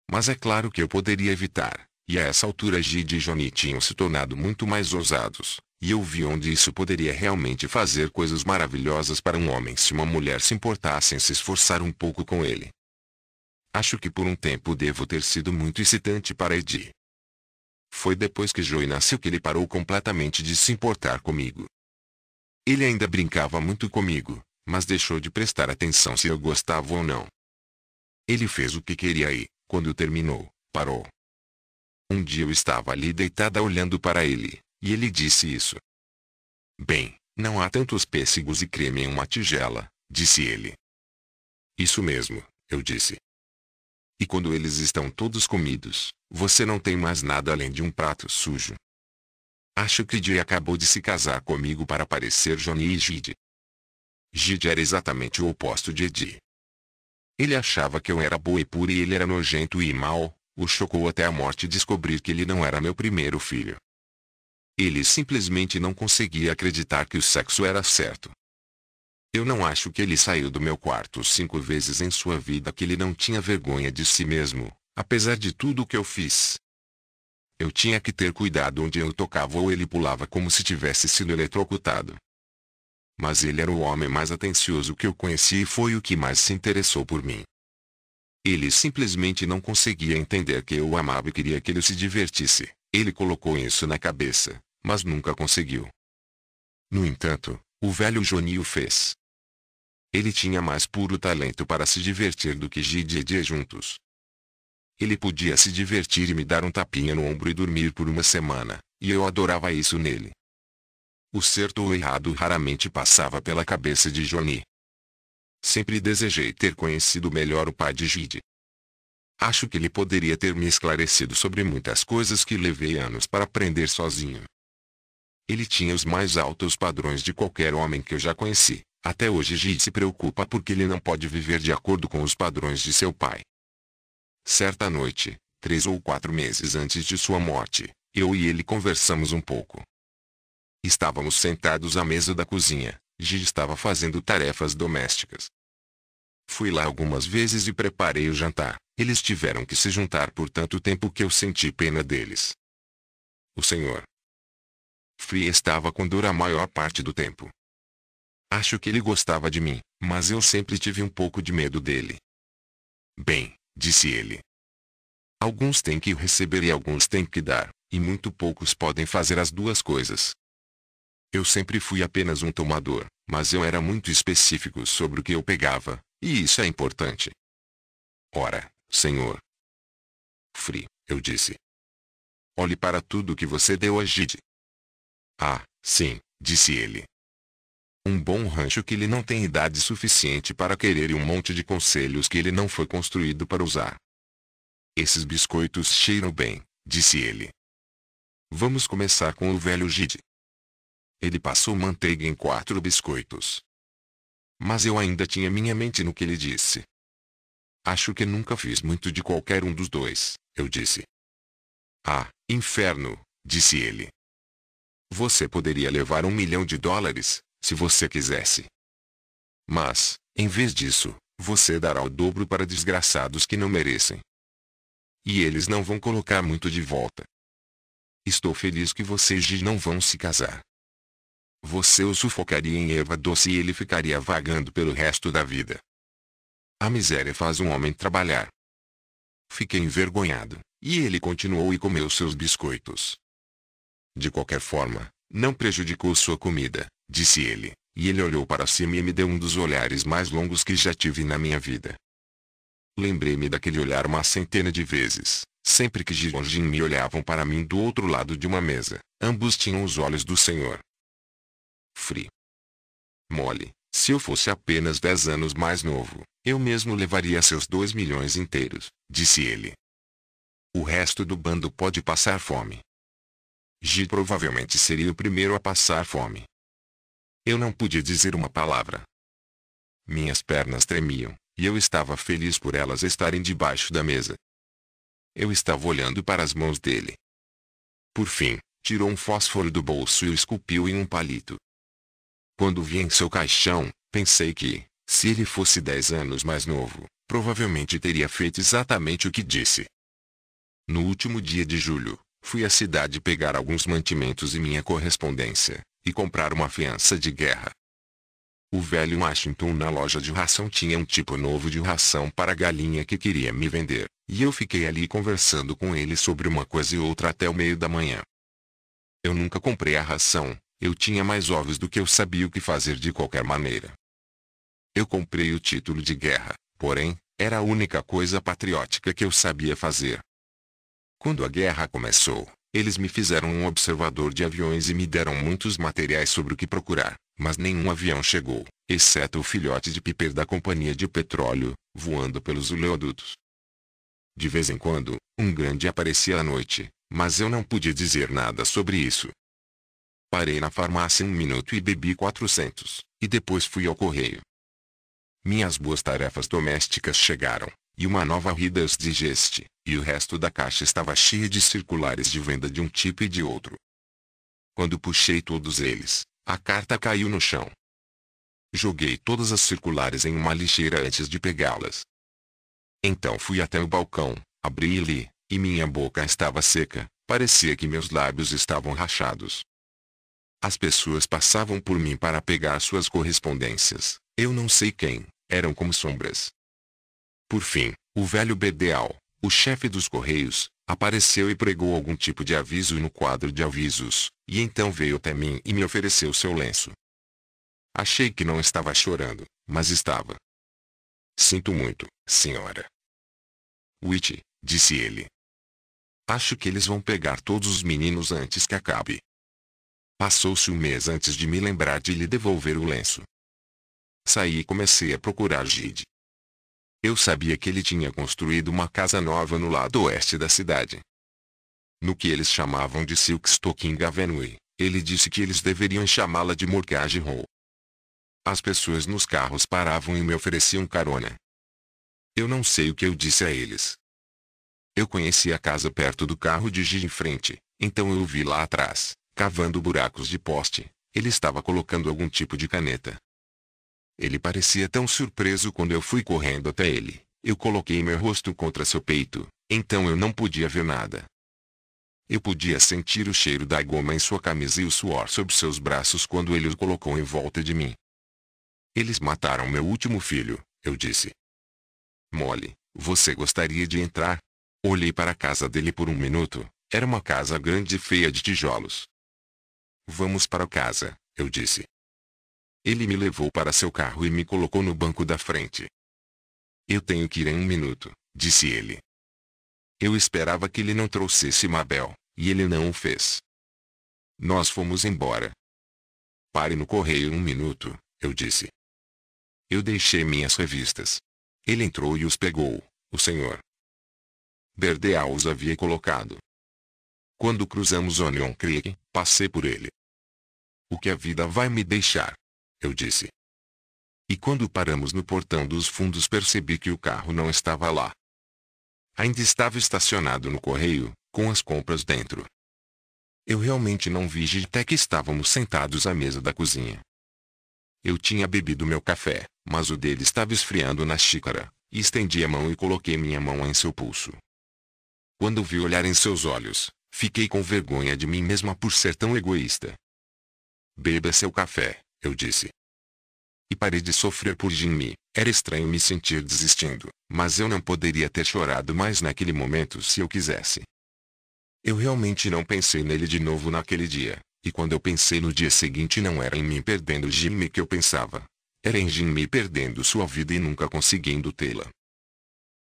S2: Mas é claro que eu poderia evitar, e a essa altura Gide e Johnny tinham se tornado muito mais ousados, e eu vi onde isso poderia realmente fazer coisas maravilhosas para um homem se uma mulher se importasse em se esforçar um pouco com ele. Acho que por um tempo devo ter sido muito excitante para Eddie. Foi depois que Joey nasceu que ele parou completamente de se importar comigo. Ele ainda brincava muito comigo, mas deixou de prestar atenção se eu gostava ou não. Ele fez o que queria e, quando terminou, parou. Um dia eu estava ali deitada olhando para ele, e ele disse isso. Bem, não há tantos pêssegos e creme em uma tigela, disse ele. Isso mesmo, eu disse. E quando eles estão todos comidos, você não tem mais nada além de um prato sujo. Acho que Jay acabou de se casar comigo para parecer Johnny e Gide. Gide era exatamente o oposto de Eddie. Ele achava que eu era boa e pura e ele era nojento e mau, o chocou até a morte descobrir que ele não era meu primeiro filho. Ele simplesmente não conseguia acreditar que o sexo era certo. Eu não acho que ele saiu do meu quarto cinco vezes em sua vida que ele não tinha vergonha de si mesmo, apesar de tudo o que eu fiz. Eu tinha que ter cuidado onde eu tocava ou ele pulava como se tivesse sido eletrocutado. Mas ele era o homem mais atencioso que eu conheci e foi o que mais se interessou por mim. Ele simplesmente não conseguia entender que eu o amava e queria que ele se divertisse. Ele colocou isso na cabeça, mas nunca conseguiu. No entanto, o velho Johnny o fez. Ele tinha mais puro talento para se divertir do que Gide e Dia juntos. Ele podia se divertir e me dar um tapinha no ombro e dormir por uma semana, e eu adorava isso nele. O certo ou errado raramente passava pela cabeça de Johnny. Sempre desejei ter conhecido melhor o pai de Gide. Acho que ele poderia ter me esclarecido sobre muitas coisas que levei anos para aprender sozinho. Ele tinha os mais altos padrões de qualquer homem que eu já conheci. Até hoje Ji se preocupa porque ele não pode viver de acordo com os padrões de seu pai. Certa noite, três ou quatro meses antes de sua morte, eu e ele conversamos um pouco. Estávamos sentados à mesa da cozinha. Ji estava fazendo tarefas domésticas. Fui lá algumas vezes e preparei o jantar. Eles tiveram que se juntar por tanto tempo que eu senti pena deles. O senhor, Free estava com dor a maior parte do tempo. Acho que ele gostava de mim, mas eu sempre tive um pouco de medo dele. Bem, disse ele. Alguns têm que receber e alguns têm que dar, e muito poucos podem fazer as duas coisas. Eu sempre fui apenas um tomador, mas eu era muito específico sobre o que eu pegava, e isso é importante.
S1: Ora, senhor. Free, eu disse. Olhe para tudo o que você deu a Gide. Ah, sim, disse ele. Um
S2: bom rancho que ele não tem idade suficiente para querer e um monte de conselhos que ele não foi construído para usar. Esses biscoitos cheiram bem, disse ele. Vamos começar com o velho Gide. Ele passou manteiga em quatro biscoitos. Mas eu ainda tinha minha mente no que ele disse. Acho que nunca fiz muito de qualquer um dos dois, eu disse. Ah, inferno, disse ele. Você poderia levar um milhão de dólares, se você quisesse. Mas, em vez disso, você dará o dobro para desgraçados que não merecem. E eles não vão colocar muito de volta. Estou feliz que vocês não vão se casar. Você o sufocaria em erva doce e ele ficaria vagando pelo resto da vida. A miséria faz um homem trabalhar. Fiquei envergonhado, e ele continuou e comeu seus biscoitos. De qualquer forma, não prejudicou sua comida, disse ele, e ele olhou para cima e me deu um dos olhares mais longos que já tive na minha vida. Lembrei-me daquele olhar uma centena de vezes, sempre que e me olhavam para mim do outro lado de uma mesa, ambos tinham os olhos do Senhor. Free. Mole, se eu fosse apenas dez anos mais novo, eu mesmo levaria seus dois milhões inteiros, disse ele. O resto do bando pode passar fome. G provavelmente seria o primeiro a passar fome. Eu não podia dizer uma palavra. Minhas pernas tremiam, e eu estava feliz por elas estarem debaixo da mesa. Eu estava olhando para as mãos dele. Por fim, tirou um fósforo do bolso e o esculpiu em um palito. Quando vi em seu caixão, pensei que, se ele fosse dez anos mais novo, provavelmente teria feito exatamente o que disse. No último dia de julho, Fui à cidade pegar alguns mantimentos e minha correspondência, e comprar uma fiança de guerra. O velho Washington na loja de ração tinha um tipo novo de ração para galinha que queria me vender, e eu fiquei ali conversando com ele sobre uma coisa e outra até o meio da manhã. Eu nunca comprei a ração, eu tinha mais ovos do que eu sabia o que fazer de qualquer maneira. Eu comprei o título de guerra, porém, era a única coisa patriótica que eu sabia fazer. Quando a guerra começou, eles me fizeram um observador de aviões e me deram muitos materiais sobre o que procurar, mas nenhum avião chegou, exceto o filhote de piper da companhia de petróleo, voando pelos oleodutos. De vez em quando, um grande aparecia à noite, mas eu não podia dizer nada sobre isso. Parei na farmácia um minuto e bebi 400, e depois fui ao correio. Minhas boas tarefas domésticas chegaram, e uma nova Reader's Digest, e o resto da caixa estava cheia de circulares de venda de um tipo e de outro. Quando puxei todos eles, a carta caiu no chão. Joguei todas as circulares em uma lixeira antes de pegá-las. Então fui até o balcão, abri e li, e minha boca estava seca, parecia que meus lábios estavam rachados. As pessoas passavam por mim para pegar suas correspondências, eu não sei quem, eram como sombras. Por fim, o velho Bedeal, o chefe dos Correios, apareceu e pregou algum tipo de aviso no quadro de avisos, e então veio até mim e me ofereceu seu lenço. Achei que não estava chorando, mas estava. Sinto muito, senhora. Witch, disse ele. Acho que eles vão pegar todos os meninos antes que acabe. Passou-se um mês antes de me lembrar de lhe devolver o lenço. Saí e comecei a procurar Gide. Eu sabia que ele tinha construído uma casa nova no lado oeste da cidade. No que eles chamavam de Silkstocking Avenue, ele disse que eles deveriam chamá-la de Mortgage Hall. As pessoas nos carros paravam e me ofereciam carona. Eu não sei o que eu disse a eles. Eu conheci a casa perto do carro de G em frente, então eu vi lá atrás, cavando buracos de poste. Ele estava colocando algum tipo de caneta. Ele parecia tão surpreso quando eu fui correndo até ele. Eu coloquei meu rosto contra seu peito, então eu não podia ver nada. Eu podia sentir o cheiro da goma em sua camisa e o suor sob seus braços quando ele os colocou em volta de mim. Eles mataram meu último filho, eu disse. Mole, você gostaria de entrar? Olhei para a casa dele por um minuto. Era uma casa grande e feia de tijolos. Vamos para casa, eu disse. Ele me levou para seu carro e me colocou no banco da frente. Eu tenho que ir em um minuto, disse ele. Eu esperava que ele não trouxesse Mabel, e ele não o fez.
S1: Nós fomos embora. Pare no correio um minuto, eu disse. Eu deixei minhas revistas. Ele entrou e os pegou, o senhor. Berdea os havia colocado. Quando cruzamos
S2: Onion Creek, passei por ele. O que a vida vai me deixar? eu disse. E quando paramos no portão dos fundos percebi que o carro não estava lá. Ainda estava estacionado no correio, com as compras dentro. Eu realmente não vi até que estávamos sentados à mesa da cozinha. Eu tinha bebido meu café, mas o dele estava esfriando na xícara, e estendi a mão e coloquei minha mão em seu pulso. Quando vi olhar em seus olhos, fiquei com vergonha de mim mesma por ser tão egoísta. Beba seu café, eu disse. E parei de sofrer por Jimmy. Era estranho me sentir desistindo, mas eu não poderia ter chorado mais naquele momento se eu quisesse. Eu realmente não pensei nele de novo naquele dia, e quando eu pensei no dia seguinte não era em mim perdendo Jimmy que eu pensava. Era em Jimmy perdendo sua vida e nunca conseguindo tê-la.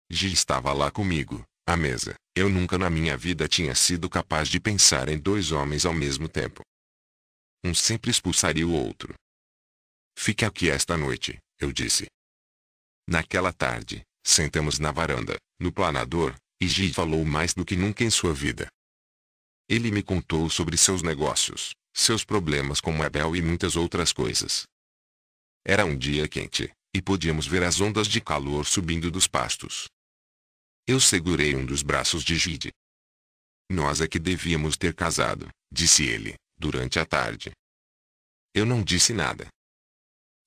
S2: G estava lá comigo, à mesa. Eu nunca na minha vida tinha sido capaz de pensar em dois homens ao mesmo tempo. Um sempre expulsaria o outro, Fique aqui esta noite, eu disse. Naquela tarde, sentamos na varanda, no planador, e Gi falou mais do que nunca em sua vida. Ele me contou sobre seus negócios, seus problemas com Abel e muitas outras coisas. Era um dia quente, e podíamos ver as ondas de calor subindo dos pastos. Eu segurei um dos braços de Gide. Nós é que devíamos ter casado, disse ele, durante a tarde. Eu não disse nada,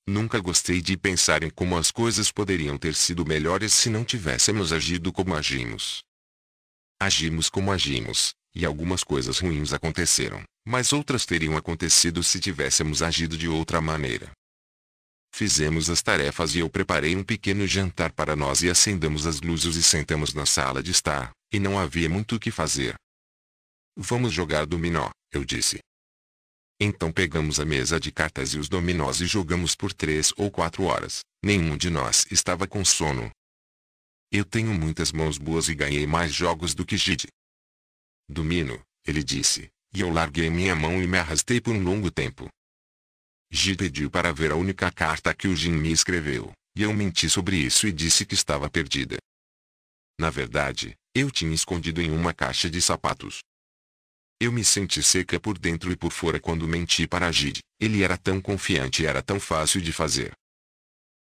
S2: Nunca gostei de pensar em como as coisas poderiam ter sido melhores se não tivéssemos agido como agimos. Agimos como agimos, e algumas coisas ruins aconteceram, mas outras teriam acontecido se tivéssemos agido de outra maneira. Fizemos as tarefas e eu preparei um pequeno jantar para nós e acendemos as luzes e sentamos na sala de estar, e não havia muito o que fazer. Vamos jogar dominó, eu disse. Então pegamos a mesa de cartas e os dominós e jogamos por três ou quatro horas. Nenhum de nós estava com sono. Eu tenho muitas mãos boas e ganhei mais jogos do que Gide. Domino, ele disse, e eu larguei minha mão e me arrastei por um longo tempo. Gide pediu para ver a única carta que o Jim me escreveu, e eu menti sobre isso e disse que estava perdida. Na verdade, eu tinha escondido em uma caixa de sapatos. Eu me senti seca por dentro e por fora quando menti para Agid. Ele era tão confiante e era tão fácil de fazer.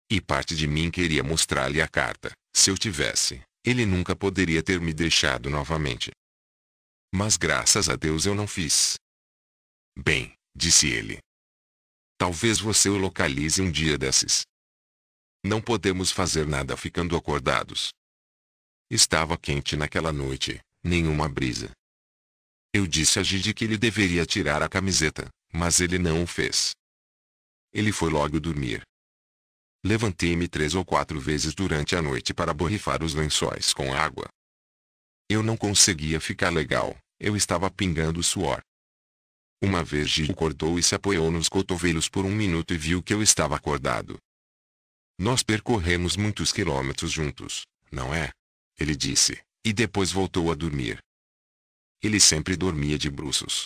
S2: E parte de mim queria mostrar-lhe a carta. Se eu tivesse, ele nunca poderia ter me deixado novamente. Mas graças a Deus eu não fiz.
S1: Bem, disse ele. Talvez você o localize um dia desses. Não podemos fazer nada ficando acordados.
S2: Estava quente naquela noite, nenhuma brisa, eu disse a Gigi que ele deveria tirar a camiseta, mas ele não o fez. Ele foi logo dormir. Levantei-me três ou quatro vezes durante a noite para borrifar os lençóis com água. Eu não conseguia ficar legal, eu estava pingando suor. Uma vez Gigi acordou e se apoiou nos cotovelos por um minuto e viu que eu estava acordado. Nós percorremos muitos quilômetros juntos, não é? Ele disse, e depois voltou a dormir. Ele sempre dormia de bruços.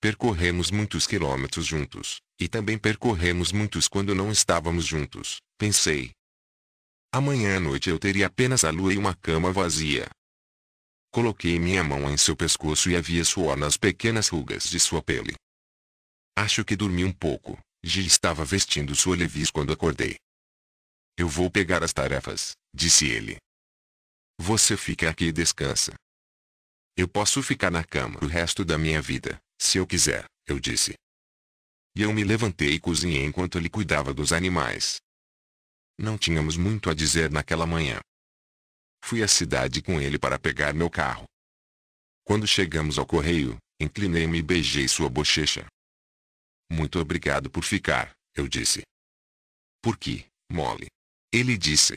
S2: Percorremos muitos quilômetros juntos, e também percorremos muitos quando não estávamos juntos, pensei. Amanhã à noite eu teria apenas a lua e uma cama vazia. Coloquei minha mão em seu pescoço e havia suor nas pequenas rugas de sua pele. Acho que dormi um pouco. Já estava vestindo sua levis quando acordei. Eu vou pegar as tarefas, disse ele. Você fica aqui e descansa. Eu posso ficar na cama o resto da minha vida, se eu quiser, eu disse. E eu me levantei e cozinhei enquanto ele cuidava dos animais. Não tínhamos muito a dizer naquela manhã. Fui à cidade com ele para pegar meu carro. Quando chegamos ao correio, inclinei-me
S1: e beijei sua bochecha. Muito obrigado por ficar, eu disse. Por que, mole? Ele disse.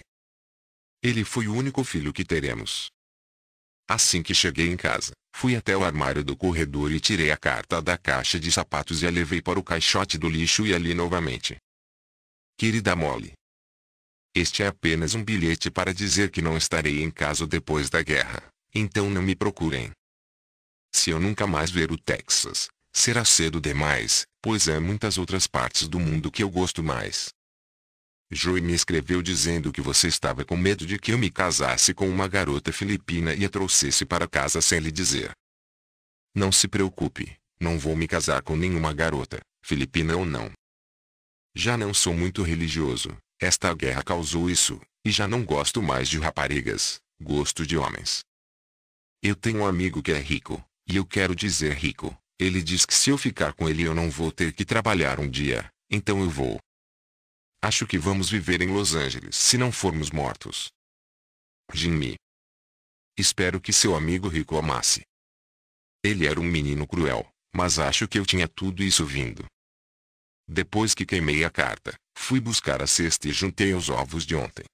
S1: Ele foi o único filho
S2: que teremos. Assim que cheguei em casa, fui até o armário do corredor e tirei a carta da caixa de sapatos e a levei para o caixote do lixo e ali novamente. Querida Molly. Este é apenas um bilhete para dizer que não estarei em casa depois da guerra, então não me procurem. Se eu nunca mais ver o Texas, será cedo demais, pois há é muitas outras partes do mundo que eu gosto mais. Joey me escreveu dizendo que você estava com medo de que eu me casasse com uma garota filipina e a trouxesse para casa sem lhe dizer. Não se preocupe, não vou me casar com nenhuma garota, filipina ou não. Já não sou muito religioso, esta guerra causou isso, e já não gosto mais de raparigas, gosto de homens. Eu tenho um amigo que é rico, e eu quero dizer rico, ele diz que se eu ficar com ele eu não vou ter que trabalhar um dia, então eu vou. Acho que vamos viver em Los Angeles se não formos mortos. Jimmy. Espero que seu amigo rico amasse. Ele era um menino cruel, mas acho que eu tinha tudo isso vindo. Depois que queimei a carta, fui buscar a cesta e juntei os ovos de ontem.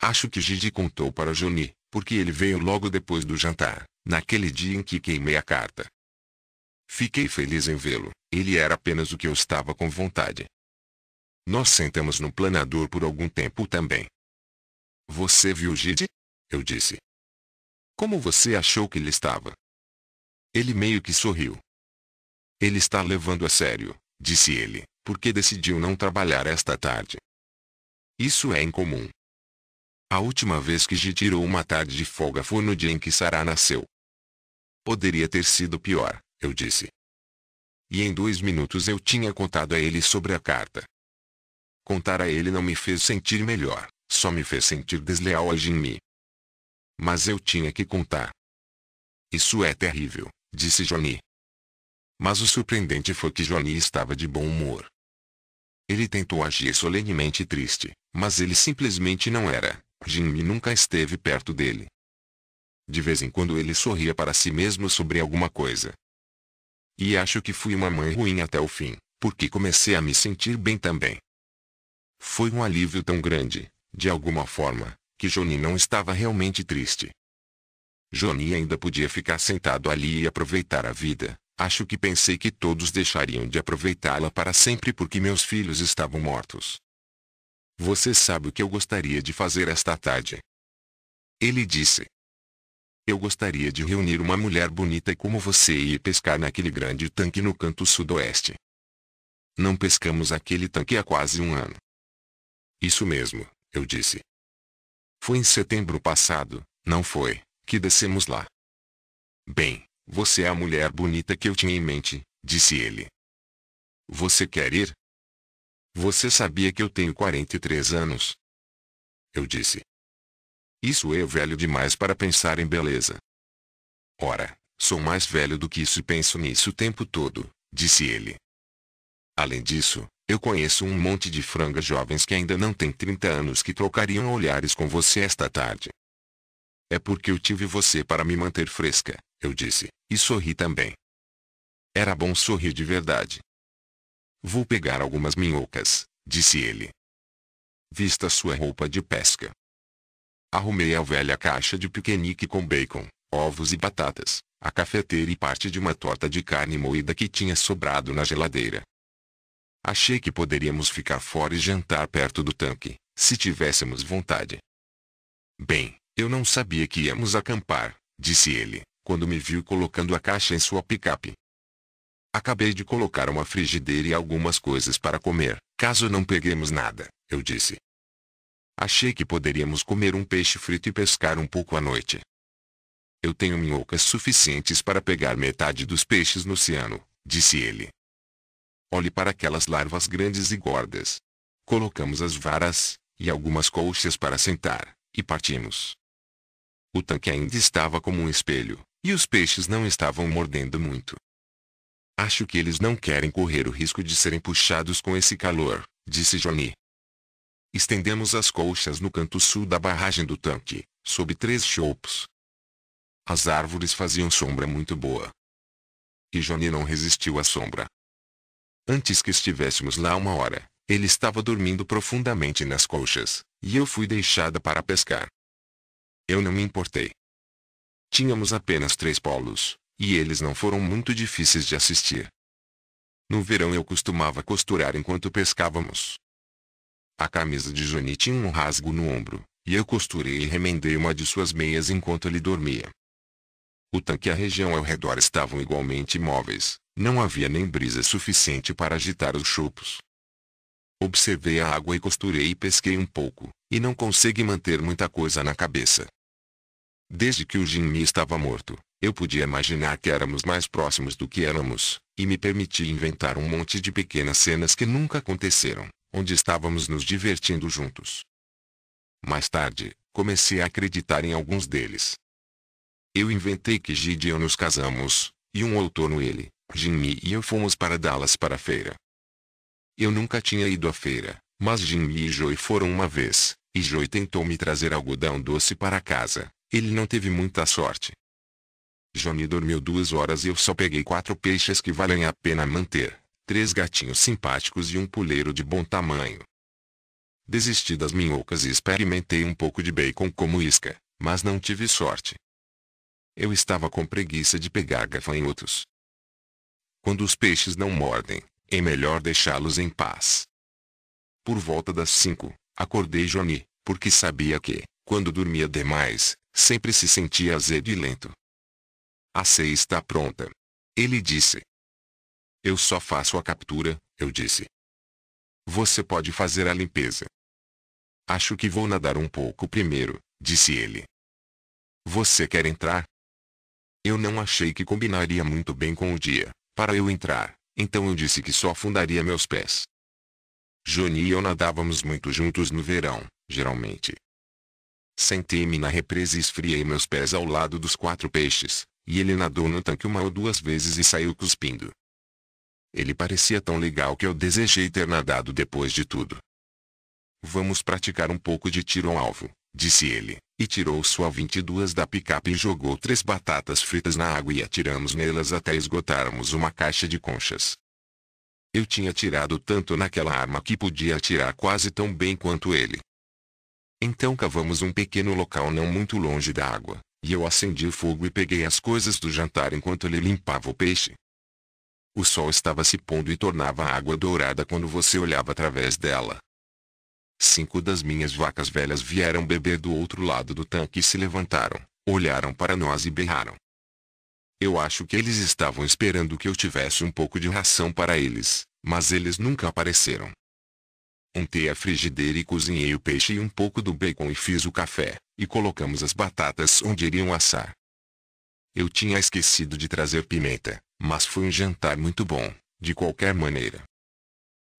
S2: Acho que Gigi contou para Johnny, porque ele veio logo depois do jantar, naquele dia em que queimei a carta. Fiquei feliz em vê-lo, ele era apenas o que eu estava com vontade. Nós sentamos no planador por algum tempo também. Você viu Gide? Eu disse. Como você achou que ele estava? Ele meio que sorriu. Ele está levando a sério, disse ele, porque decidiu não trabalhar esta tarde. Isso é incomum. A última vez que G tirou uma tarde de folga foi no dia em que Sarah nasceu. Poderia ter sido pior, eu disse. E em dois minutos eu tinha contado a ele sobre a carta. Contar a ele não me fez sentir melhor, só me fez sentir desleal a Jimmy.
S1: Mas eu tinha que contar. Isso é terrível, disse Johnny. Mas o surpreendente foi que Johnny estava de bom humor. Ele tentou
S2: agir solenemente triste, mas ele simplesmente não era. Jimmy nunca esteve perto dele. De vez em quando ele sorria para si mesmo sobre alguma coisa. E acho que fui uma mãe ruim até o fim, porque comecei a me sentir bem também. Foi um alívio tão grande, de alguma forma, que Johnny não estava realmente triste. Johnny ainda podia ficar sentado ali e aproveitar a vida. Acho que pensei que todos deixariam de aproveitá-la para sempre porque meus filhos estavam mortos. Você sabe o que eu gostaria de fazer esta tarde? Ele disse. Eu gostaria de reunir uma mulher bonita como você e ir pescar naquele grande tanque no canto sudoeste. Não pescamos aquele tanque há quase um ano. Isso mesmo, eu disse. Foi em setembro passado, não foi, que descemos lá. Bem, você é a mulher bonita que
S1: eu tinha em mente, disse ele. Você quer ir? Você sabia que eu tenho 43 anos? Eu disse. Isso é velho
S2: demais para pensar em beleza. Ora, sou mais velho do que isso e penso nisso o tempo todo, disse ele. Além disso, eu conheço um monte de frangas jovens que ainda não têm 30 anos que trocariam olhares com você esta tarde. É porque eu tive você para me manter fresca, eu disse, e sorri também.
S1: Era bom sorrir de verdade. Vou pegar algumas minhocas, disse ele. Vista sua roupa de pesca. Arrumei a velha
S2: caixa de piquenique com bacon, ovos e batatas, a cafeteira e parte de uma torta de carne moída que tinha sobrado na geladeira. Achei que poderíamos ficar fora e jantar perto do tanque, se tivéssemos vontade. Bem, eu não sabia que íamos acampar, disse ele, quando me viu colocando a caixa em sua picape. Acabei de colocar uma frigideira e algumas coisas para comer, caso não peguemos nada, eu disse. Achei que poderíamos comer um peixe frito e pescar um pouco à noite. Eu tenho minhocas suficientes para pegar metade dos peixes no oceano, disse ele, Olhe para aquelas larvas grandes e gordas. Colocamos as varas, e algumas colchas para sentar, e partimos. O tanque ainda estava como um espelho, e os peixes não estavam mordendo muito. Acho que eles não querem correr o risco de serem puxados com esse calor, disse Johnny. Estendemos as colchas no canto sul da barragem do tanque, sob três choupos. As árvores faziam sombra muito boa. E Johnny não resistiu à sombra. Antes que estivéssemos lá uma hora, ele estava dormindo profundamente nas colchas, e eu fui deixada para pescar. Eu não me importei. Tínhamos apenas três polos, e eles não foram muito difíceis de assistir. No verão eu costumava costurar enquanto pescávamos. A camisa de Johnny tinha um rasgo no ombro, e eu costurei e remendei uma de suas meias enquanto ele dormia. O tanque e a região ao redor estavam igualmente imóveis, não havia nem brisa suficiente para agitar os chupos. Observei a água e costurei e pesquei um pouco, e não consegui manter muita coisa na cabeça. Desde que o Jimmy estava morto, eu podia imaginar que éramos mais próximos do que éramos, e me permiti inventar um monte de pequenas cenas que nunca aconteceram, onde estávamos nos divertindo juntos. Mais tarde, comecei a acreditar em alguns deles. Eu inventei que eu nos casamos, e um outono ele, Jimmy e eu fomos para Dallas para a feira. Eu nunca tinha ido à feira, mas Jimmy e Joy foram uma vez, e Joy tentou me trazer algodão doce para casa. Ele não teve muita sorte. Johnny dormiu duas horas e eu só peguei quatro peixes que valem a pena manter, três gatinhos simpáticos e um puleiro de bom tamanho. Desisti das minhocas e experimentei um pouco de bacon como isca, mas não tive sorte. Eu estava com preguiça de pegar gafanhotos. Quando os peixes não mordem, é melhor deixá-los em paz. Por volta das cinco, acordei Johnny, porque sabia que, quando dormia demais, sempre se sentia azedo e lento. A ceia está pronta. Ele disse. Eu só faço a captura, eu disse. Você pode fazer a limpeza. Acho que vou nadar um pouco primeiro, disse ele. Você quer entrar? Eu não achei que combinaria muito bem com o dia, para eu entrar, então eu disse que só afundaria meus pés. Johnny e eu nadávamos muito juntos no verão, geralmente. Sentei-me na represa e esfriei meus pés ao lado dos quatro peixes, e ele nadou no tanque uma ou duas vezes e saiu cuspindo. Ele parecia tão legal que eu desejei ter nadado depois de tudo. Vamos praticar um pouco de tiro ao alvo, disse ele e tirou sua 22 da picape e jogou três batatas fritas na água e atiramos nelas até esgotarmos uma caixa de conchas. Eu tinha tirado tanto naquela arma que podia atirar quase tão bem quanto ele. Então cavamos um pequeno local não muito longe da água, e eu acendi o fogo e peguei as coisas do jantar enquanto ele limpava o peixe. O sol estava se pondo e tornava a água dourada quando você olhava através dela. Cinco das minhas vacas velhas vieram beber do outro lado do tanque e se levantaram, olharam para nós e berraram. Eu acho que eles estavam esperando que eu tivesse um pouco de ração para eles, mas eles nunca apareceram. Untei a frigideira e cozinhei o peixe e um pouco do bacon e fiz o café, e colocamos as batatas onde iriam assar. Eu tinha esquecido de trazer pimenta, mas foi um jantar muito bom, de qualquer maneira.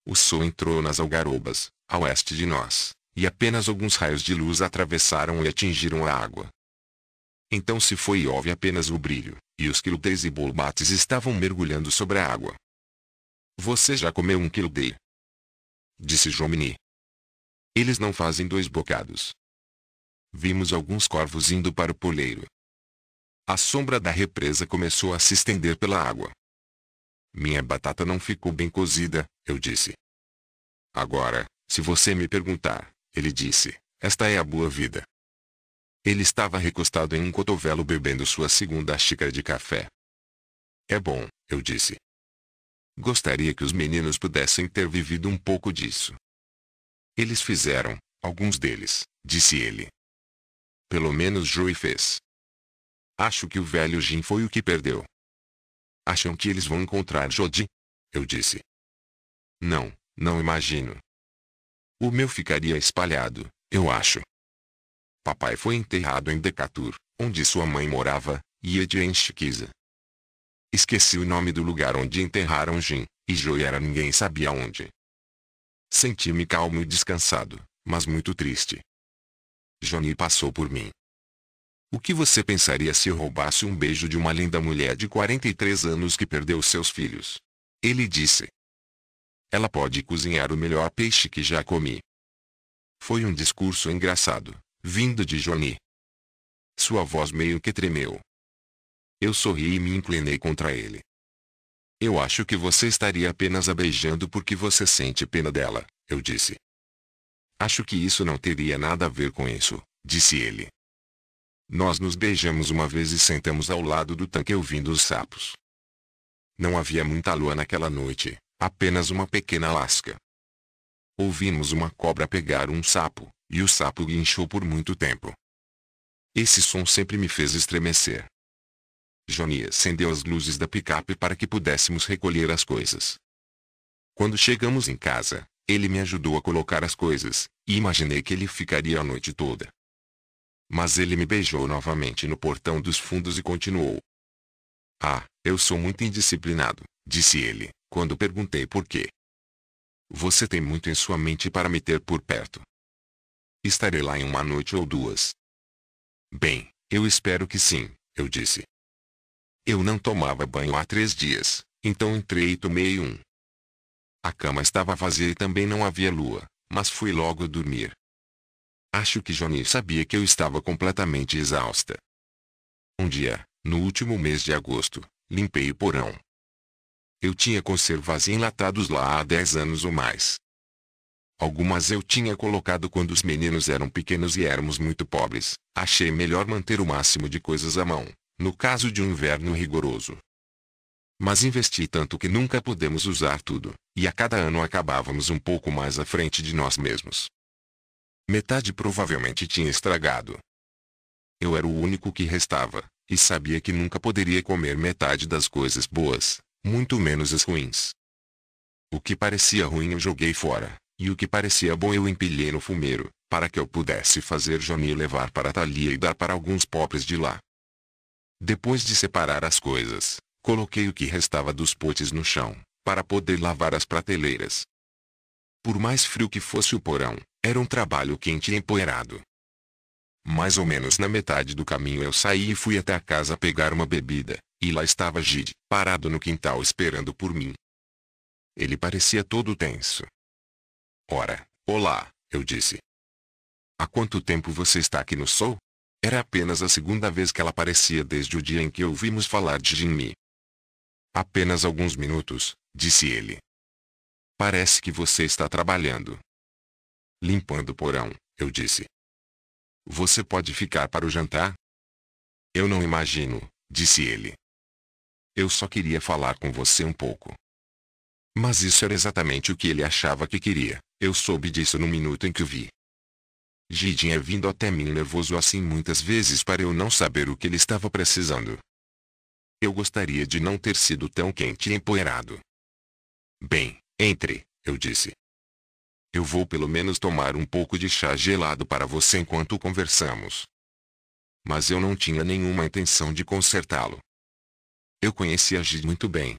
S2: O sol entrou nas algarobas, a oeste de nós, e apenas alguns raios de luz atravessaram e atingiram a água. Então se foi e houve apenas o brilho, e os quildeis e bolbates estavam mergulhando
S1: sobre a água. Você já comeu um quildei? Disse Jomini. Eles não fazem dois bocados. Vimos alguns corvos indo
S2: para o poleiro. A sombra da represa começou a se estender pela água. Minha batata não ficou bem cozida, eu disse. Agora, se você me perguntar, ele disse, esta é a boa vida. Ele estava recostado em um cotovelo bebendo sua segunda xícara de café. É bom, eu disse. Gostaria que os meninos pudessem ter vivido um pouco disso.
S1: Eles fizeram, alguns deles, disse ele. Pelo menos Joey fez. Acho que o velho Jim foi o que perdeu. Acham que eles vão encontrar Jody? Eu disse. Não, não imagino.
S2: O meu ficaria espalhado, eu acho. Papai foi enterrado em Decatur, onde sua mãe morava, e Edie é em Chiquisa. Esqueci o nome do lugar onde enterraram Jim, e Joe era ninguém sabia onde. Senti-me calmo e descansado, mas muito triste. Johnny passou por mim. O que você pensaria se eu roubasse um beijo de uma linda mulher de 43 anos que perdeu seus filhos? Ele disse. Ela pode cozinhar o melhor peixe que já
S1: comi. Foi um discurso engraçado, vindo de Johnny. Sua voz meio que tremeu. Eu sorri e me inclinei contra ele.
S2: Eu acho que você estaria apenas a beijando porque você sente pena dela, eu disse. Acho que isso não teria nada a ver com isso, disse ele. Nós nos beijamos uma vez e sentamos ao lado do tanque ouvindo os sapos. Não havia muita lua naquela noite, Apenas uma pequena lasca. Ouvimos uma cobra pegar um sapo, e o sapo guinchou por muito tempo. Esse som sempre me fez estremecer. Johnny acendeu as luzes da picape para que pudéssemos recolher as coisas. Quando chegamos em casa, ele me ajudou a colocar as coisas, e imaginei que ele ficaria a noite toda. Mas ele me beijou novamente no portão dos fundos e continuou. Ah, eu sou muito indisciplinado, disse ele quando perguntei por quê. Você tem muito em sua mente para me ter por perto. Estarei lá em uma noite ou duas. Bem, eu espero que sim, eu disse. Eu não tomava banho há três dias, então entrei e tomei um. A cama estava vazia e também não havia lua, mas fui logo dormir. Acho que Johnny sabia que eu estava completamente exausta. Um dia, no último mês de agosto, limpei o porão, eu tinha conservas enlatados lá há 10 anos ou mais. Algumas eu tinha colocado quando os meninos eram pequenos e éramos muito pobres. Achei melhor manter o máximo de coisas à mão, no caso de um inverno rigoroso. Mas investi tanto que nunca pudemos usar tudo, e a cada ano acabávamos um pouco mais à frente de nós mesmos. Metade provavelmente tinha estragado. Eu era o único que restava, e sabia que nunca poderia comer metade das coisas boas, muito menos as ruins. O que parecia ruim eu joguei fora, e o que parecia bom eu empilhei no fumeiro, para que eu pudesse fazer Johnny levar para Thalia e dar para alguns pobres de lá. Depois de separar as coisas, coloquei o que restava dos potes no chão, para poder lavar as prateleiras. Por mais frio que fosse o porão, era um trabalho quente e empoeirado. Mais ou menos na metade do caminho eu saí e fui até a casa pegar uma bebida. E lá estava Gide, parado no quintal
S1: esperando por mim. Ele parecia todo tenso. Ora, olá, eu disse. Há quanto tempo você está aqui no Sol? Era apenas a
S2: segunda vez que ela aparecia desde o dia em que ouvimos falar de Jimmy. Apenas alguns minutos, disse ele. Parece que você está trabalhando.
S1: Limpando o porão, eu disse. Você pode ficar para o jantar? Eu não imagino, disse ele. Eu só queria falar com
S2: você um pouco. Mas isso era exatamente o que ele achava que queria. Eu soube disso no minuto em que o vi. Ji é vindo até mim nervoso assim muitas vezes para eu não saber o que ele estava precisando. Eu gostaria de não ter sido tão quente e empoeirado. Bem, entre, eu disse. Eu vou pelo menos tomar um pouco de chá gelado para você enquanto conversamos. Mas eu não tinha nenhuma intenção de consertá-lo. Eu conhecia Gide muito bem.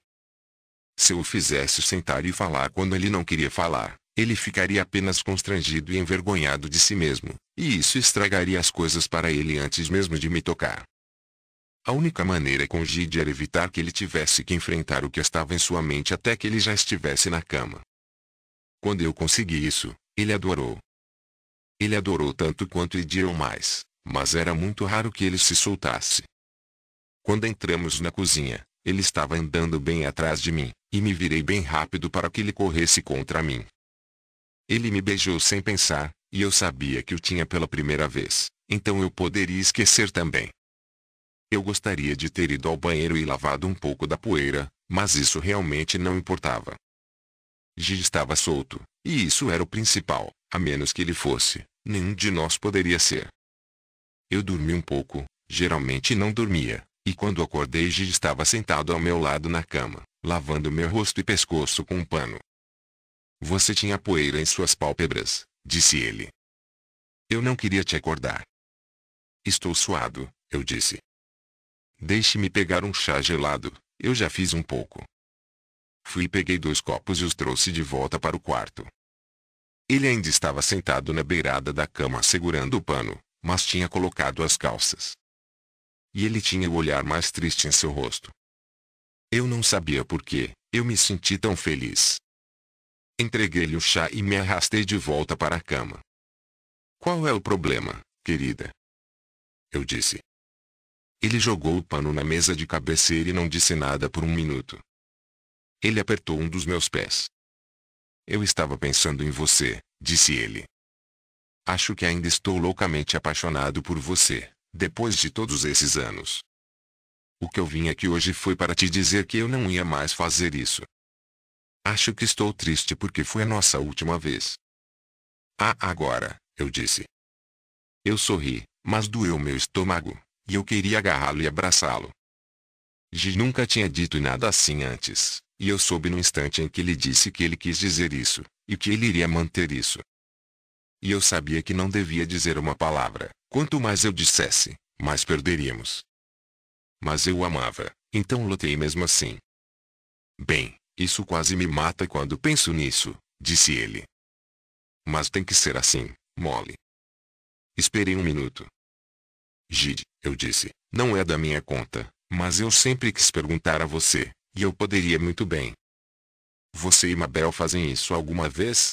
S2: Se eu o fizesse sentar e falar quando ele não queria falar, ele ficaria apenas constrangido e envergonhado de si mesmo, e isso estragaria as coisas para ele antes mesmo de me tocar. A única maneira com Gide era evitar que ele tivesse que enfrentar o que estava em sua mente até que ele já estivesse na cama. Quando eu consegui isso, ele adorou. Ele adorou tanto quanto Edir ou mais, mas era muito raro que ele se soltasse. Quando entramos na cozinha, ele estava andando bem atrás de mim, e me virei bem rápido para que ele corresse contra mim. Ele me beijou sem pensar, e eu sabia que o tinha pela primeira vez, então eu poderia esquecer também. Eu gostaria de ter ido ao banheiro e lavado um pouco da poeira, mas isso realmente não importava. G estava solto, e isso era o principal, a menos que ele fosse, nenhum de nós poderia ser. Eu dormi um pouco, geralmente não dormia, e quando acordei G estava sentado ao meu lado na cama, lavando meu rosto e pescoço com um pano. Você tinha poeira em suas pálpebras, disse ele. Eu não queria te acordar. Estou suado, eu disse. Deixe-me pegar um chá gelado, eu já fiz um pouco. Fui e peguei dois copos e os trouxe de volta para o quarto. Ele ainda estava sentado na beirada da cama segurando o pano, mas tinha colocado as calças e ele tinha o olhar mais triste em seu rosto. Eu não sabia por que, eu me senti tão feliz. Entreguei-lhe o chá e me arrastei de volta para a cama. Qual é o problema, querida? Eu disse. Ele jogou o pano na mesa de cabeceira e não disse nada por um minuto. Ele apertou um dos meus pés. Eu estava pensando em você, disse ele. Acho que ainda estou loucamente apaixonado por você. Depois de todos esses anos. O que eu vim aqui hoje foi para te dizer que eu não ia mais fazer isso. Acho que estou triste porque foi a nossa última vez. Ah, agora, eu disse. Eu sorri, mas doeu meu estômago, e eu queria agarrá-lo e abraçá-lo. G nunca tinha dito nada assim antes, e eu soube no instante em que ele disse que ele quis dizer isso, e que ele iria manter isso. E eu sabia que não devia dizer uma palavra. Quanto mais eu dissesse, mais perderíamos. Mas eu o amava, então lutei mesmo assim. Bem, isso quase me mata quando penso nisso, disse ele. Mas tem que ser assim, mole. Esperei um minuto. Gide, eu disse, não é da minha conta, mas eu sempre quis perguntar a você, e eu poderia muito
S1: bem. Você e Mabel fazem isso alguma vez?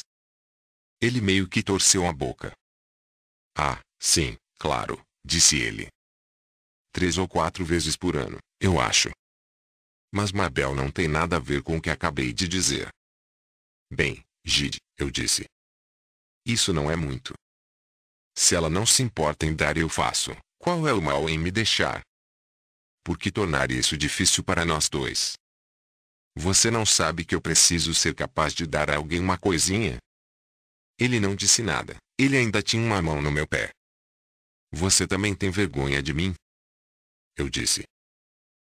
S1: Ele meio que torceu a boca. Ah, sim, Claro, disse ele. Três ou quatro vezes por ano, eu acho. Mas Mabel não tem nada a ver com o que acabei de dizer. Bem, Gide, eu disse.
S2: Isso não é muito. Se ela não se importa em dar, eu faço. Qual é o mal em me deixar? Por que tornar isso difícil para nós dois? Você não sabe que eu preciso ser capaz de dar a alguém uma coisinha? Ele não
S1: disse nada. Ele ainda tinha uma mão no meu pé. Você também tem vergonha de mim? Eu disse.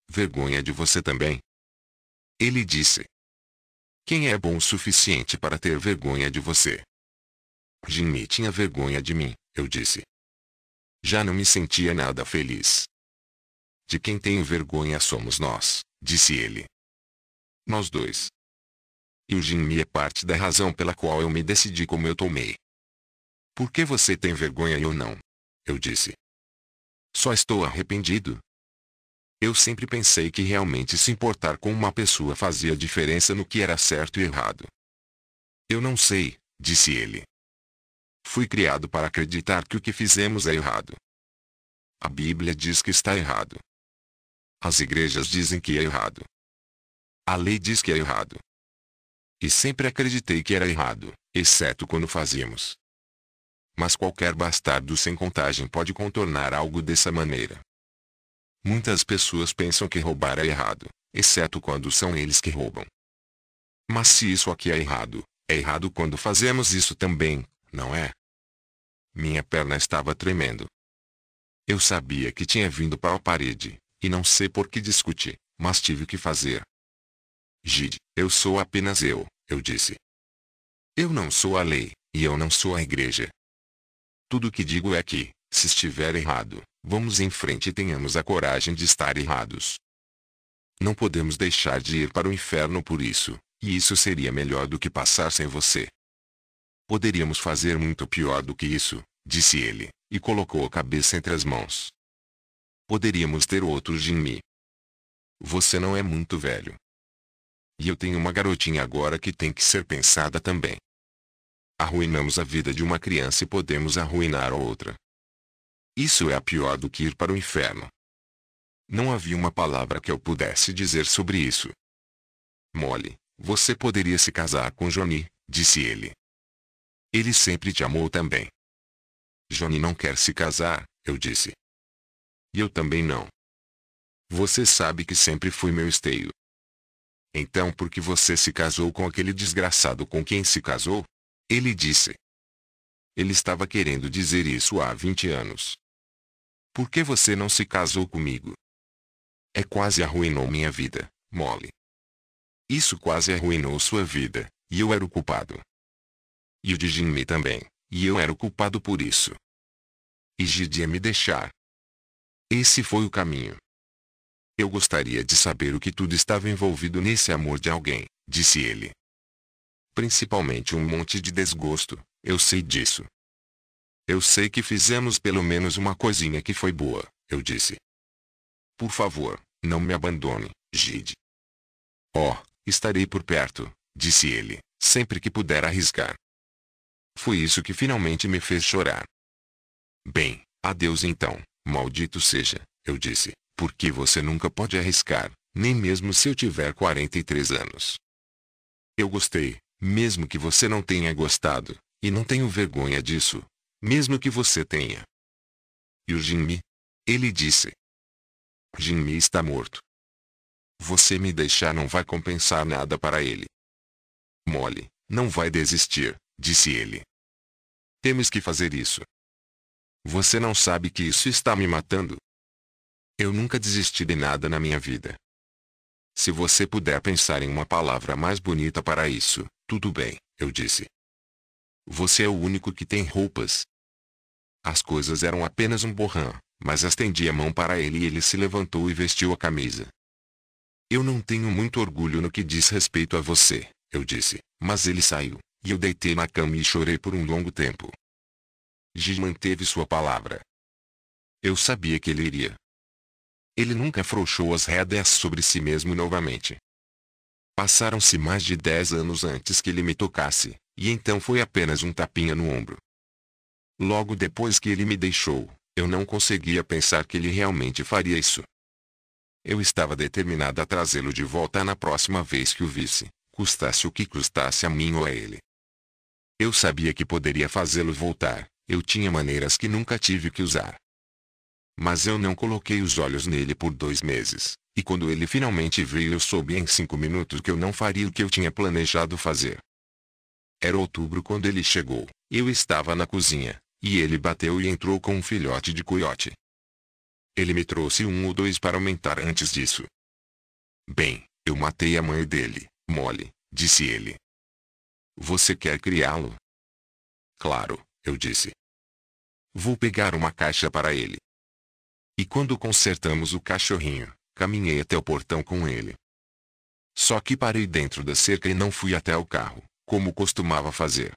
S1: Vergonha de você também. Ele disse. Quem é bom o suficiente para ter vergonha de você?
S2: Jimmy tinha vergonha de mim, eu disse. Já não me sentia nada feliz. De quem tenho vergonha somos nós, disse ele. Nós dois. E o Jimmy é parte da razão pela qual eu me decidi como eu tomei. Por que você tem vergonha e eu não? eu disse. Só estou arrependido. Eu sempre pensei que realmente se importar com uma pessoa fazia diferença no que era certo e errado. Eu não sei, disse ele.
S1: Fui criado para acreditar que o que fizemos é errado. A Bíblia diz que está errado. As igrejas dizem que é errado. A lei
S2: diz que é errado. E sempre acreditei que era errado, exceto quando fazíamos mas qualquer bastardo sem contagem pode contornar algo dessa maneira. Muitas pessoas pensam que roubar é errado, exceto quando são eles que roubam. Mas se isso aqui é errado, é errado quando fazemos isso também, não é? Minha perna estava tremendo. Eu sabia que tinha vindo para a parede, e não sei por que discuti, mas tive que fazer. Gide, eu sou apenas eu, eu disse. Eu não sou a lei, e eu não sou a igreja, tudo o que digo é que, se estiver errado, vamos em frente e tenhamos a coragem de estar errados. Não podemos deixar de ir para o inferno por isso, e isso seria melhor do que passar sem você. Poderíamos fazer muito pior do que isso, disse ele, e colocou a cabeça entre as mãos. Poderíamos ter outro Jimmy. Você não é muito velho. E eu tenho uma garotinha agora que tem que ser pensada também. Arruinamos a vida de uma criança e podemos arruinar outra. Isso é pior do que ir para o inferno. Não havia uma palavra que eu pudesse dizer sobre isso. Mole, você poderia se casar com Johnny, disse ele. Ele sempre
S1: te amou também. Johnny não quer se casar, eu disse. E eu também não. Você sabe que sempre fui meu esteio. Então
S2: por que você se casou com aquele desgraçado com quem se casou? Ele disse.
S1: Ele estava querendo dizer isso há 20 anos. Por que você não se casou comigo? É quase arruinou minha vida, mole.
S2: Isso quase arruinou sua vida, e eu era o culpado. E o de Jimmy também, e eu era o culpado por isso. E Gidia me deixar. Esse foi o caminho. Eu gostaria de saber o que tudo estava envolvido nesse amor de alguém, disse ele principalmente um monte de desgosto, eu sei disso. Eu sei que fizemos pelo menos uma coisinha que foi boa, eu disse.
S1: Por favor, não me abandone, Gide. Oh, estarei por perto, disse ele, sempre que puder arriscar. Foi isso
S2: que finalmente me fez chorar. Bem, adeus então, maldito seja, eu disse, porque você nunca pode arriscar, nem mesmo se eu tiver 43 anos. Eu gostei, mesmo que você não tenha gostado, e não tenho vergonha disso. Mesmo que você tenha. E o Jimmy? Ele disse.
S1: Jimmy está morto. Você me deixar não vai compensar nada para ele. Mole, não vai desistir, disse ele.
S2: Temos que fazer isso. Você não sabe que isso está me matando? Eu nunca desisti de nada na minha vida. Se você puder pensar em uma palavra mais bonita para isso, tudo bem, eu disse. Você é o único que tem roupas. As coisas eram apenas um borrão, mas estendi a mão para ele e ele se levantou e vestiu a camisa. Eu não tenho muito orgulho no que diz respeito a você, eu disse, mas ele saiu, e eu deitei na cama e chorei por um longo
S1: tempo. Giz manteve sua palavra. Eu sabia que ele iria. Ele nunca afrouxou as rédeas sobre si mesmo novamente.
S2: Passaram-se mais de dez anos antes que ele me tocasse, e então foi apenas um tapinha no ombro. Logo depois que ele me deixou, eu não conseguia pensar que ele realmente faria isso. Eu estava determinada a trazê-lo de volta na próxima vez que o visse, custasse o que custasse a mim ou a ele. Eu sabia que poderia fazê-lo voltar, eu tinha maneiras que nunca tive que usar. Mas eu não coloquei os olhos nele por dois meses, e quando ele finalmente veio eu soube em cinco minutos que eu não faria o que eu tinha planejado fazer. Era outubro quando ele chegou, eu estava na cozinha, e ele bateu e entrou com um filhote de coiote. Ele me trouxe um ou dois para aumentar antes disso. Bem, eu matei a mãe dele,
S1: mole, disse ele. Você quer criá-lo? Claro, eu disse. Vou pegar uma caixa para ele. E quando
S2: consertamos o cachorrinho, Caminhei até o portão com ele. Só que parei dentro da cerca e não fui até o carro, como costumava fazer.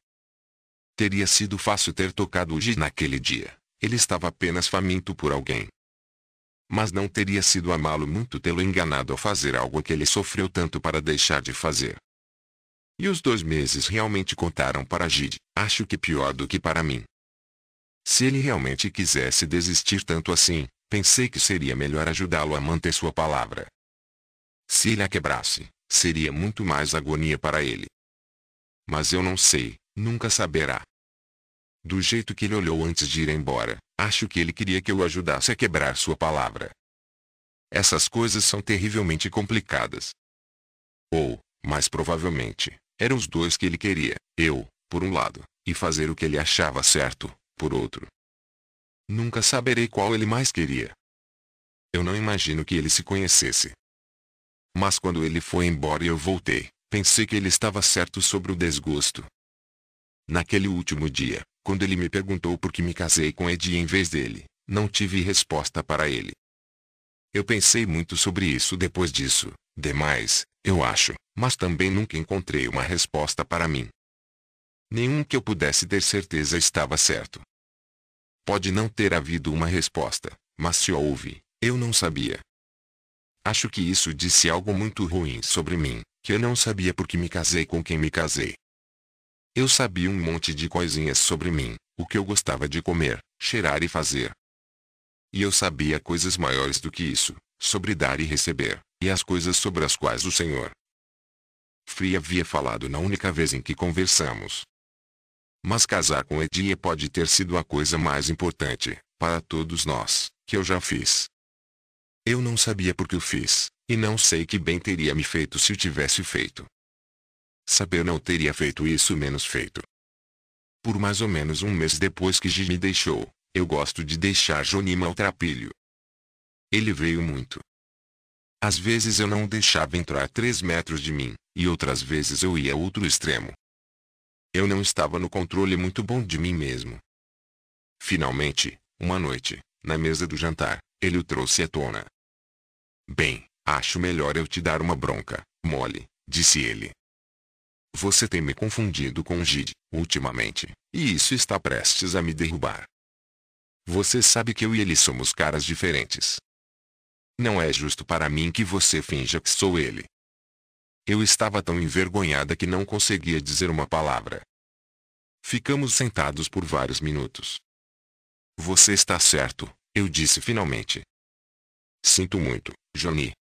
S2: Teria sido fácil ter tocado o G naquele dia. Ele estava apenas faminto por alguém. Mas não teria sido amá-lo muito tê-lo enganado ao fazer algo que ele sofreu tanto para deixar de fazer. E os dois meses realmente contaram para Gide, acho que pior do que para mim. Se ele realmente quisesse desistir tanto assim, Pensei que seria melhor ajudá-lo a manter sua palavra. Se ele a quebrasse, seria muito mais agonia para ele. Mas eu não sei, nunca saberá. Do jeito que ele olhou antes de ir embora, acho que ele queria que eu o ajudasse a quebrar sua palavra. Essas coisas são terrivelmente complicadas. Ou, mais provavelmente, eram os dois que ele queria, eu, por um lado, e fazer o que ele achava certo, por outro. Nunca saberei qual ele mais queria. Eu não imagino que ele se conhecesse. Mas quando ele foi embora e eu voltei, pensei que ele estava certo sobre o desgosto. Naquele último dia, quando ele me perguntou por que me casei com Eddie em vez dele, não tive resposta para ele. Eu pensei muito sobre isso depois disso, demais, eu acho, mas também nunca encontrei uma resposta para mim. Nenhum que eu pudesse ter certeza estava certo. Pode não ter havido uma resposta, mas se houve, eu não sabia. Acho que isso disse algo muito ruim sobre mim, que eu não sabia porque me casei com quem me casei. Eu sabia um monte de coisinhas sobre mim, o que eu gostava de comer, cheirar e fazer. E eu sabia coisas maiores do que isso, sobre dar e receber, e as coisas sobre as quais o Senhor Free havia falado na única vez em que conversamos. Mas casar com Edie pode ter sido a coisa mais importante, para todos nós, que eu já fiz. Eu não sabia por que o fiz, e não sei que bem teria me feito se o tivesse feito. Saber não teria feito isso menos feito. Por mais ou menos um mês depois que Gigi me deixou, eu gosto de deixar Jonima ao trapilho. Ele veio muito. Às vezes eu não deixava entrar três metros de mim, e outras vezes eu ia a outro extremo, eu não estava no controle muito bom de mim mesmo. Finalmente, uma noite, na mesa do jantar, ele o trouxe à tona. Bem, acho melhor eu te dar uma bronca, mole, disse ele. Você tem me confundido com o Gide, ultimamente, e isso está prestes a me derrubar. Você sabe que eu e ele somos caras diferentes. Não é justo para mim que você finja que sou ele. Eu estava tão envergonhada que não conseguia dizer uma palavra. Ficamos sentados
S1: por vários minutos. Você está certo, eu disse finalmente. Sinto muito, Johnny.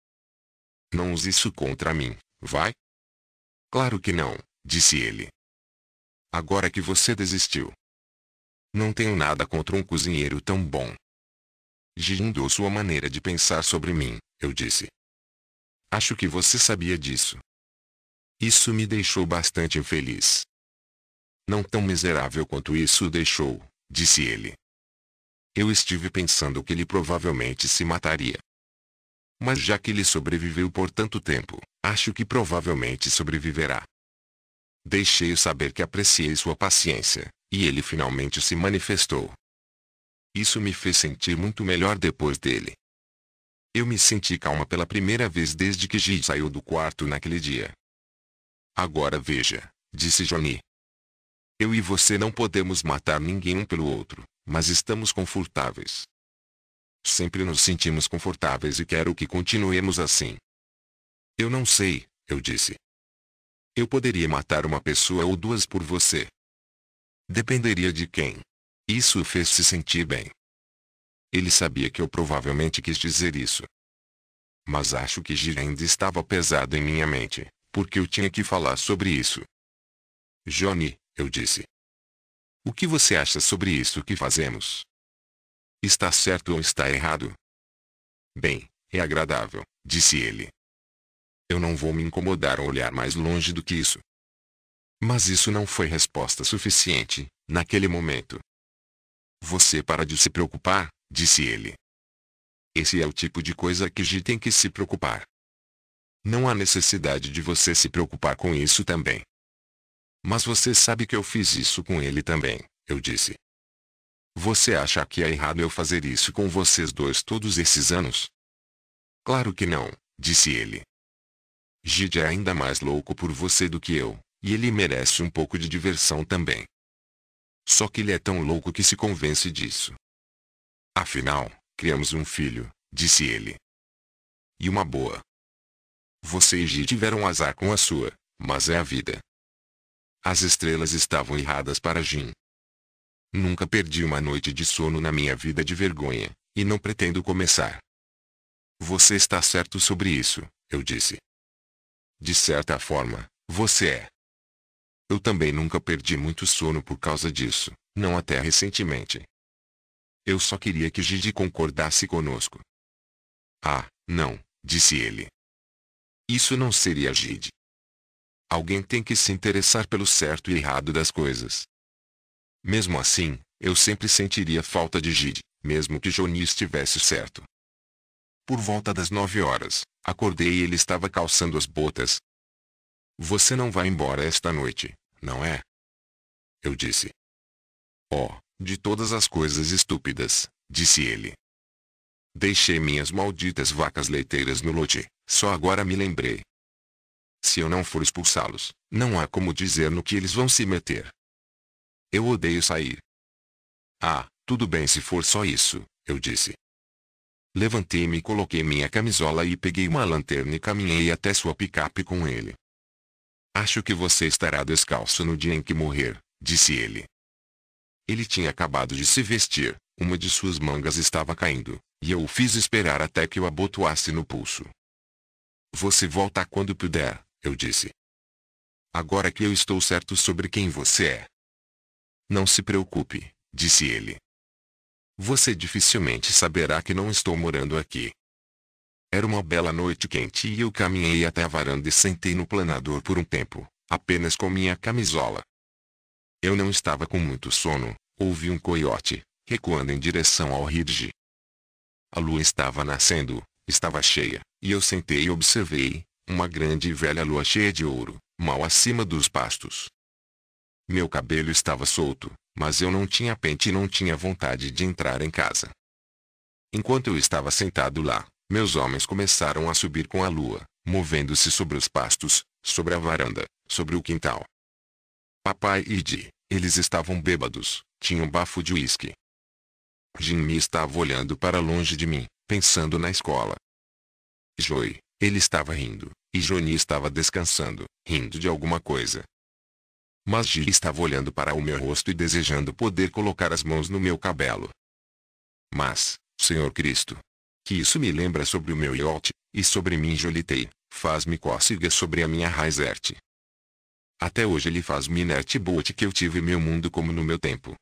S1: Não use isso contra mim, vai? Claro que não, disse ele. Agora que você desistiu. Não tenho nada contra um cozinheiro tão bom. Gindo sua maneira
S2: de pensar sobre mim, eu disse. Acho que você sabia disso. Isso me deixou bastante infeliz. Não tão miserável quanto isso o deixou, disse ele. Eu estive pensando que ele provavelmente se mataria. Mas já que ele sobreviveu por tanto tempo, acho que provavelmente sobreviverá. Deixei-o saber que apreciei sua paciência, e ele finalmente se manifestou. Isso me fez sentir muito melhor depois dele. Eu me senti calma pela primeira vez desde que Gi saiu do quarto naquele dia. Agora veja, disse Johnny. Eu e você não podemos matar ninguém um pelo outro, mas estamos confortáveis. Sempre nos sentimos confortáveis e quero que continuemos assim. Eu não sei, eu disse. Eu poderia matar uma pessoa ou duas por você. Dependeria de quem. Isso o fez se sentir bem. Ele sabia que eu provavelmente quis dizer isso. Mas acho que Gira ainda estava pesado em minha mente, porque eu
S1: tinha que falar sobre isso. Johnny, eu disse. O que você acha sobre isso que fazemos? Está certo ou está errado?
S2: Bem, é agradável, disse ele. Eu não vou me incomodar ou olhar mais longe do que isso. Mas isso não foi resposta suficiente, naquele momento. Você para de se preocupar, disse ele. Esse é o tipo de coisa que G tem que se preocupar. Não há necessidade de você se preocupar com isso também. Mas você sabe que eu fiz isso com ele também, eu disse. Você acha que é errado eu fazer isso com vocês dois todos esses anos? Claro que não, disse ele. Gide é ainda mais louco por você do que eu, e ele merece um pouco de diversão também. Só que ele é tão louco que se convence disso. Afinal, criamos um filho,
S1: disse ele. E uma boa. Vocês tiveram azar com a sua, mas é a vida. As estrelas estavam erradas para Jim.
S2: Nunca perdi uma noite de sono na minha vida de vergonha, e não pretendo começar. Você está certo sobre isso, eu disse. De certa forma, você é. Eu também nunca perdi muito sono por causa disso, não até recentemente. Eu só queria que Gigi concordasse conosco.
S1: Ah, não, disse ele. Isso não seria Gide. Alguém tem que se interessar pelo certo e errado das coisas. Mesmo
S2: assim, eu sempre sentiria falta de Gide, mesmo que Johnny estivesse certo. Por volta das nove horas, acordei e ele estava calçando as botas. Você não vai embora esta noite, não é? Eu disse. Oh, de todas as coisas estúpidas, disse ele. Deixei minhas malditas vacas leiteiras no lote, só agora me lembrei. Se eu não for expulsá-los, não há como dizer no que eles vão se meter. Eu odeio sair. Ah, tudo bem se for só isso, eu disse. Levantei-me, coloquei minha camisola e peguei uma lanterna e caminhei até sua picape com ele. Acho que você estará descalço no dia em que morrer, disse ele. Ele tinha acabado de se vestir, uma de suas mangas estava caindo, e eu o fiz esperar até que o abotoasse no pulso. Você volta quando puder, eu disse. Agora que eu estou certo sobre quem você é. Não se preocupe, disse ele. Você dificilmente saberá que não estou morando aqui. Era uma bela noite quente e eu caminhei até a varanda e sentei no planador por um tempo, apenas com minha camisola. Eu não estava com muito sono, ouvi um coiote, recuando em direção ao ridge. A lua estava nascendo, estava cheia, e eu sentei e observei, uma grande e velha lua cheia de ouro, mal acima dos pastos. Meu cabelo estava solto, mas eu não tinha pente e não tinha vontade de entrar em casa. Enquanto eu estava sentado lá, meus homens começaram a subir com a lua, movendo-se sobre os pastos, sobre a varanda, sobre o quintal. Papai e Di, eles estavam bêbados, tinham bafo de uísque, Jimmy estava olhando para longe de mim, pensando na escola. Joy, ele estava rindo, e Johnny estava descansando, rindo de alguma coisa. Mas Gil estava olhando para o meu rosto e desejando poder colocar as mãos no meu cabelo. Mas, Senhor Cristo, que isso me lembra sobre o meu iote, e sobre mim jolitei, faz-me cócega sobre a minha Raizerte. Até hoje ele faz-me netboat que eu tive meu mundo como no meu tempo.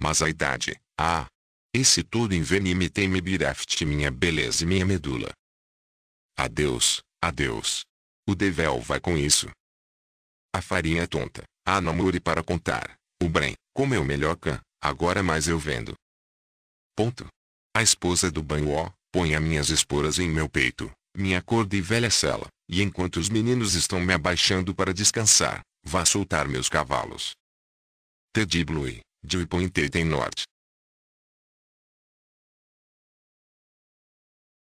S2: Mas a idade, ah! Esse todo envenime tem-me bireft minha beleza e minha medula. Adeus, adeus. O devel vai com isso. A farinha é tonta, há ah, namore para contar. O Bren, como eu é melhor can, agora mais eu vendo. Ponto. A esposa do banho põe as minhas esporas em meu peito, minha corda e velha cela, e enquanto os meninos estão me
S1: abaixando para descansar, vá soltar meus cavalos. Teddy Blue, tem Norte.